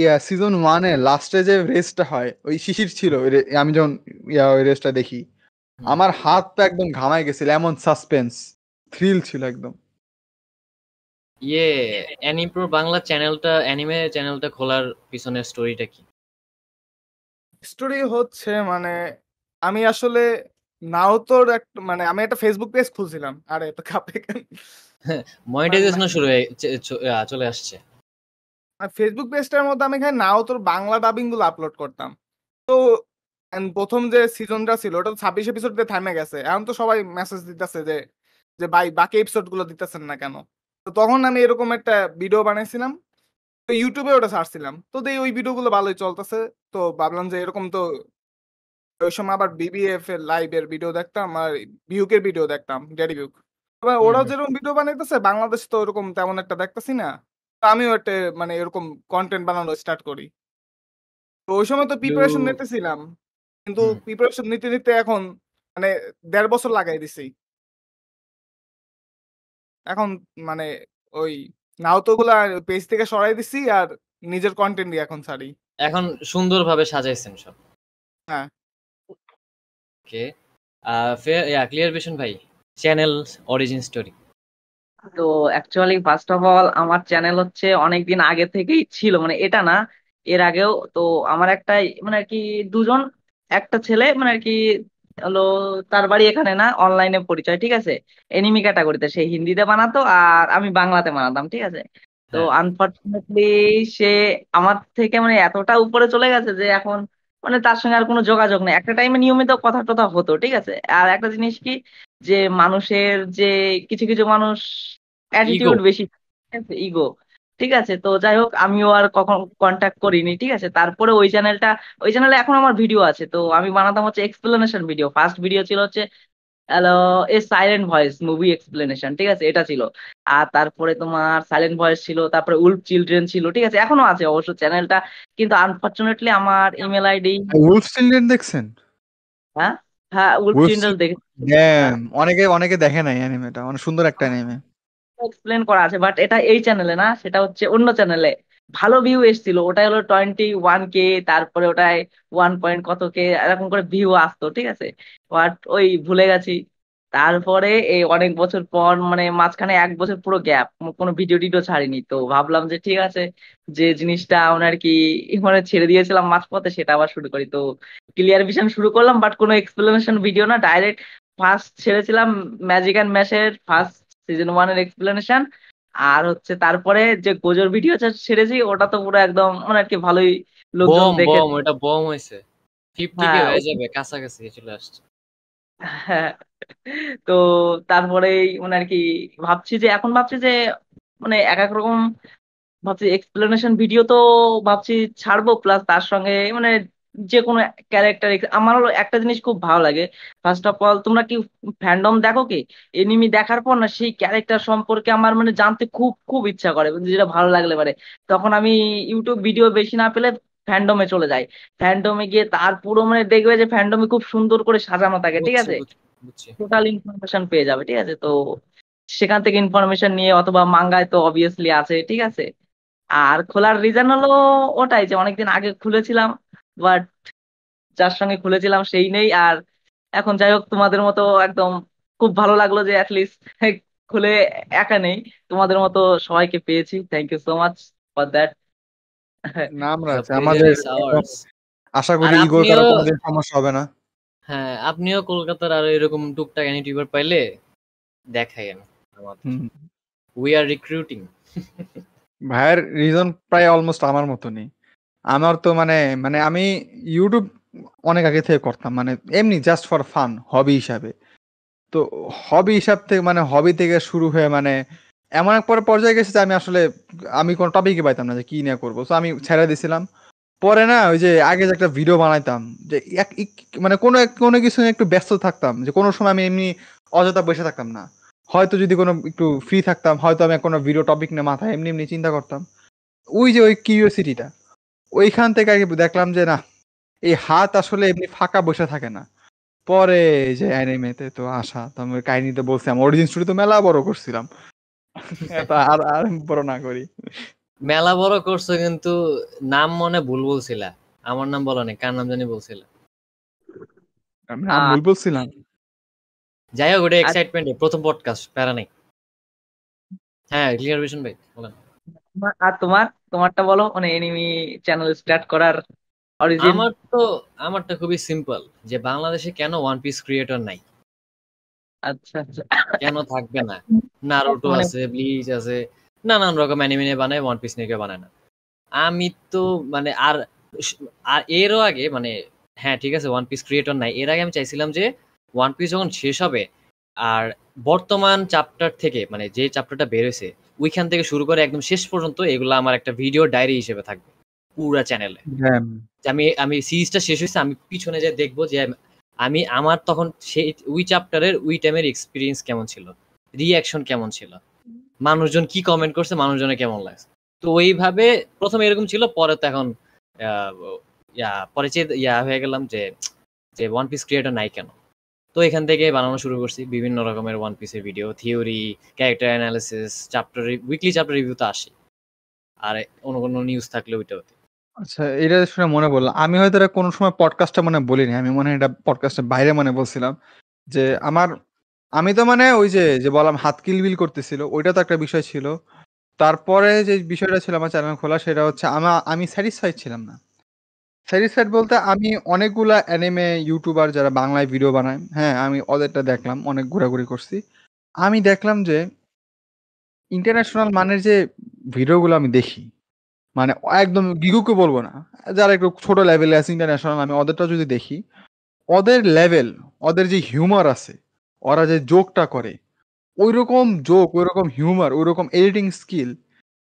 ইয়া সিজন ওয়ানে লাস্টে যে রেসটা হয় ওই শিশির ছিল আমি যখন ইয়া ওই রেসটা দেখি আমার হাতটা একদম ঘামায় গেছিল এমন সাসপেন্স থ্রিল ছিল একদম ইয়ে অ্যানিপ্রো বাংলা চ্যানেলটা অ্যানিমে চ্যানেলটা খোলার পিছনের স্টোরিটা কি স্টোরি হচ্ছে মানে আমি আসলে নাওতোর একটা মানে আমি একটা ফেসবুক পেজ খুলছিলাম আরে তো কাপে মনিটাইজেশন (laughs) মানে শুরু চলে আসছে আর ফেসবুক পেজটার মধ্যে আমি এখানে তোর বাংলা ডাবিং গুলো আপলোড করতাম তো প্রথম যে সিজনটা ছিল ওটা ছাব্বিশ এপিসোড দিয়ে থামে গেছে এখন তো সবাই মেসেজ দিতেছে যে যে ভাই বাকি এপিসোড গুলো দিতেছেন না কেন তো তখন আমি এরকম একটা ভিডিও বানাইছিলাম তো ইউটিউবে ওটা সারছিলাম তো দেই ওই ভিডিওগুলো ভালোই চলতেছে তো ভাবলাম যে এরকম তো ওই সময় আবার বিবিএফ এর লাইভ এর ভিডিও দেখতাম আর এর ভিডিও দেখতাম ড্যাডি বিউক ওরাও যেরকম ভিডিও বানাইতেছে বাংলাদেশ তো ওরকম তেমন একটা দেখতেছি না আমিও একটা মানে এরকম কন্টেন্ট বানানো স্টার্ট করি তো ওই সময় তো প্রিপারেশন নিতেছিলাম কিন্তু প্রিপারেশন নিতে নিতে এখন মানে দেড় বছর লাগাই দিছি এখন মানে ওই নাও তো পেজ থেকে সরাই দিছি আর নিজের কন্টেন্ট এখন ছাড়ি এখন সুন্দরভাবে সাজাইছেন সব হ্যাঁ ওকে ইয়া ক্লিয়ার ভিশন ভাই চ্যানেল অরিজিন স্টোরি তো অ্যাকচুয়ালি ফার্স্ট অফ অল আমার চ্যানেল হচ্ছে অনেকদিন আগে থেকেই ছিল মানে এটা না এর আগেও তো আমার একটা মানে আর কি দুজন একটা ছেলে মানে আর কি হলো তার বাড়ি এখানে না অনলাইনে পরিচয় ঠিক আছে এনিমি ক্যাটাগরিতে সে হিন্দিতে বানাতো আর আমি বাংলাতে বানাতাম ঠিক আছে তো আনফর্চুনেটলি হ্যাঁ। সে আমার থেকে মানে এতটা উপরে চলে গেছে যে এখন মানে তার সঙ্গে আর কোনো যোগাযোগ নেই একটা টাইমে নিয়মিত কথা টথা হতো ঠিক আছে আর একটা জিনিস কি যে মানুষের যে কিছু কিছু মানুষ অ্যাটিটিউড বেশি ইগো ঠিক আছে তো যাই হোক আমিও আর কখন কন্ট্যাক্ট করিনি ঠিক আছে তারপরে ওই চ্যানেলটা ওই চ্যানেলে এখন আমার ভিডিও আছে তো আমি বানাতাম হচ্ছে এক্সপ্লেনেশন ভিডিও ফার্স্ট ভিডিও ছিল হচ্ছে hello a silent voice movie explanation ঠিক আছে এটা ছিল আর তারপরে তোমার সাইলেন্ট ভয়েস ছিল তারপরে উল্ফ চিলড্রেন ছিল ঠিক আছে এখনো আছে অবশ্য চ্যানেলটা কিন্তু আনফরচুনেটলি আমার ইমেল আইডি উল্ফ চিলড্রেন দেখছেন হ্যাঁ হ্যাঁ উল্ফ চিলড্রেন দেখে অনেকে অনেকে দেখে নাই অ্যানিমেটা অনেক সুন্দর একটা অ্যানিমে এক্সপ্লেন করা আছে বাট এটা এই চ্যানেলে না সেটা হচ্ছে অন্য চ্যানেলে ভালো ভিউ এসেছিল ওটাই হলো টোয়েন্টি ওয়ান কে তারপরে ওটাই ওয়ান পয়েন্ট কত কে এরকম করে ভিউ আসতো ঠিক আছে বাট ওই ভুলে গেছি তারপরে এই অনেক বছর পর মানে মাঝখানে এক বছর পুরো গ্যাপ কোনো ভিডিও টিডিও ছাড়িনি তো ভাবলাম যে ঠিক আছে যে জিনিসটা ওনার কি মানে ছেড়ে দিয়েছিলাম মাঝপথে সেটা আবার শুরু করি তো ক্লিয়ার ভিশন শুরু করলাম বাট কোনো এক্সপ্লেনেশন ভিডিও না ডাইরেক্ট ফার্স্ট ছেড়েছিলাম ম্যাজিক অ্যান্ড ম্যাশের ফার্স্ট সিজন ওয়ানের এক্সপ্লেনেশন আর হচ্ছে তারপরে যে গোজর ভিডিও ছেড়েছি ওটা তো পুরো একদম মানে আর কি ভালোই লোকজন দেখে বম ওটা বম হইছে 50 কে হ্যাঁ। হয়ে যাবে কাছাকাছি চলে আসছে হ্যাঁ। তো তারপরে মানে আর কি ভাবছি যে এখন ভাবছি যে মানে এক এক রকম ভাবছি এক্সপ্লেনেশন ভিডিও তো ভাবছি ছাড়বো প্লাস তার সঙ্গে মানে যে কোনো ক্যারেক্টার আমার হলো একটা জিনিস খুব ভালো লাগে ফার্স্ট অফ অল তোমরা কি ফ্যান্ডম দেখো কি এনিমি দেখার পর না সেই ক্যারেক্টার সম্পর্কে আমার মানে জানতে খুব খুব ইচ্ছা করে মানে যেটা ভালো লাগলে পারে তখন আমি ইউটিউব ভিডিও বেশি না পেলে ফ্যান্ডমে চলে যাই ফ্যান্ডমে গিয়ে তার পুরো মানে দেখবে যে ফ্যান্ডমে খুব সুন্দর করে সাজানো থাকে ঠিক আছে টোটাল ইনফরমেশন পেয়ে যাবে ঠিক আছে তো সেখান থেকে ইনফরমেশন নিয়ে অথবা মাঙ্গায় তো অবভিয়াসলি আছে ঠিক আছে আর খোলার রিজন হলো ওটাই যে অনেকদিন আগে খুলেছিলাম বাট যার সঙ্গে খুলেছিলাম সেই নেই আর এখন যাই হোক তোমাদের মতো একদম খুব ভালো লাগলো যে অ্যাটলিস্ট খুলে একা নেই তোমাদের মতো সবাইকে পেয়েছি thank you so much for that আশা করি সমস্যা হবে না হ্যাঁ আপনিও কলকাতার আরো এরকম টুকটাক ইউটিউবার পাইলে দেখাইয়েন আমাদের উই আর রিক্রুটিং ভাইয়ের রিজন প্রায় অলমোস্ট আমার মতনই আমার তো মানে মানে আমি ইউটিউব অনেক আগে থেকে করতাম মানে এমনি জাস্ট ফর ফান হবি হিসাবে তো হবি হিসাব থেকে মানে হবি থেকে শুরু হয়ে মানে এমন এক পরে পর্যায়ে গেছে যে আমি আসলে আমি কোনো টপিকে পাইতাম না যে কী নিয়ে করবো তো আমি ছেড়ে দিয়েছিলাম পরে না ওই যে আগে যে একটা ভিডিও বানাইতাম যে এক মানে কোনো এক কোনো কিছু একটু ব্যস্ত থাকতাম যে কোনো সময় আমি এমনি অযথা বসে থাকতাম না হয়তো যদি কোনো একটু ফ্রি থাকতাম হয়তো আমি কোনো ভিডিও টপিক নিয়ে মাথায় এমনি এমনি চিন্তা করতাম ওই যে ওই কিউরিয়াসিটিটা ওইখান থেকে আর কি দেখলাম যে না এই হাত আসলে এমনি ফাঁকা বসে থাকে না পরে যে অ্যানিমেতে তো আসা তো আমি কাহিনীতে বলছিলাম অরিজিন স্টোরি তো মেলা বড় করছিলাম (laughs) আর আর বড় না করি মেলা বড় করছো কিন্তু নাম মনে ভুল বলছিলা আমার নাম বলো না কার নাম জানি বলছিলা আমি নাম ভুল বলছিলাম যাই হোক ওটা আচ্ছা। এক্সাইটমেন্টে প্রথম পডকাস্ট প্যারা নাই হ্যাঁ ক্লিয়ার ভিশন ভাই বলেন আর তোমার তোমারটা বলো মানে এনিমি চ্যানেল স্টার্ট করার আমার তো আমারটা খুবই সিম্পল যে বাংলাদেশে কেন ওয়ান পিস ক্রিয়েটর নাই আচ্ছা, আচ্ছা কেন থাকবে না (laughs) নারুটো মানে আছে ব্লিচ আছে নানান রকম অ্যানিমি নিয়ে বানায় ওয়ান পিস নিয়ে বানায় না আমি তো মানে আর আর এরও আগে মানে হ্যাঁ ঠিক আছে ওয়ান পিস ক্রিয়েটর নাই এর আগে আমি চাইছিলাম যে ওয়ান পিস যখন শেষ হবে আর বর্তমান চ্যাপ্টার থেকে মানে যে চ্যাপ্টারটা বেরোছে ওইখান থেকে শুরু করে একদম শেষ পর্যন্ত এগুলো আমার একটা ভিডিও ডায়েরি হিসেবে থাকবে পুরো চ্যানেলে আমি আমি সিরিজটা শেষ হয়েছে আমি পিছনে যে দেখবো যে আমি আমার তখন সেই উই চ্যাপ্টারের উই টাইমের এক্সপিরিয়েন্স কেমন ছিল রিয়াকশন কেমন ছিল মানুষজন কি কমেন্ট করছে মানুষজনে কেমন লাগছে তো ওইভাবে প্রথমে এরকম ছিল পরে তো এখন ইয়া পরে ইয়া হয়ে গেলাম যে যে ওয়ান পিস ক্রিয়েটর নাই কেন তো এখান থেকে বানানো শুরু করছি বিভিন্ন রকমের ওয়ান পিসের video theory character analysis chapter weekly chapter review তো আসে আর অন্য কোনো নিউজ থাকলে ওইটা হতে আচ্ছা এটা শুনে মনে পড়লো আমি হয়তো এটা কোনো সময় পডকাস্টটা মানে বলিনি আমি মনে হয় এটা পডকাস্টের বাইরে মানে বলছিলাম যে আমার আমি তো মানে ওই যে যে বললাম হাত কিলবিল করতেছিল ওইটা তো একটা বিষয় ছিল তারপরে যে বিষয়টা ছিল আমার চ্যানেল খোলা সেটা হচ্ছে আমি স্যাটিসফাইড ছিলাম না স্যারি বলতে আমি অনেকগুলা অ্যানিমে ইউটিউবার যারা বাংলায় ভিডিও বানায় হ্যাঁ আমি ওদেরটা দেখলাম অনেক ঘোরাঘুরি করছি আমি দেখলাম যে ইন্টারন্যাশনাল মানের যে ভিডিওগুলো আমি দেখি মানে একদম গিগুকে বলবো না যারা একটু ছোট লেভেলে আছে ইন্টারন্যাশনাল আমি ওদেরটা যদি দেখি ওদের লেভেল ওদের যে হিউমার আছে ওরা যে জোকটা করে ওই রকম জোক ওই রকম হিউমার ওই রকম এডিটিং স্কিল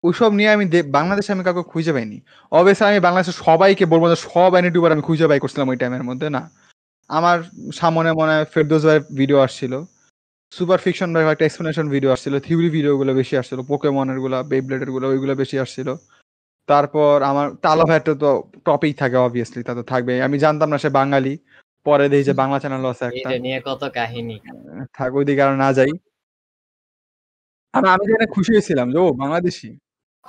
ওইসব নিয়ে আমি বাংলাদেশে আমি কাউকে খুঁজে পাইনি অবশ্যই আমি বাংলাদেশের সবাইকে বলবো যে সব ইউটিউবার আমি খুঁজে পাই করছিলাম ওই টাইমের মধ্যে না আমার সামনে মনে হয় ফেরদোস ভাই ভিডিও আসছিল সুপার ফিকশন ভাই একটা এক্সপ্লেনেশন ভিডিও আসছিল থিউরি ভিডিওগুলো বেশি আসছিল পোকেমনের গুলো বেবলেটের গুলো ওইগুলো বেশি আসছিল তারপর আমার তালা ভাইয়ের তো টপিক থাকে অবভিয়াসলি তা তো থাকবে আমি জানতাম না সে বাঙালি পরে দেখি যে বাংলা চ্যানেল আছে একটা নিয়ে কত কাহিনী থাক ওইদিকে আর না যাই আমি যেন খুশি হয়েছিলাম যে ও বাংলাদেশি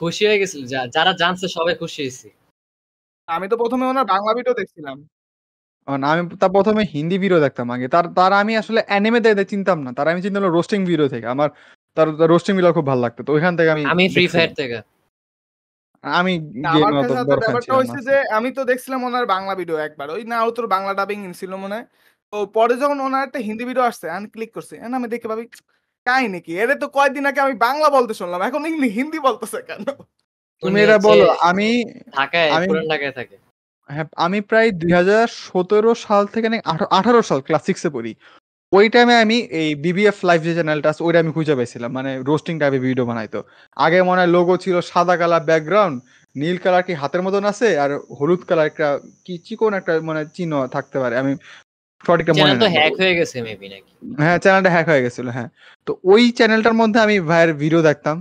খুশি হয়ে গেছিল যারা জানছে সবাই খুশি হয়েছে আমি তো প্রথমে ওনার বাংলা ভিডিও দেখছিলাম আমি তার প্রথমে হিন্দি ভিডিও দেখতাম আগে তার তার আমি আসলে অ্যানিমে দেখতে চিনতাম না তার আমি চিনতাম রোস্টিং ভিডিও থেকে আমার তার রোস্টিং ভিডিও খুব ভালো লাগতো তো ওইখান থেকে আমি আমি ফ্রি ফায়ার থেকে আমি ব্যাপারটা হয়েছে যে আমি তো দেখছিলাম ওনার বাংলা ভিডিও একবার ওই না তোর বাংলা ডাবিং ছিল মনে তো পরে যখন ওনার একটা হিন্দি ভিডিও আসছে আমি ক্লিক করছি আমি দেখে ভাবি নাকি তো কয়েকদিন আগে আমি বাংলা বলতে শুনলাম এখন হিন্দি বলতেছে কেন তুমি এটা বলো আমি ঢাকায় ঢাকায় থাকি হ্যাঁ আমি প্রায় দুই হাজার সতেরো সাল থেকে নাকি আঠারো সাল ক্লাস সিক্সে পড়ি ওই টাইমে আমি এই বিবিএফ লাইভ যে চ্যানেলটা আছে ওইটা আমি খুঁজে পাইছিলাম মানে রোস্টিং টাইপের ভিডিও বানাইতো আগে মনে হয় লোগো ছিল সাদা কালার ব্যাকগ্রাউন্ড নীল কালার কি হাতের মতন আছে আর হলুদ কালার একটা কি চিকন একটা মানে চিহ্ন থাকতে পারে আমি সঠিকটা মনে তো হ্যাক হয়ে গেছে হ্যাঁ চ্যানেলটা হ্যাক হয়ে গেছিল হ্যাঁ তো ওই চ্যানেলটার মধ্যে আমি ভাইয়ের ভিডিও দেখতাম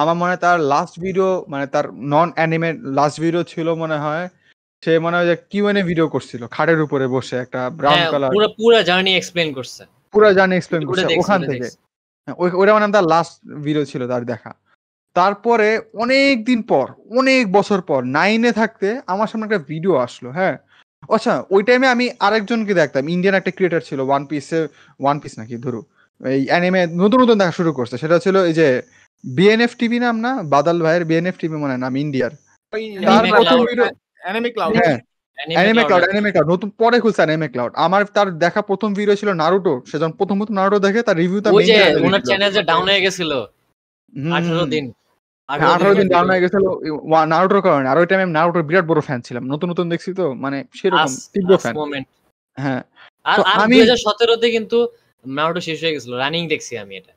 আমার মনে তার লাস্ট ভিডিও মানে তার নন অ্যানিমে লাস্ট ভিডিও ছিল মনে হয় সে মনে হয় কিউএনএ ভিডিও করছিল খাটের উপরে বসে একটা ব্রাউন হ্যাঁ, কালার পুরো পুরো জার্নি এক্সপ্লেইন করছে পুরো জার্নি এক্সপ্লেইন করছে ওখান থেকে হ্যাঁ, ওইটা মানে তার লাস্ট ভিডিও ছিল তার দেখা তারপরে অনেক দিন পর অনেক বছর পর নাইনে থাকতে আমার সামনে একটা ভিডিও আসলো হ্যাঁ আচ্ছা ওই টাইমে আমি আরেকজনকে দেখতাম ইন্ডিয়ান একটা ক্রিয়েটার ছিল ওয়ান পিসে ওয়ান পিস নাকি ধরো এই অ্যানিমে নতুন নতুন দেখা শুরু করছে সেটা ছিল এই যে বিএনএফ টিভি নাম না বাদাল ভাইয়ের বিএনএফ টিভি মনে নাম ইন্ডিয়ার হ্যাঁ। হ্যাঁ। হ্যাঁ। নতুন পরে খুলছে অ্যানিমে ক্লাউড আমার তার দেখা প্রথম ভিডিও ছিল নারুটো সেজন প্রথম প্রথম নারুটো দেখে তার রিভিউ তার ডাউন হয়ে গেছিল 18 দিন মানে আঠারো দিন ডাউন হয়ে গেছিল নারুটোর কারণে আর ওই টাইমে আমি নারুটোর বিরাট বড় ফ্যান ছিলাম নতুন নতুন দেখছি তো মানে সেরকম তীব্র ফ্যান হ্যাঁ আর আমি 2017 তে কিন্তু নারুটো শেষ হয়ে গেছিল রানিং দেখছি আমি এটা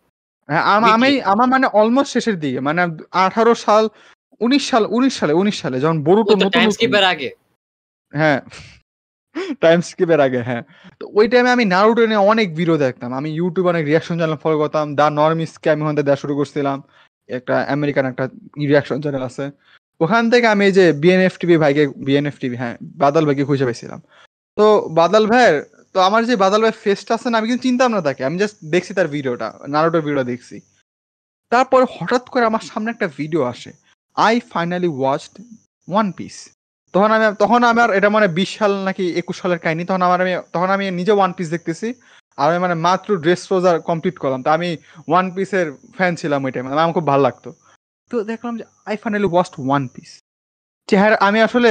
হ্যাঁ, আমি আমার মানে অলমোস্ট শেষের দিকে মানে 18 সাল 19 সাল 19 সালে 19 সালে যখন বড়ুটো নতুন টাইম স্কিপের আগে হ্যাঁ টাইম স্কিপের আগে হ্যাঁ তো ওই টাইমে আমি নারুটো নিয়ে অনেক ভিডিও দেখতাম আমি ইউটিউবে অনেক রিয়াকশন চ্যানেল ফলো করতাম দা নর্মিসকে আমি দেওয়া দেখা শুরু করছিলাম একটা আমেরিকান একটা রিয়াকশন চ্যানেল আছে ওখান থেকে আমি এই যে বিএনএফ টিভি ভাইকে বিএনএফ টিভি হ্যাঁ বাদাল ভাইকে খুঁজে পাইছিলাম তো বাদাল ভাইয়ের তো আমার যে বাদাল ভাই ফেসটা আছে না আমি কিন্তু চিন্তাম না তাকে আমি জাস্ট দেখছি তার ভিডিওটা নারোটার ভিডিও দেখছি তারপর হঠাৎ করে আমার সামনে একটা ভিডিও আসে I finally watched One Piece তখন আমি তখন আমার এটা মানে বিশ সাল নাকি একুশ সালের কাহিনী তখন আমার আমি তখন আমি নিজে ওয়ান পিস দেখতেছি আর আমি মানে মাত্র ড্রেস রোজার কমপ্লিট করলাম তো আমি ওয়ান পিসের ফ্যান ছিলাম ওই টাইমে আমার খুব ভালো লাগতো তো দেখলাম যে I finally watched One Piece চেহারা আমি আসলে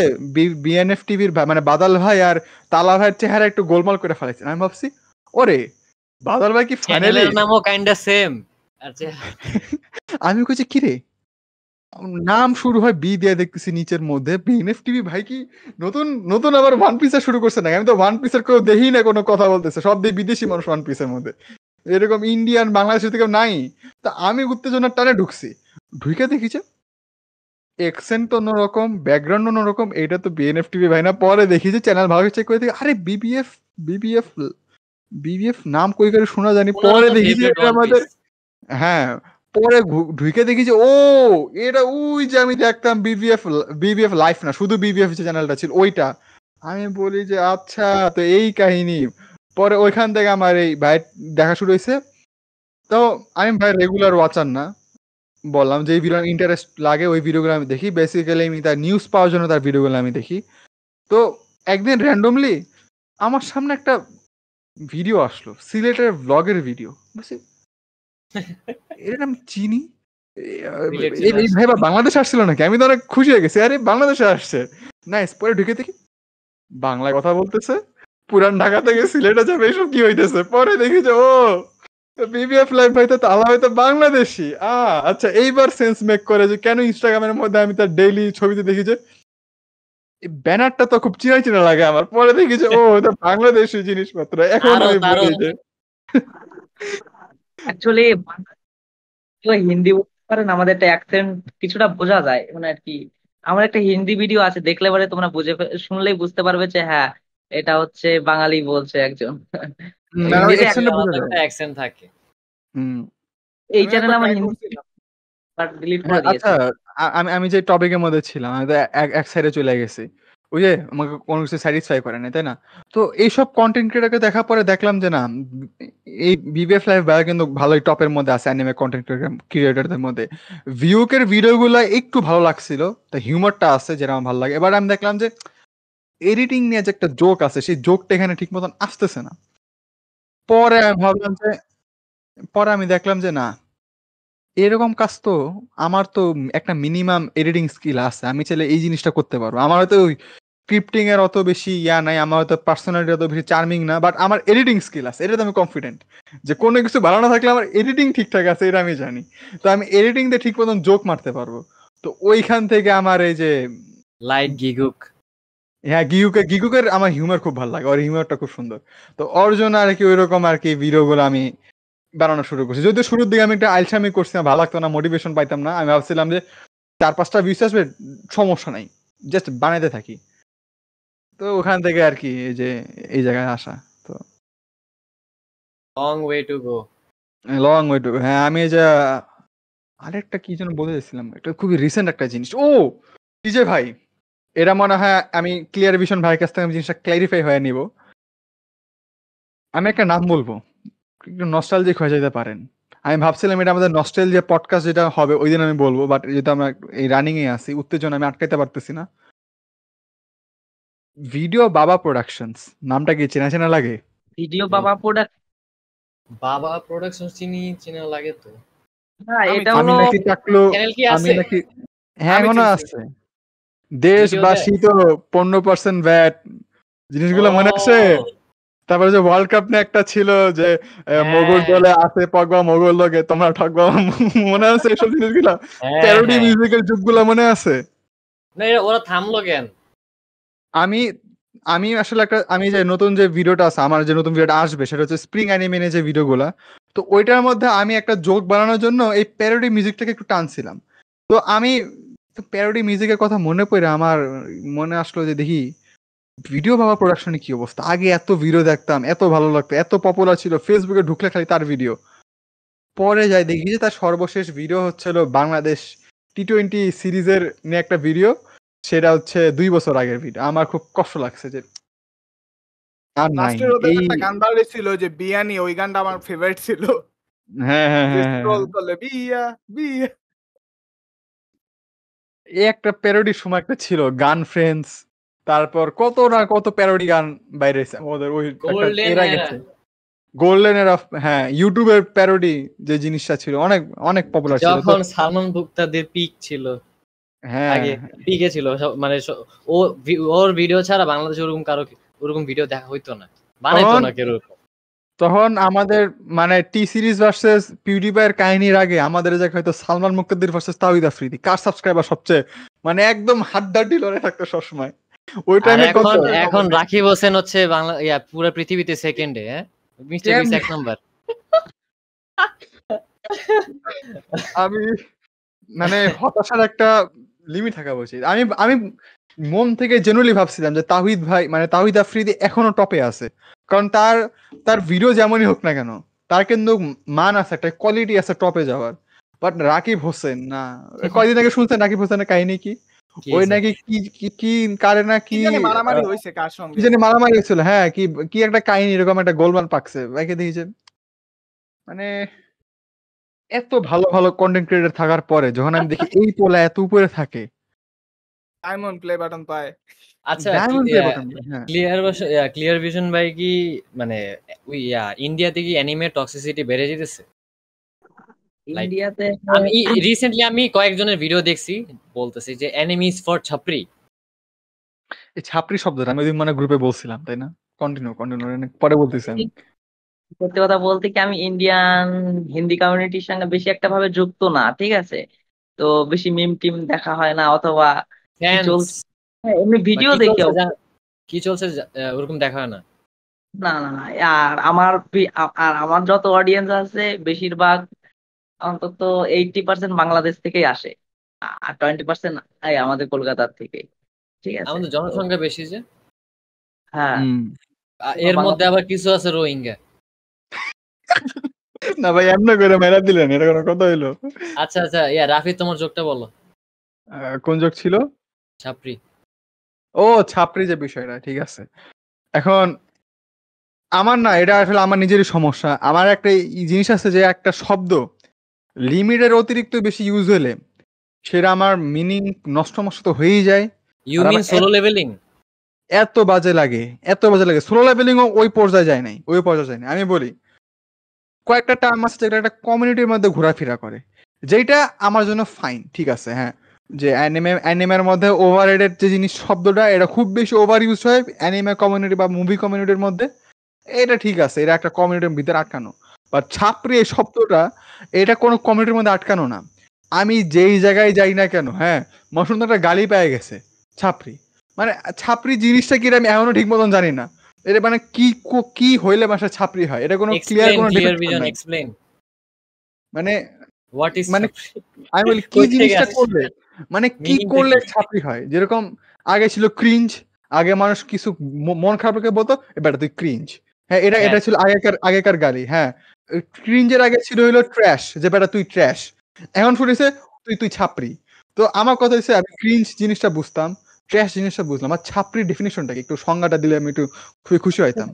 বিএনএফ টিভির মানে বাদাল ভাই আর তালা ভাইয়ের চেহারা একটু গোলমাল করে ফেলাইছি আমি ভাবছি ওরে বাদাল ভাই কি ফাইনালি নামও কাইন্ডা (laughs) সেম আমি কইছি কি রে নাম শুরু হয় বি দিয়ে দেখতেছি নিচের মধ্যে বিএনএফটিভি ভাই কি নতুন নতুন আবার ওয়ান আর শুরু করছে না আমি তো ওয়ান পিসের কেউ দেখি না কোনো কথা বলতেছে সব দিয়ে বিদেশি মানুষ ওয়ান পিসের মধ্যে এরকম ইন্ডিয়ান বাংলাদেশের থেকে নাই তা আমি উত্তেজনার টানে ঢুকছি ঢুকে দেখিছে এক্সেন্ট অন্যরকম ব্যাকগ্রাউন্ড অন্যরকম এটা তো বিএনএফ টিভি ভাই না পরে দেখি যে চ্যানেল ভাবে চেক করে দেখি আরে বিবিএফ বিবিএফ বিবিএফ নাম কই করে শোনা জানি পরে দেখি যে আমাদের হ্যাঁ পরে ঢুকে দেখি যে ও এটা ওই যে আমি দেখতাম বিবিএফ বিবিএফ লাইফ না শুধু বিবিএফ যে চ্যানেলটা ছিল ওইটা আমি বলি যে আচ্ছা তো এই কাহিনী পরে ওইখান থেকে আমার এই ভাই দেখা শুরু হয়েছে তো আমি ভাই রেগুলার ওয়াচার না বললাম যে ভিডিও ইন্টারেস্ট লাগে ওই ভিডিওগুলো আমি দেখি বেসিক্যালি আমি তার নিউজ পাওয়ার জন্য তার ভিডিওগুলো আমি দেখি তো একদিন র্যান্ডমলি আমার সামনে একটা ভিডিও আসলো সিলেটের ব্লগের ভিডিও এর নাম চিনি এই ভাই বাংলাদেশ আসছিল নাকি আমি তো অনেক খুশি হয়ে গেছি আরে বাংলাদেশে আসছে নাইস পরে ঢুকে দেখি বাংলায় কথা বলতেছে পুরান ঢাকা থেকে সিলেটে যাবে এসব কি হইতেছে পরে দেখি যে ও বিবিএফ লাইফ হয়তো তালা হয়তো বাংলাদেশি আ আচ্ছা এইবার সেন্স মেক করে যে কেন ইনস্টাগ্রামের মধ্যে আমি তার ডেইলি ছবিতে দেখি যে ব্যানারটা তো খুব চিনা চিনা লাগে আমার পরে দেখি যে ও এটা বাংলাদেশি জিনিসপত্র এখন আমি বলি যে অ্যাকচুয়ালি হিন্দি বলতে পারেন আমাদের একটা অ্যাকসেন্ট কিছুটা বোঝা যায় মানে আর কি আমার একটা হিন্দি ভিডিও আছে দেখলে পরে তোমরা বুঝে শুনলেই বুঝতে পারবে যে হ্যাঁ এটা হচ্ছে বাঙালি বলছে একজন একটা থাকে এই আমি চ্যানেল আমার হিন্দি হ্যাঁ, আচ্ছা, আমি যে টপিকের মধ্যে ছিলাম এক এক সাইডে চলে গেছি ওই যে আমাকে কোনো কিছু স্যাটিসফাই করে না তাই না তো এইসব কন্টেন্ট ক্রিয়েটারকে দেখার পরে দেখলাম যে না এই বিবিএফ লাইফ বায়ো কিন্তু ভালোই টপের মধ্যে আছে অ্যানিমে কন্টেন্ট ক্রিয়েটারদের মধ্যে ভিউকের ভিডিওগুলো একটু ভালো লাগছিল তো হিউমারটা আছে যেটা আমার ভালো লাগে এবার আমি দেখলাম যে এডিটিং নিয়ে যে একটা জোক আছে সেই জোকটা এখানে ঠিক মতন আসতেছে না পরে আমি ভাবলাম যে পরে আমি দেখলাম যে না এরকম কাজ তো আমার তো একটা মিনিমাম এডিটিং স্কিল আছে আমি চাইলে এই জিনিসটা করতে পারবো আমার হয়তো ওই স্ক্রিপ্টিং এর অত বেশি ইয়া নাই আমার হয়তো পার্সোনালিটি অত বেশি চার্মিং না বাট আমার এডিটিং স্কিল আছে এটাতে আমি কনফিডেন্ট যে কোনো কিছু ভালো না থাকলে আমার এডিটিং ঠিকঠাক আছে এটা আমি জানি তো আমি এডিটিং দিয়ে ঠিক মতন জোক মারতে পারবো তো ওইখান থেকে আমার এই যে লাইট গিগুক হ্যাঁ গিগুকে গিগুকের আমার হিউমার খুব ভালো লাগে ওর হিউমারটা খুব সুন্দর তো ওর জন্য আর কি ওইরকম আর কি ভিডিওগুলো আমি বানানো শুরু করছি যদিও শুরুর দিকে আমি একটা আলসামি করছিলাম ভালো লাগতো না মোটিভেশন পাইতাম না আমি ভাবছিলাম যে চার পাঁচটা ভিউস আসবে সমস্যা নাই জাস্ট বানাইতে থাকি তো ওখান থেকে আর কি এই যে এই জায়গায় আসা তো long way to go long way to হ্যাঁ আমি এই যে আরেকটা কি যেন বলে এটা খুবই রিসেন্ট একটা জিনিস ও ডিজে ভাই এটা মনে হয় আমি ক্লিয়ার ভিশন ভাইয়ের কাছ থেকে আমি জিনিসটা ক্ল্যারিফাই হয়ে নিব আমি একটা নাম বলবো একটু নস্টালজিক হয়ে যেতে পারেন আমি ভাবছিলাম এটা আমাদের নস্টেল যে পডকাস্ট যেটা হবে ওই দিন আমি বলবো বাট যেহেতু আমরা এই রানিংয়ে আছি উত্তেজনা আমি আটকাইতে পারতেছি না ভিডিও বাবা প্রোডাকশনস নামটা কি চেনা চেনা লাগে ভিডিও বাবা প্রোডাক বাবা প্রোডাকশনস চিনি চেনা লাগে তো না এটা হলো হ্যাঁ আছে দেশবাসী তো পনেরো পার্সেন্ট জিনিসগুলো মনে আছে তারপরে যে ওয়ার্ল্ড কাপ নিয়ে একটা ছিল যে হ্যাঁ। মোগল দলে আসে পগবা মোগল লোকে তোমরা ঠকবা মনে আছে এইসব জিনিসগুলো প্যারোডি মিউজিকের হ্যাঁ। যুগগুলো মনে আছে না ওরা থামলো কেন আমি আমি আসলে একটা আমি যে নতুন যে ভিডিওটা আছে আমার যে নতুন ভিডিওটা আসবে সেটা হচ্ছে স্প্রিং অ্যানিমেনে যে ভিডিওগুলো তো ওইটার মধ্যে আমি একটা জোক বানানোর জন্য এই প্যারোডি মিউজিকটাকে একটু টানছিলাম তো আমি প্যারোডি মিউজিকের কথা মনে পড়ে আমার মনে আসলো যে দেখি ভিডিও বাবা প্রোডাকশনে কি অবস্থা আগে এত ভিডিও দেখতাম এত ভালো লাগতো এত পপুলার ছিল ফেসবুকে ঢুকলে খালি তার ভিডিও পরে যাই দেখি যে তার সর্বশেষ ভিডিও হচ্ছিল বাংলাদেশ টি টোয়েন্টি সিরিজের নিয়ে একটা ভিডিও সেটা হচ্ছে দুই বছর আগের ভিডিও আমার খুব কষ্ট লাগছে যে আর গান ছিল যে বিয়ানি ওই গানটা আমার ফেভারিট ছিল হ্যাঁ হ্যাঁ হ্যাঁ, হ্যাঁ। একটা সময় একটা ছিল গান ফ্রেন্ডস তারপর কত না কত প্যারোডি গান বাইরে ওদের ওই গোল্ডেন হ্যাঁ, এর হ্যাঁ ইউটিউবের প্যারোডি যে জিনিসটা ছিল অনেক অনেক পপুলার ছিল সালমান পিক ছিল হ্যাঁ আগে পিকে হ্যাঁ। ছিল মানে ও ওর ভিডিও ছাড়া বাংলাদেশে ওরকম কারো ওরকম ভিডিও দেখা হইতো না বানাইতো না কেউ তখন আমাদের মানে টি সিরিজ ভার্সেস পিউডিফায়ার কাহিনীর আগে আমাদের যে হয়তো সালমান মুক্তাদির ভার্সেস তাওহিদ আফ্রিদি কার সাবস্ক্রাইবার সবচেয়ে মানে একদম হাড্ডাড্ডি লড়ে থাকতো সবসময় ওই টাইমে এখন এখন রাকিব হোসেন হচ্ছে বাংলা ইয়া পুরো পৃথিবীতে সেকেন্ডে হ্যাঁ? মিস্টার বিস এক নাম্বার আমি মানে হতাশার একটা লিমিট থাকা উচিত আমি আমি মন থেকে জেনুয়ালি ভাবছিলাম যে তাহিদ ভাই মানে তাহিদ আফ্রিদি এখনো টপে আছে কারণ তার তার ভিডিও যেমনই হোক না কেন তার কিন্তু মান আছে একটা কোয়ালিটি আছে টপে যাওয়ার বাট রাকিব হোসেন না (laughs) কয়দিন আগে শুনছেন রাকিব হোসেনের কাহিনী কি ওই নাকি কি কি কারে না কি মারামারি হইছে কার সঙ্গে জানি মারামারি হয়েছিল হ্যাঁ কি কি একটা কাহিনী এরকম একটা গোলমাল পাকছে ভাইকে দেখেছেন মানে এত ভালো ভালো কন্টেন্ট ক্রিয়েটর থাকার পরে যখন আমি দেখি এই পোলা এত উপরে থাকে ডায়মন্ড প্লে বাটন পায় আচ্ছা ক্লিয়ার ক্লিয়ার ভিশন ভাই কি মানে ইয়া ইন্ডিয়াতে কি অ্যানিমে টক্সিসিটি বেড়ে যেতেছে ইন্ডিয়াতে আমি রিসেন্টলি আমি কয়েকজনের ভিডিও দেখছি বলতেছি যে অ্যানিমিজ ফর ছাপরি এই ছাপরি শব্দটা আমি ওই মানে গ্রুপে বলছিলাম তাই না কন্টিনিউ কন্টিনিউ পরে বলতেছি আমি সত্যি কথা বলতে কি আমি ইন্ডিয়ান হিন্দি কমিউনিটির সঙ্গে বেশি একটা ভাবে যুক্ত না ঠিক আছে তো বেশি মিম টিম দেখা হয় না অথবা হ্যাঁ, এমনি ভিডিও দেখি কি চলছে ওরকম দেখা হয় না না না আর আমার আর আমার যত অডিয়েন্স আছে বেশিরভাগ অন্তত এইটটি পার্সেন্ট বাংলাদেশ থেকেই আসে আর টোয়েন্টি পার্সেন্ট আমাদের কলকাতার থেকে ঠিক আছে আমাদের জনসংখ্যা বেশি যে হ্যাঁ এর মধ্যে আবার কিছু আছে রোহিঙ্গা না ভাই এমন করে মেরা দিলেন এটা কথা হইলো আচ্ছা আচ্ছা ইয়া রাফি তোমার জোকটা বলো কোন জোক ছিল ছাপরি ও ছাপরি যে বিষয়টা ঠিক আছে এখন আমার না এটা আসলে আমার নিজেরই সমস্যা আমার একটা জিনিস আছে যে একটা শব্দ লিমিটের অতিরিক্ত বেশি ইউজ হলে সেটা আমার মিনিং নষ্ট মষ্ট হয়েই যায় ইউ মিন সোলো লেভেলিং এত বাজে লাগে এত বাজে লাগে সোলো লেভেলিং ও ওই পর্যায়ে যায় নাই ওই পর্যায়ে যায় না আমি বলি কয়েকটা টার্ম আছে যেটা একটা কমিউনিটির মধ্যে ঘোরাফেরা করে যেটা আমার জন্য ফাইন ঠিক আছে হ্যাঁ যে অ্যানিমে অ্যানিমের মধ্যে ওভার রেডেড যে জিনিস শব্দটা এটা খুব বেশি ওভার ইউজ হয় অ্যানিমে কমিউনিটি বা মুভি কমিউনিটির মধ্যে এটা ঠিক আছে এটা একটা কমিউনিটির ভিতরে আটকানো বা ছাপড়ি এই শব্দটা এটা কোনো কমিউনিটির মধ্যে আটকানো না আমি যেই জায়গায় যাই না কেন হ্যাঁ মসুন্দরটা গালি পেয়ে গেছে ছাপড়ি মানে ছাপড়ি জিনিসটা কি আমি এখনো ঠিক মতন জানি না এটা মানে কি কি হইলে ভাষা ছাপরি হয় এটা কোনো ক্লিয়ার কোনো ভিশন এক্সপ্লেইন মানে হোয়াট ইজ মানে আই উইল (laughs) কি জিনিসটা করবে মানে কি করলে ছাপরি হয় যেরকম আগে ছিল ক্রিঞ্জ আগে মানুষ কিছু মন খারাপ রেখে বলতো এবারে তুই ক্রিঞ্জ হ্যাঁ এটা হ্যাঁ। এটা ছিল আগেকার আগেকার গালি হ্যাঁ ক্রিঞ্জের আগে ছিল হইলো ট্র্যাশ যে বেটা তুই ট্র্যাশ এখন শুনেছে তুই তুই ছাপরি তো আমার কথা হচ্ছে আমি ক্রিঞ্জ জিনিসটা বুঝতাম ট্র্যাশ জিনিসটা বুঝলাম আর ছাপড়ি ডেফিনেশনটা একটু সংজ্ঞাটা দিলে আমি একটু খুবই খুশি হইতাম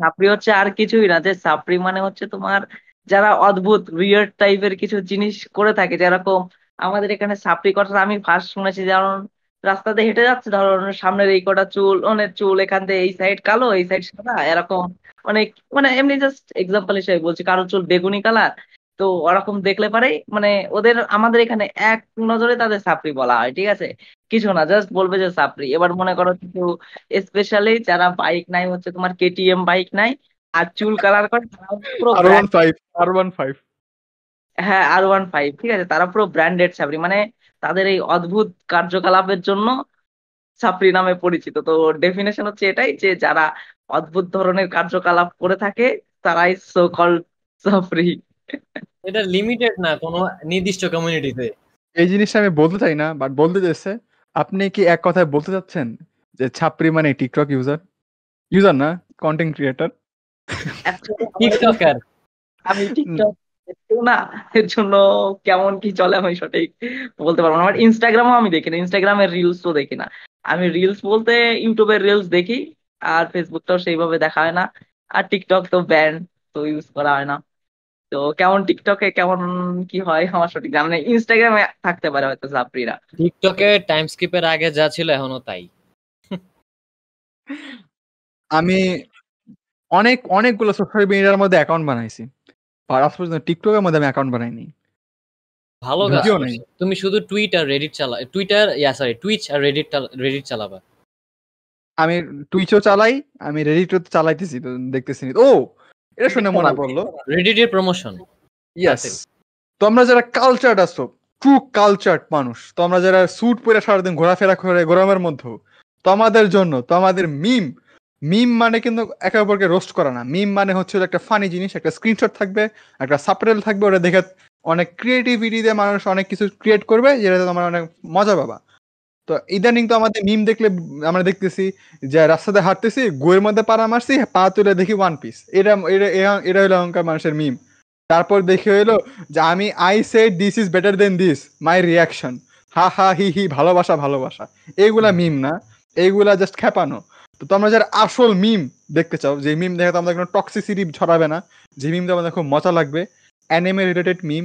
ছাপড়ি হচ্ছে আর কিছুই না যে ছাপড়ি মানে হচ্ছে তোমার যারা অদ্ভুত উইয়ার্ড টাইপের কিছু জিনিস করে থাকে যেরকম আমাদের এখানে ছাপড়ি কথাটা আমি ফার্স্ট শুনেছি যেমন রাস্তাতে হেঁটে যাচ্ছে ধরো সামনের এই কটা চুল অনেক চুল এখান থেকে এই সাইড কালো এই সাইড সাদা এরকম অনেক মানে এমনি জাস্ট এক্সাম্পল হিসেবে বলছি কারো চুল বেগুনি কালার তো ওরকম দেখলে পারে মানে ওদের আমাদের এখানে এক নজরে তাদের সাপড়ি বলা হয় ঠিক আছে কিছু না জাস্ট বলবে যে সাপড়ি এবার মনে করো কিছু স্পেশালি যারা বাইক নাই হচ্ছে তোমার কেটিএম বাইক নাই আর চুল কালার করে হ্যাঁ আর ওয়ান ফাইভ ঠিক আছে তারা পুরো ব্র্যান্ডেড সাপড়ি মানে তাদের এই অদ্ভুত কার্যকলাপের জন্য সাপড়ি নামে পরিচিত তো ডেফিনেশন হচ্ছে এটাই যে যারা অদ্ভুত ধরনের কার্যকলাপ করে থাকে তারাই সো কল সাপড়ি এটা লিমিটেড না কোনো নির্দিষ্ট কমিউনিটিতে এই জিনিসটা আমি বলতে চাই না বাট বলতে চাইছে আপনি কি এক কথায় বলতে চাচ্ছেন যে ছাপরি মানে টিকটক ইউজার ইউজার না কন্টেন্ট ক্রিয়েটর টিকটকার আমি টিকটক না এর জন্য কেমন কি চলে আমি সঠিক বলতে পারবো না বাট ইনস্টাগ্রামও আমি দেখি না ইনস্টাগ্রামের রিলস তো দেখি না আমি রিলস বলতে ইউটিউবের রিলস দেখি আর ফেসবুকটাও সেইভাবে দেখা হয় না আর টিকটক তো ব্যান তো ইউজ করা হয় না তো কেমন টিকটকে কেমন কি হয় আমার সঠিক জানা নেই ইনস্টাগ্রামে থাকতে পারে হয়তো জাপরিরা টিকটকে টাইম স্কিপের আগে যা ছিল এখনো তাই আমি অনেক অনেকগুলো সোশ্যাল মিডিয়ার মধ্যে অ্যাকাউন্ট বানাইছি পারাস পর্যন্ত টিকটকের মধ্যে আমি অ্যাকাউন্ট বানাইনি ভালো কাজ তুমি শুধু টুইট আর রেডিট চালা টুইটার ইয়া সরি টুইচ আর রেডিট রেডিট চালাবা আমি টুইচও চালাই আমি রেডিটও চালাইতেছি তো দেখতেছি ও এটা শুনে মনে পড়লো প্রমোশন ইয়াস তো আমরা যারা কালচার্ড আসো ট্রু কালচার্ড মানুষ তো আমরা যারা স্যুট পরে সারাদিন ঘোরাফেরা করে গরমের মধ্যে তো আমাদের জন্য তো আমাদের মিম মিম মানে কিন্তু একে অপরকে রোস্ট করা না মিম মানে হচ্ছে একটা ফানি জিনিস একটা স্ক্রিনশট থাকবে একটা সাবটাইটেল থাকবে ওটা দেখে অনেক ক্রিয়েটিভিটি দিয়ে মানুষ অনেক কিছু ক্রিয়েট করবে যেটাতে তোমরা অনেক মজা পাবা তো ইদানিং তো আমাদের মিম দেখলে আমরা দেখতেছি যে রাস্তাতে হাঁটতেছি গোয়ের মধ্যে পাড়া মারছি পা তুলে দেখি ওয়ান পিস এটা এটা হলো অহংকার মানুষের মিম তারপর দেখি হইলো যে আমি I say this is better than this my reaction হা হা হি হি ভালোবাসা ভালোবাসা এইগুলা মিম না এইগুলা জাস্ট খেপানো তো তোমরা যার আসল মিম দেখতে চাও যে মিম দেখে তোমাদের কোনো টক্সিসিটি ছড়াবে না যে মিম তোমাদের খুব মজা লাগবে অ্যানিমে রিলেটেড মিম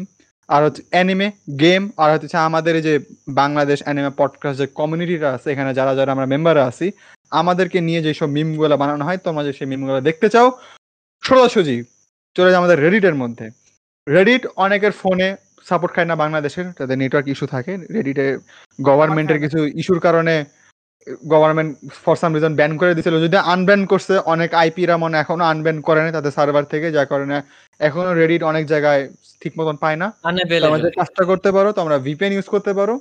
আর হচ্ছে অ্যানিমে গেম আর হচ্ছে আমাদের যে বাংলাদেশ অ্যানিমে পডকাস্ট যে কমিউনিটিটা আছে এখানে যারা যারা আমরা মেম্বাররা আছি আমাদেরকে নিয়ে যেসব মিমগুলো বানানো হয় তোমরা যে সেই মিমগুলো দেখতে চাও সোজাসুজি চলে যায় আমাদের রেডিটের মধ্যে রেডিট অনেকের ফোনে সাপোর্ট খায় না বাংলাদেশের তাদের নেটওয়ার্ক ইস্যু থাকে রেডিটে গভর্নমেন্টের আচ্ছা। কিছু ইস্যুর কারণে government for some reason ban করে দিয়েছিল যদি আনব্যান করছে অনেক আইপিরা মনে এখনো আনব্যান করে না তাদের সার্ভার থেকে যার কারণে এখনো রেডিট অনেক জায়গায় ঠিক মতন পায় না আমাদের কাজটা করতে পারো তোমরা ভিপিএন ইউজ করতে পারো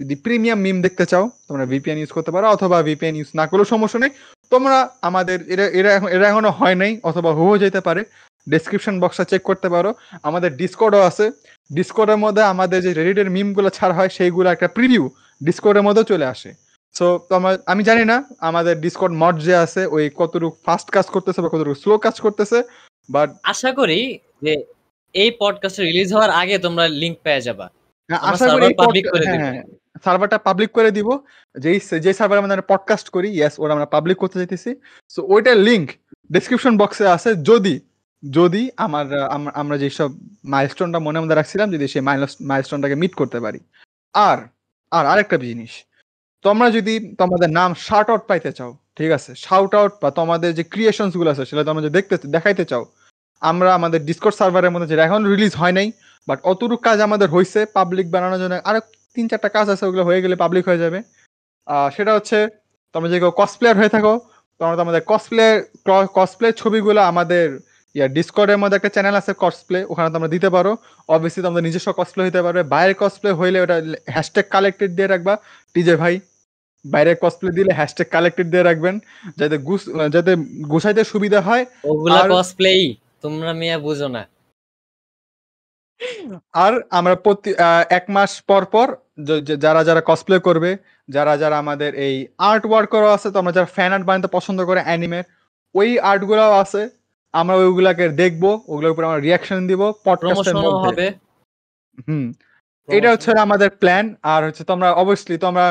যদি প্রিমিয়াম মিম দেখতে চাও তোমরা ভিপিএন ইউজ করতে পারো অথবা ভিপিএন ইউজ না করলেও সমস্যা নেই তোমরা আমাদের এরা এরা এখন এরা এখনো হয় নাই অথবা হয়ে যেতে পারে ডিসক্রিপশন বক্সটা চেক করতে পারো আমাদের ডিসকোডও আছে ডিসকোডের মধ্যে আমাদের যে রেডিটের মিমগুলো ছাড় হয় সেইগুলো একটা প্রিভিউ ডিসকোডের মধ্যেও চলে আসে সো তোমার আমি জানি না আমাদের ডিসকর্ড মড যে আছে ওই কতটুকু ফাস্ট কাজ করতেছে বা কতটুকু স্লো কাজ করতেছে বাট আশা করি যে এই পডকাস্ট রিলিজ হওয়ার আগে তোমরা লিংক পেয়ে যাবা হ্যাঁ, আশা করি পাবলিক করে দিব সার্ভারটা হ্যাঁ, পাবলিক করে দিব যেই যে সার্ভারে আমরা পডকাস্ট করি ইয়েস ওরা আমরা পাবলিক করতে চাইতেছি সো ওইটার লিংক ডেসক্রিপশন বক্সে আছে যদি যদি আমার আমরা যেসব মাইলস্টোনটা মনে মনে রাখছিলাম যদি সেই মাইলস্টোনটাকে মিট করতে পারি আর আর আরেকটা জিনিস তোমরা যদি তোমাদের নাম শার্ট আউট পাইতে চাও ঠিক আছে শাউট আউট বা তোমাদের যে ক্রিয়েশনস গুলো আছে সেটা তোমরা যদি দেখতে দেখাইতে চাও আমরা আমাদের ডিসকোর্ড সার্ভারের মধ্যে যেটা এখন রিলিজ হয় নাই বাট অতটুক কাজ আমাদের হয়েছে পাবলিক বানানোর জন্য আরো তিন চারটা কাজ আছে ওগুলো হয়ে গেলে পাবলিক হয়ে যাবে সেটা হচ্ছে তোমরা যে কেউ কসপ্লেয়ার হয়ে থাকো তোমরা তোমাদের কসপ্লে কসপ্লে ছবিগুলো আমাদের ইয়া ডিসকর্ডের মধ্যে একটা চ্যানেল আছে কসপ্লে ওখানে তোমরা দিতে পারো অবভিয়াসলি তোমাদের নিজস্ব কসপ্লে হইতে পারবে বাইরের কসপ্লে হইলে ওটা হ্যাশট্যাগ কালেক্টেড দিয়ে রাখবা টিজে ভাই বাইরে কসপ্লে দিলে হ্যাশট্যাগ কালেক্টেড দিয়ে রাখবেন যাতে যাতে গুছাইতে সুবিধা হয় ওগুলা কসপ্লেই তোমরা মিয়া বুঝো না আর আমরা প্রতি এক মাস পর পর যারা যারা কসপ্লে করবে যারা যারা আমাদের এই আর্ট ওয়ার্ক করা আছে তো আমরা যারা ফ্যান আর্ট বানাতে পছন্দ করে অ্যানিমের ওই আর্টগুলাও আছে আমরা ওইগুলাকে দেখবো ওগুলোর উপর আমরা রিয়াকশন দিব পডকাস্টের মধ্যে হুম এটা হচ্ছে আমাদের প্ল্যান আর হচ্ছে তোমরা অবশ্যই তোমরা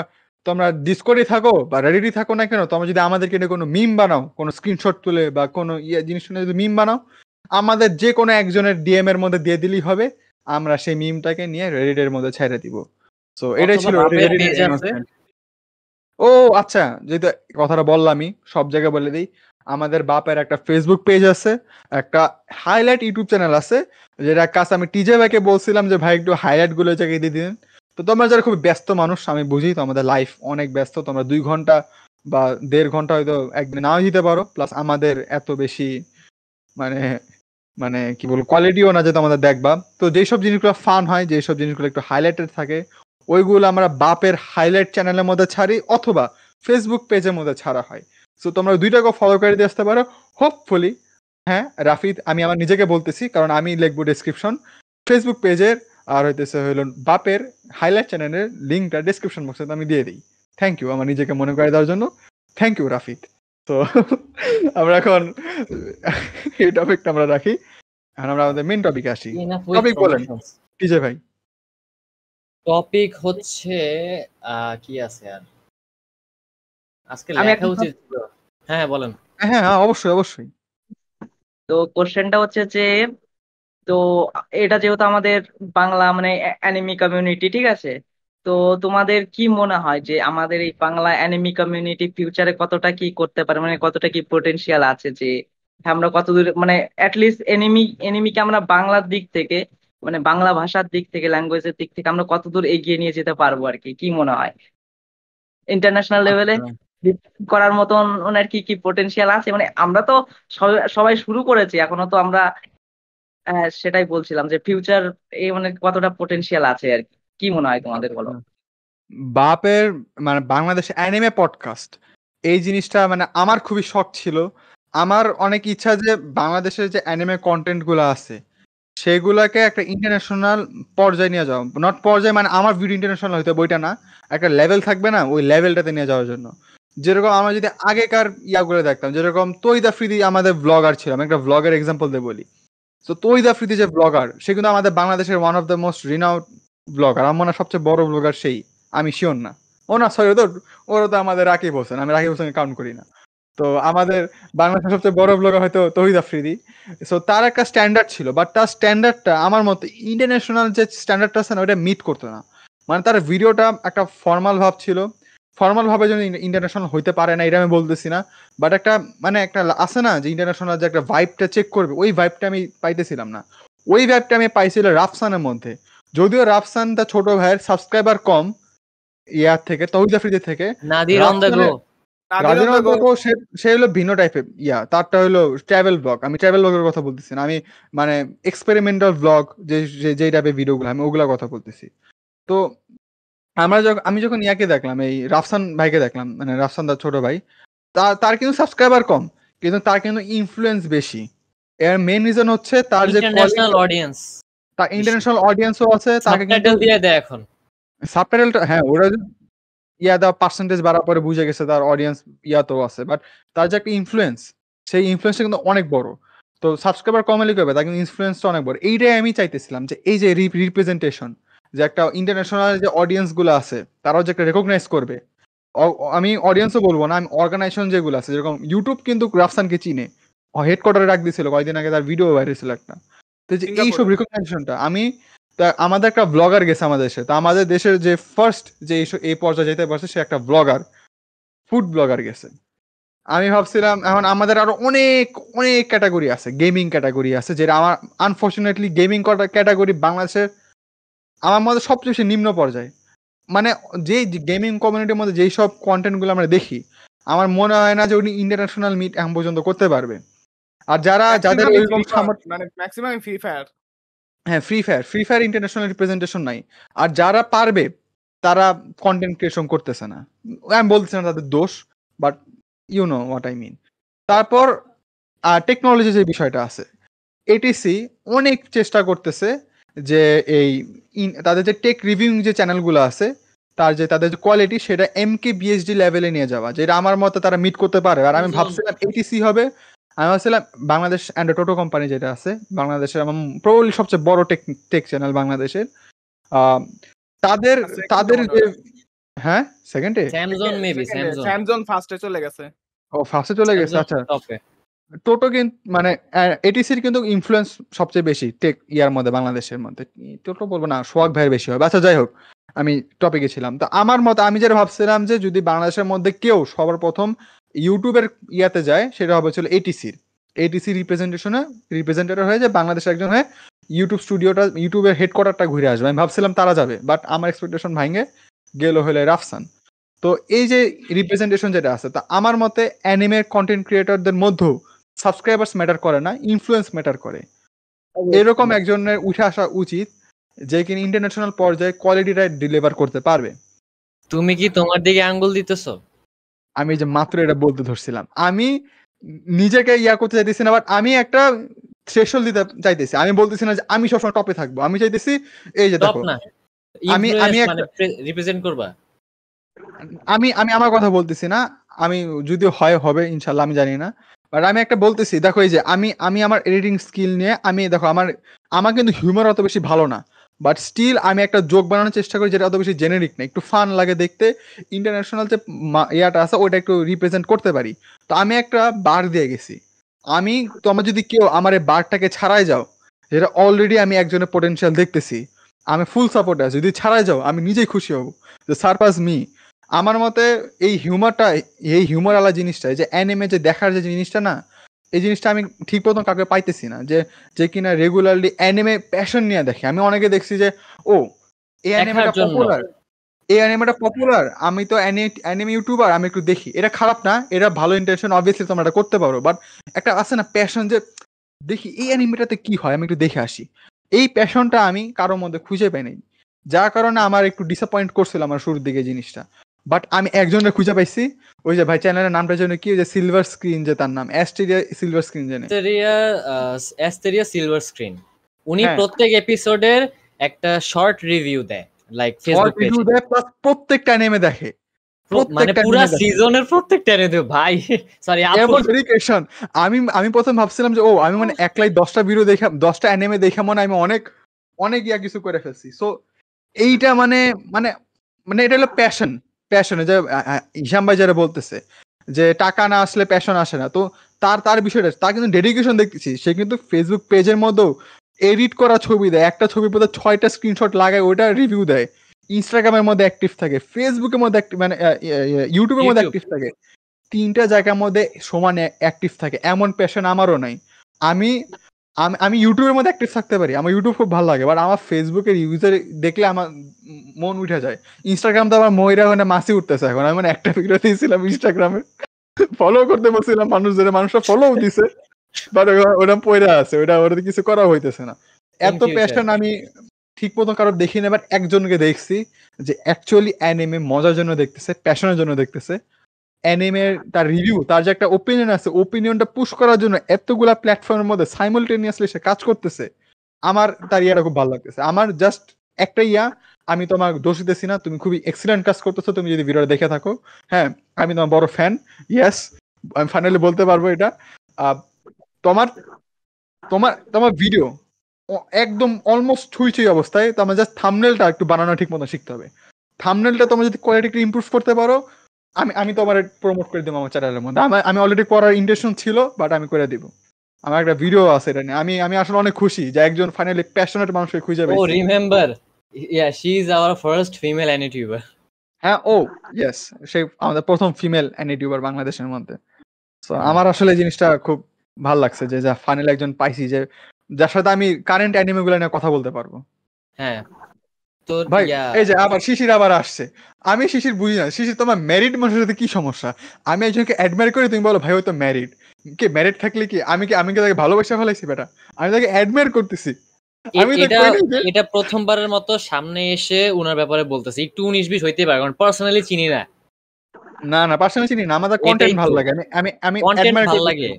তোমরা ডিসকর্ডে থাকো বা রেডিডি থাকো না কেন তোমরা যদি আমাদেরকে নিয়ে কোনো মিম বানাও কোনো স্ক্রিনশট তুলে বা কোনো ইয়ে জিনিস যদি মিম বানাও আমাদের যে কোনো একজনের ডিএম এর মধ্যে দিয়ে দিলেই হবে আমরা সেই মিমটাকে নিয়ে রেডিডের মধ্যে ছেড়ে দিব সো এটাই ছিল ও আচ্ছা যেহেতু কথাটা বললামই সব জায়গায় বলে দিই আমাদের বাপের একটা ফেসবুক পেজ আছে একটা হাইলাইট ইউটিউব চ্যানেল আছে যেটা কাছে আমি টিজে ভাইকে বলছিলাম যে ভাই একটু হাইলাইট গুলো জায়গায় দিয়ে দিন তো তোমরা যারা খুব ব্যস্ত মানুষ আমি বুঝি তো আমাদের লাইফ অনেক ব্যস্ত তোমরা দুই ঘন্টা বা দেড় ঘন্টা হয়তো একদিন নাও দিতে পারো প্লাস আমাদের এত বেশি মানে মানে কি বলবো কোয়ালিটিও না যেটা আমাদের দেখবা তো যেসব জিনিসগুলো ফান হয় যেসব জিনিসগুলো একটু হাইলাইটেড থাকে ওইগুলো আমরা বাপের হাইলাইট চ্যানেলের মধ্যে ছাড়ি অথবা ফেসবুক পেজের মধ্যে ছাড়া হয় সো তোমরা দুইটাকে ফলো করে দিয়ে আসতে পারো হোপফুলি হ্যাঁ রাফিদ আমি আমার নিজেকে বলতেছি কারণ আমি লিখবো ডিসক্রিপশন ফেসবুক পেজের আর হইতেছে হইল বাপের হাইলাইট চ্যানেলের লিঙ্কটা ডিসক্রিপশন বক্সে আমি দিয়ে দিই থ্যাংক ইউ আমার নিজেকে মনে করে দেওয়ার জন্য থ্যাংক ইউ রাফিদ তো (laughs) আমরা এখন এই টপিকটা আমরা রাখি এখন আমরা আমাদের মেন টপিকে আসি টপিক বলেন টিজে ভাই টপিক হচ্ছে কি আছে আর আজকে লেখা উচিত হ্যাঁ বলেন হ্যাঁ হ্যাঁ অবশ্যই অবশ্যই তো কোশ্চেনটা হচ্ছে যে তো এটা যেহেতু আমাদের বাংলা মানে অ্যানিমি কমিউনিটি ঠিক আছে তো তোমাদের কি মনে হয় যে আমাদের এই বাংলা অ্যানিমি কমিউনিটি ফিউচারে কতটা কি করতে পারে মানে কতটা কি পোটেনশিয়াল আছে যে আমরা কতদূর মানে অ্যাটলিস্ট এনিমি এনিমিকে আমরা বাংলার দিক থেকে মানে বাংলা ভাষার দিক থেকে ল্যাঙ্গুয়েজের দিক থেকে আমরা কতদূর এগিয়ে নিয়ে যেতে পারবো আর কি কি মনে হয় ইন্টারন্যাশনাল আচ্ছা। লেভেলে করার মতন ওনার কি কি পোটেনশিয়াল আছে মানে আমরা তো সবাই শুরু করেছি এখনো তো আমরা হ্যাঁ সেটাই বলছিলাম যে ফিউচার এই মানে কতটা পোটেনশিয়াল আছে আর কি মনে হয় তোমাদের বলো বাপের মানে বাংলাদেশ অ্যানিমে পডকাস্ট এই জিনিসটা মানে আমার খুবই শখ ছিল আমার অনেক ইচ্ছা যে বাংলাদেশের যে অ্যানিমে কন্টেন্ট গুলো আছে সেগুলোকে একটা ইন্টারন্যাশনাল পর্যায়ে নিয়ে যাওয়া নট পর্যায়ে মানে আমার ভিডিও ইন্টারন্যাশনাল হইতে বইটা না একটা লেভেল থাকবে না ওই লেভেলটাতে নিয়ে যাওয়ার জন্য যেরকম আমরা যদি আগেকার ইয়াগুলো দেখতাম যেরকম তৈদা ফ্রিদি আমাদের ব্লগার ছিলাম একটা ব্লগের এক্সাম্পল দিয়ে বলি তো তৈদ আফ্রিদি যে ব্লগার সে কিন্তু আমাদের বাংলাদেশের one of the most renowned blogger আমার মনে হয় সবচেয়ে বড় ব্লগার সেই আমি শিওর না ও না সরি তো ওরা তো আমাদের রাকিব হোসেন আমি রাকিব হোসেন কাউন্ট করি না তো আমাদের বাংলাদেশের সবচেয়ে বড় ব্লগার হয়তো তহিদ আফ্রিদি সো তার একটা স্ট্যান্ডার্ড ছিল বাট তার স্ট্যান্ডার্ডটা আমার মতো ইন্টারন্যাশনাল যে স্ট্যান্ডার্ডটা আছে না ওটা মিট করতো না মানে তার ভিডিওটা একটা ফর্মাল ভাব ছিল ফর্মাল ভাবে যেন ইন্টারন্যাশনাল হইতে পারে না এটা আমি বলতেছি না বাট একটা মানে একটা আছে না যে ইন্টারন্যাশনাল যে একটা ভাইবটা চেক করবে ওই ভাইবটা আমি পাইতেছিলাম না ওই ভাইবটা আমি পাইছিল রাফসানের মধ্যে যদিও রাফসান তার ছোট ভাইয়ের সাবস্ক্রাইবার কম ইয়ার থেকে তৌহিদ আফ্রিদি থেকে সে হলো ভিন্ন টাইপের ইয়া তারটা হলো ট্রাভেল ব্লগ আমি ট্রাভেল ব্লগের কথা বলতেছি না আমি মানে এক্সপেরিমেন্টাল ব্লগ যে যে টাইপের ভিডিওগুলো আমি ওগুলোর কথা বলতেছি তো আমরা যখন আমি যখন ইয়াকে দেখলাম এই রাফসান ভাইকে দেখলাম মানে রাফসান দা ছোট ভাই তার কিন্তু সাবস্ক্রাইবার কম কিন্তু তার কিন্তু ইনফ্লুয়েন্স বেশি এর মেইন রিজন হচ্ছে তার যে ইন্টারন্যাশনাল অডিয়েন্স তার ইন্টারন্যাশনাল অডিয়েন্সও আছে তাকে কিন্তু দিয়ে দেয় এখন সাবটাইটেলটা হ্যাঁ ওরা ইয়া দা পার্সেন্টেজ বাড়ার পরে বুঝে গেছে তার অডিয়েন্স ইয়া তো আছে বাট তার যে একটা ইনফ্লুয়েন্স সেই ইনফ্লুয়েন্সটা কিন্তু অনেক বড় তো সাবস্ক্রাইবার কমালে কি হবে তার কিন্তু ইনফ্লুয়েন্সটা অনেক বড় এইটাই আমি চাইতেছিলাম যে এই যে রিপ্রেজেন্টেশন যে একটা ইন্টারন্যাশনাল যে অডিয়েন্স গুলো আছে তারাও যে একটা রেকগনাইজ করবে আমি অডিয়েন্সও বলবো না আমি অর্গানাইজেশন যেগুলো আছে যেরকম ইউটিউব কিন্তু রাফসানকে চিনে হেডকোয়ার্টারে রাখ দিয়েছিল কয়েকদিন আগে তার ভিডিও বাইরে ছিল একটা তো যে এইসব রেকগনাইজেশনটা আমি তা আমাদের একটা ব্লগার গেছে আমাদের দেশে তা আমাদের দেশের যে ফার্স্ট যে এই পর্যায়ে যেতে পারছে সে একটা ব্লগার ফুড ব্লগার গেছে আমি ভাবছিলাম এখন আমাদের আরো অনেক অনেক ক্যাটাগরি আছে গেমিং ক্যাটাগরি আছে যেটা আমার আনফর্চুনেটলি গেমিং ক্যাটাগরি বাংলাদেশের আমার মধ্যে সবচেয়ে বেশি নিম্ন পর্যায়ে মানে যে গেমিং কমিউনিটির মধ্যে যেই সব কন্টেন্টগুলো আমরা দেখি আমার মনে হয় না যে উনি ইন্টারন্যাশনাল মিট এখন পর্যন্ত করতে পারবে আর যারা যাদের মানে ম্যাক্সিমাম ফ্রি ফায়ার হ্যাঁ Free Fire Free Fire international representation নাই আর যারা পারবে তারা কন্টেন্ট ক্রিয়েশন করতেছে না আমি বলতেছি না তাদের দোষ but you know what I mean তারপর টেকনোলজি যে বিষয়টা আছে এটিসি অনেক চেষ্টা করতেছে যে এই তাদের যে টেক রিভিউ যে চ্যানেলগুলো আছে তার যে তাদের যে কোয়ালিটি সেটা এম কে বিএসডি লেভেলে নিয়ে যাওয়া যেটা আমার মতে তারা মিট করতে পারে আর আমি ভাবছিলাম এটিসি হবে আমি ভাবছিলাম বাংলাদেশ অ্যান্ড টোটো কোম্পানি যেটা আছে বাংলাদেশের আমার প্রবলি সবচেয়ে বড় টেক টেক চ্যানেল বাংলাদেশের তাদের আচ্ছা, তাদের যে হ্যাঁ সেকেন্ডে স্যামসাং মেবি স্যামসাং স্যামসাং ফার্স্টে চলে গেছে ও ফার্স্টে চলে গেছে আচ্ছা টোটো মানে, কিন্তু মানে এটিসির কিন্তু ইনফ্লুয়েন্স সবচেয়ে বেশি টেক ইয়ার মধ্যে বাংলাদেশের মধ্যে টোটো বলবো না সোয়াগ ভাইয়ের বেশি হবে আচ্ছা যাই হোক আমি টপিকে ছিলাম তো আমার মত আমি যেটা ভাবছিলাম যে যদি বাংলাদেশের মধ্যে কেউ সবার প্রথম ইউটিউবের ইয়াতে যায় সেটা হবে ছিল এটিসির এটিসি রিপ্রেজেন্টেশনে রিপ্রেজেন্টেটর হয়ে যে বাংলাদেশ একজন হয়ে ইউটিউব স্টুডিওটা ইউটিউবের হেডকোয়ার্টারটা ঘুরে আসবে আমি ভাবছিলাম তারা যাবে বাট আমার এক্সপেকটেশন ভাঙে গেল হলে রাফসান তো এই যে রিপ্রেজেন্টেশন যেটা আছে তা আমার মতে অ্যানিমে কন্টেন্ট ক্রিয়েটরদের মধ্যেও সাবস্ক্রাইবার্স ম্যাটার করে না ইনফ্লুয়েন্স ম্যাটার করে এরকম একজনের উঠে আসা উচিত যে কিনা ইন্টারন্যাশনাল পর্যায়ে কোয়ালিটি রাইট ডেলিভার করতে পারবে তুমি কি তোমার দিকে আঙ্গুল দিতেছো আমি যে মাত্র এটা বলতে ধরছিলাম আমি নিজেকে ইয়া করতে চাইতেছি না বাট আমি একটা থ্রেশল দিতে চাইতেছি আমি বলতেছি না যে আমি সবসময় টপে থাকবো আমি চাইতেছি এই যে দেখো আমি আমি রিপ্রেজেন্ট মানে করবা আমি আমি আমার কথা বলতেছি না আমি যদি হয় হবে ইনশাল্লাহ আমি জানি না বাট আমি একটা বলতেছি দেখো এই যে আমি আমি আমার এডিটিং স্কিল নিয়ে আমি দেখো আমার আমার কিন্তু হিউমার অত বেশি ভালো না বাট স্টিল আমি একটা জোক বানানোর চেষ্টা করি যেটা অত বেশি জেনেরিক না একটু ফান লাগে দেখতে ইন্টারন্যাশনাল যে ইয়াটা আছে ওইটা একটু রিপ্রেজেন্ট করতে পারি তো আমি একটা বার দিয়ে গেছি আমি তোমার যদি কেউ আমার এই বারটাকে ছাড়াই যাও যেটা অলরেডি আমি একজনের পোটেনশিয়াল দেখতেছি আমি ফুল সাপোর্ট আছি যদি ছাড়াই যাও আমি নিজেই খুশি হব যে সারপাস মি আমার মতে এই হিউমারটা এই হিউমার আলা জিনিসটা যে অ্যানিমে যে দেখার যে জিনিসটা না এই জিনিসটা আমি ঠিক মতো কাউকে পাইতেছি না যে যে কিনা রেগুলারলি অ্যানিমে প্যাশন নিয়ে দেখে আমি অনেকে দেখছি যে ও এই অ্যানিমেটা পপুলার এই অ্যানিমেটা পপুলার আমি তো অ্যানিমে ইউটিউবার আমি একটু দেখি এটা খারাপ না এটা ভালো ইন্টেনশন অবভিয়াসলি তোমরা এটা করতে পারো বাট একটা আছে না প্যাশন যে দেখি এই অ্যানিমেটাতে কি হয় আমি একটু দেখে আসি এই প্যাশনটা আমি কারোর মধ্যে খুঁজে পাইনি যার কারণে আমার একটু ডিসঅ্যাপয়েন্ট করছিল আমার শুরুর দিকে জিনিসটা বাট আমি একজনের খুঁজে পাইছি ওই যে ভাই চ্যানেলের নামটা জন্য কি ওই যে সিলভার স্ক্রিন যে তার নাম অ্যাস্টেরিয়া সিলভার স্ক্রিন জানে অ্যাস্টেরিয়া সিলভার স্ক্রিন উনি হ্যাঁ। প্রত্যেক এপিসোডের একটা শর্ট রিভিউ দেয় লাইক ফেসবুক রিভিউ দেয় প্লাস প্রত্যেকটা নেমে দেখে মানে পুরো সিজনের প্রত্যেকটা নেমে ভাই সরি (laughs) ডেডিকেশন আমি আমি প্রথম ভাবছিলাম যে ও আমি মানে (laughs) একলাই 10টা ভিডিও দেখে 10টা অ্যানিমে দেখে মানে আমি অনেক অনেক ইয়া কিছু করে ফেলছি সো এইটা মানে মানে মানে এটা হলো প্যাশন প্যাশনে যে হিসাম ভাই যারা বলতেছে যে টাকা না আসলে প্যাশন আসে না তো তার তার বিষয়টা তার কিন্তু ডেডিকেশন দেখতেছি সে কিন্তু ফেসবুক পেজের মধ্যেও এডিট করা ছবি দেয় একটা ছবি মধ্যে ছয়টা স্ক্রিনশট লাগায় ওটা রিভিউ দেয় ইনস্টাগ্রামের মধ্যে অ্যাক্টিভ থাকে ফেসবুকের মধ্যে মানে ইউটিউবের মধ্যে অ্যাক্টিভ থাকে তিনটা জায়গার মধ্যে সমানে অ্যাক্টিভ থাকে এমন প্যাশন আমারও নাই আমি আমি আমি ইউটিউবের মধ্যে অ্যাক্টিভ থাকতে পারি আমার ইউটিউব খুব ভালো লাগে বাট আমার ফেসবুকের ইউজার দেখলে আমার মন উঠে যায় ইনস্টাগ্রাম তো আমার ময়রা ওখানে মাসি উঠতেছে এখন আমি মানে একটা ভিডিও দিয়েছিলাম ইনস্টাগ্রামে ফলো করতে মানুষ মানুষদের মানুষরা ফলো দিছে বাট ওটা পয়রা আছে ওটা ওটা কিছু করা হইতেছে না এত প্যাশন আমি ঠিক মতো কারো দেখি না বাট একজনকে দেখছি যে অ্যাকচুয়ালি অ্যানিমে মজার জন্য দেখতেছে প্যাশনের জন্য দেখতেছে অ্যানিমের তার রিভিউ তার যে একটা ওপিনিয়ন আছে ওপিনিয়নটা পুশ করার জন্য এতগুলা প্ল্যাটফর্মের মধ্যে সাইমুলটেনিয়াসলি সে কাজ করতেছে আমার তার ইয়াটা খুব ভালো লাগতেছে আমার জাস্ট একটা ইয়া আমি তোমার দোষ দিতেছি না তুমি খুবই এক্সিলেন্ট কাজ করতেছো তুমি যদি ভিডিওটা দেখে থাকো হ্যাঁ আমি তোমার বড় ফ্যান ইয়েস আমি ফাইনালি বলতে পারবো এটা তোমার তোমার তোমার ভিডিও একদম অলমোস্ট ছুঁই অবস্থায় তোমার জাস্ট থামনেলটা একটু বানানো ঠিক মতো শিখতে হবে থামনেলটা তোমরা যদি কোয়ালিটি ইমপ্রুভ করতে পারো আমি আমি তোমার প্রমোট করে দেবো আমার চ্যানেলের মধ্যে আমি অলরেডি করার ইন্টেনশন ছিল বাট আমি করে দিব আমার একটা ভিডিও আছে এটা নিয়ে আমি আমি আসলে অনেক খুশি যে একজন ফাইনালি প্যাশনেট মানুষকে খুঁজে পেয়েছি ও remember yeah she is our first female YouTuber হ্যাঁ ও ইয়েস সে আমাদের প্রথম ফিমেল ইউটিউবার e বাংলাদেশের মধ্যে সো আমার আসলে জিনিসটা খুব ভাল লাগছে যে যা ফাইনালি একজন পাইছি যে যার সাথে আমি কারেন্ট অ্যানিমেগুলো নিয়ে কথা বলতে পারবো হ্যাঁ তোর ভাই এই যে আবার শিশির আবার আসছে আমি শিশির বুঝি না শিশির তোমার ম্যারিড মানুষের সাথে কি সমস্যা আমি একজনকে অ্যাডমায়ার করি তুমি বলো ভাই ও তো ম্যারিড কে ম্যারিড থাকলে কি আমি কি আমি কি তাকে ভালোবাসা ফেলাইছি বেটা আমি তাকে অ্যাডমায়ার করতেছি এটা এটা প্রথমবারের মতো সামনে এসে উনার ব্যাপারে বলতেছি একটু উনিশ বিশ হইতে পারে কারণ পার্সোনালি চিনি না না না পার্সোনালি চিনি না আমাদের কন্টেন্ট ভালো লাগে আমি আমি আমি ভালো লাগে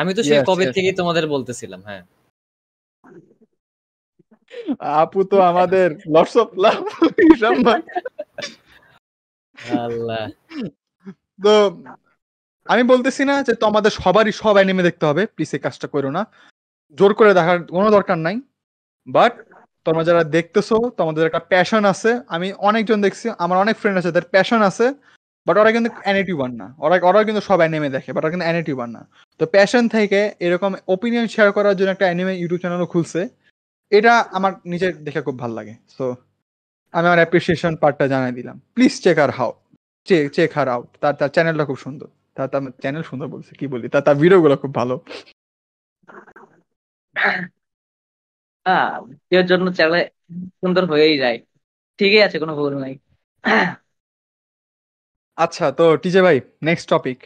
আমি তো সেই কবে থেকে তোমাদের বলতেছিলাম হ্যাঁ আপু তো আমাদের লটস অফ লাভ আল্লাহ তো আমি বলতেছি না যে তোমাদের সবারই সব অ্যানিমে দেখতে হবে প্লিজ এই কাজটা করো না জোর করে দেখার কোনো দরকার নাই বাট তোমরা যারা দেখতেছো তোমাদের একটা প্যাশন আছে আমি অনেকজন দেখছি আমার অনেক ফ্রেন্ড আছে তাদের প্যাশন আছে বাট ওরা কিন্তু অ্যানিটিউবার না ওরা ওরা কিন্তু সব অ্যানিমে দেখে বাট ওরা কিন্তু অ্যানিটিউবার না তো প্যাশন থেকে এরকম ওপিনিয়ন শেয়ার করার জন্য একটা অ্যানিমে ইউটিউব চ্যানেলও খুলছে এটা আমার নিজের দেখে খুব ভালো লাগে সো আমি আমার অ্যাপ্রিসিয়েশন পার্টটা জানাই দিলাম প্লিজ চেক আর হাউ চেক চেক আর আউট তার তার চ্যানেলটা খুব সুন্দর তার তার চ্যানেল সুন্দর বলছে কি বলি তার তার ভিডিওগুলো খুব ভালো হ্যাঁ জন্য চ্যানেল সুন্দর হয়েই যায় ঠিকই আছে কোনো ভুল নাই আচ্ছা তো টিজে ভাই নেক্সট টপিক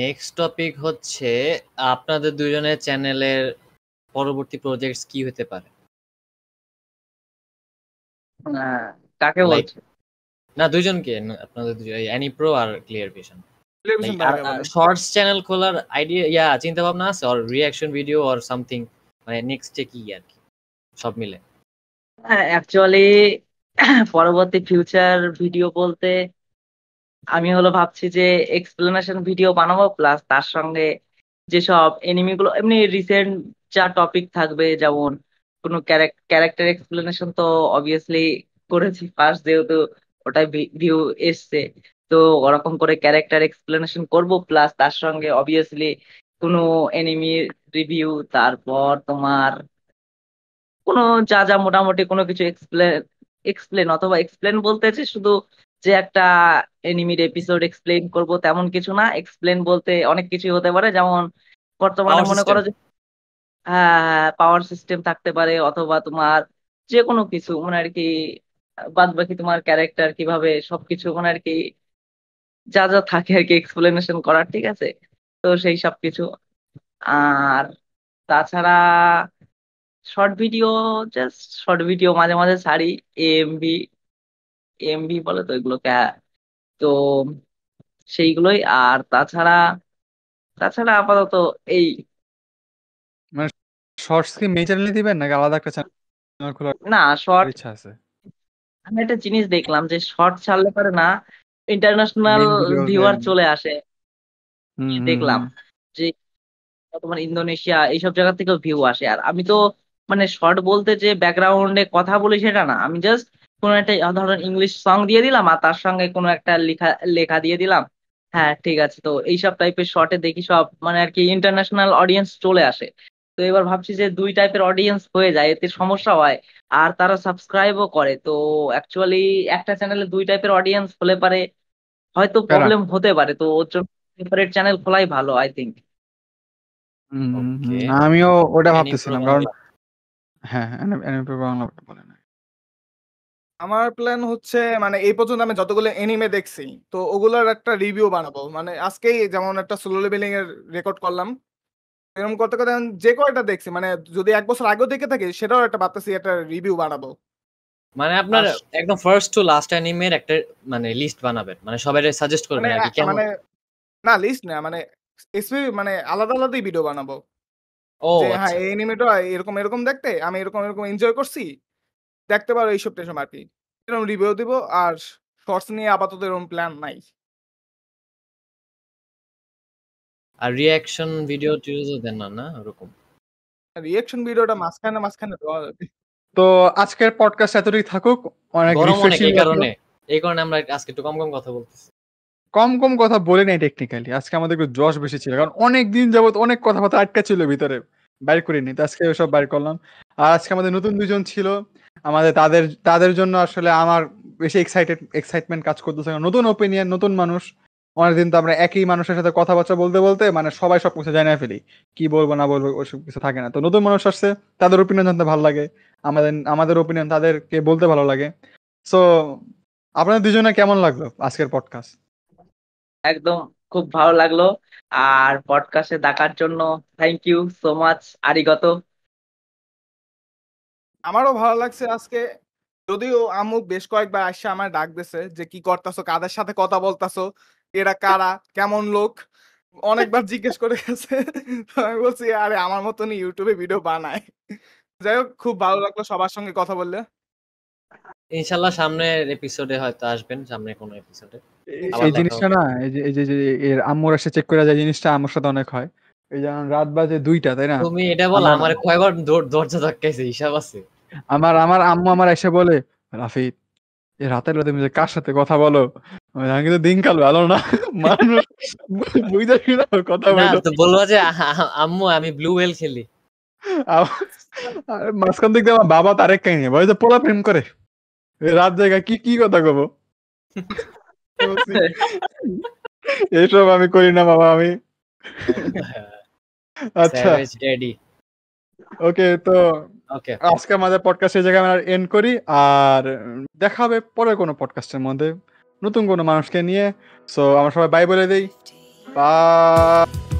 নেক্সট টপিক হচ্ছে আপনাদের দুজনের চ্যানেলের পরবর্তী প্রজেক্টস কি হতে পারে হ্যাঁ, কাকে বলছে না দুজনকে আপনাদের দুজন অ্যানি প্রো আর ক্লিয়ার ভিশন শর্টস চ্যানেল খোলার আইডিয়া ইয়া চিন্তা ভাবনা আছে or reaction video or something মানে নেক্সট কি আর কি সব মিলে অ্যাকচুয়ালি পরবর্তী ফিউচার ভিডিও বলতে আমি হলো ভাবছি যে এক্সপ্লেনেশন ভিডিও বানাবো প্লাস তার সঙ্গে যেসব এনিমিগুলো এমনি রিসেন্ট যা টপিক থাকবে যেমন কোনো ক্যারেক্টার এক্সপ্লেনেশন তো অবভিয়াসলি করেছি ফার্স্ট যেহেতু ওটা ভিউ এসছে তো ওরকম করে ক্যারেক্টার এক্সপ্লেনেশন করব প্লাস তার সঙ্গে অবভিয়াসলি কোনো এনিমি রিভিউ তারপর তোমার কোনো যা যা মোটামুটি কোনো কিছু এক্সপ্লেন এক্সপ্লেন অথবা এক্সপ্লেন বলতে যে শুধু যে একটা এনিমির এপিসোড এক্সপ্লেন করব তেমন কিছু না এক্সপ্লেন বলতে অনেক কিছু হতে পারে যেমন বর্তমানে মনে করো যে পাওয়ার হ্যাঁ, সিস্টেম থাকতে পারে অথবা তোমার যে কোনো কিছু মানে আর কি বাদ বাকি তোমার ক্যারেক্টার কিভাবে সবকিছু মানে আর কি যা যা থাকে আর কি এক্সপ্লেনেশন করার ঠিক আছে তো সেই সব কিছু আর তাছাড়া short video just short video মাঝে মাঝে ছাড়ি এএমবি এএমবি বলে তো এগুলোকে হ্যাঁ। তো সেইগুলোই আর তাছাড়া তাছাড়া আপাতত এই শর্টস কি মেইন চ্যানেলে দিবেন নাকি আলাদা একটা চ্যানেল খোলার না শর্ট ইচ্ছা আছে আমি একটা জিনিস দেখলাম যে শর্ট ছাড়লে পারে না ইন্টারন্যাশনাল ভিউয়ার চলে আসে দেখলাম যে বর্তমান ইন্দোনেশিয়া এইসব জায়গা থেকেও ভিউ আসে আর আমি তো মানে শর্ট বলতে যে ব্যাকগ্রাউন্ডে কথা বলি সেটা না আমি জাস্ট কোনো একটা ধরুন ইংলিশ সং দিয়ে দিলাম আর তার সঙ্গে কোনো একটা লেখা লেখা দিয়ে দিলাম হ্যাঁ ঠিক আছে তো এইসব টাইপের শর্টে দেখি সব মানে আর কি ইন্টারন্যাশনাল অডিয়েন্স চলে আসে তো এবার ভাবছি যে দুই টাইপের অডিয়েন্স হয়ে যায় এতে সমস্যা হয় আর তারা সাবস্ক্রাইবও করে তো অ্যাকচুয়ালি একটা চ্যানেলে দুই টাইপের অডিয়েন্স হলে পারে হয়তো প্রবলেম হতে পারে তো ওর জন্য সেপারেট চ্যানেল খোলাই ভালো আই থিঙ্ক আমিও ওটা ভাবতেছিলাম কারণ হ্যাঁ, হ্যাঁ বাংলা বলে না আমার প্ল্যান হচ্ছে মানে এই পর্যন্ত আমি যতগুলো এনিমে দেখছি তো ওগুলোর একটা রিভিউ বানাবো মানে আজকেই যেমন একটা সোলো লেভেলিং এর রেকর্ড করলাম এরকম করতে করতে যে কয়টা দেখছি মানে যদি এক বছর আগেও দেখে থাকি সেটাও একটা ভাবতেছি একটা রিভিউ বানাবো মানে আপনার একদম ফার্স্ট টু লাস্ট অ্যানিমের একটা মানে লিস্ট বানাবেন মানে সবাইকে সাজেস্ট করবেন মানে আর কি মানে না লিস্ট না মানে এসপি মানে আলাদা আলাদা ভিডিও বানাবো ও হ্যাঁ আচ্ছা। এই অ্যানিমেটা এরকম এরকম দেখতে আমি এরকম এরকম এনজয় করছি দেখতে পারো এইসব টেনশন আর কি এরকম রিভিউ দিব আর শর্টস নিয়ে আপাতত এরকম প্ল্যান নাই আর রিয়াকশন ভিডিও টিউজও দেন না না ওরকম রিয়াকশন ভিডিওটা মাঝখানে মাঝখানে তো আজকের পডকাস্ট এতটুকুই থাকুক অনেক রিফ্রেশিং কারণে এই কারণে আমরা আজকে একটু কম কম কথা বলতেছি কম কম কথা বলে নাই টেকনিক্যালি আজকে আমাদের একটু জশ বেশি ছিল কারণ অনেক দিন যাবত অনেক কথা কথা আটকা ছিল ভিতরে বাইর করিনি তো আজকে সব বাইর করলাম আর আজকে আমাদের নতুন দুজন ছিল আমাদের তাদের তাদের জন্য আসলে আমার বেশি এক্সাইটেড এক্সাইটমেন্ট কাজ করতেছে নতুন ওপিনিয়ন নতুন মানুষ অনেকদিন তো আমরা একই মানুষের সাথে কথাবার্তা বলতে বলতে মানে সবাই সব কিছু জানিয়ে ফেলি কি বলবো না বলবো ওইসব কিছু থাকে না তো নতুন মানুষ আসছে তাদের ওপিনিয়ন জানতে ভালো লাগে আমাদের আমাদের ওপিনিয়ন তাদেরকে বলতে ভালো লাগে সো আপনাদের দুজনে কেমন লাগলো আজকের পডকাস্ট একদম খুব ভালো লাগলো আর পডকাস্টে ডাকার জন্য থ্যাংক ইউ সো মাচ আরিগত আমারও ভালো লাগছে আজকে যদিও আমুক বেশ কয়েকবার আসছে আমার ডাক দিছে যে কি করতাছো কাদের সাথে কথা বলতাছো এরা কারা কেমন লোক অনেকবার জিজ্ঞেস করে গেছে আমি বলছি আরে আমার মতন ইউটিউবে ভিডিও বানায় যাই হোক খুব ভালো লাগলো সবার সঙ্গে কথা বললে ইনশাআল্লাহ সামনের এপিসোডে হয়তো আসবেন সামনে কোনো এপিসোডে এই জিনিসটা না এই যে এর আম্মুর এসে চেক করে যায় জিনিসটা আমার সাথে অনেক হয় এই যে রাত বাজে দুইটা তাই না তুমি এটা বল আমার কয়বার দরজা ধাক্কাইছে হিসাব আছে আমার আমার আম্মু আমার এসে বলে রাফিদ রাতের রাতে মিলে কার সাথে কথা বলো আমি তো দিনকাল ভালো না মানুষ বুঝতে শুনে কথা বলো বলবো যে আম্মু আমি ব্লু হেল খেলি মাঝখান থেকে আমার বাবা তারেক কাহিনী বলে যে পোলা প্রেম করে রাত জায়গায় কি কি কথা কব এসব আমি করি না বাবা আমি হ্যাঁ, আচ্ছা ওকে তো ওকে আজকে আমাদের পডকাস্ট এই জায়গায় আমরা এন্ড করি আর দেখা হবে পরে কোনো পডকাস্টের মধ্যে নতুন কোনো মানুষকে নিয়ে সো আমরা সবাই বাই বলে দিই বাই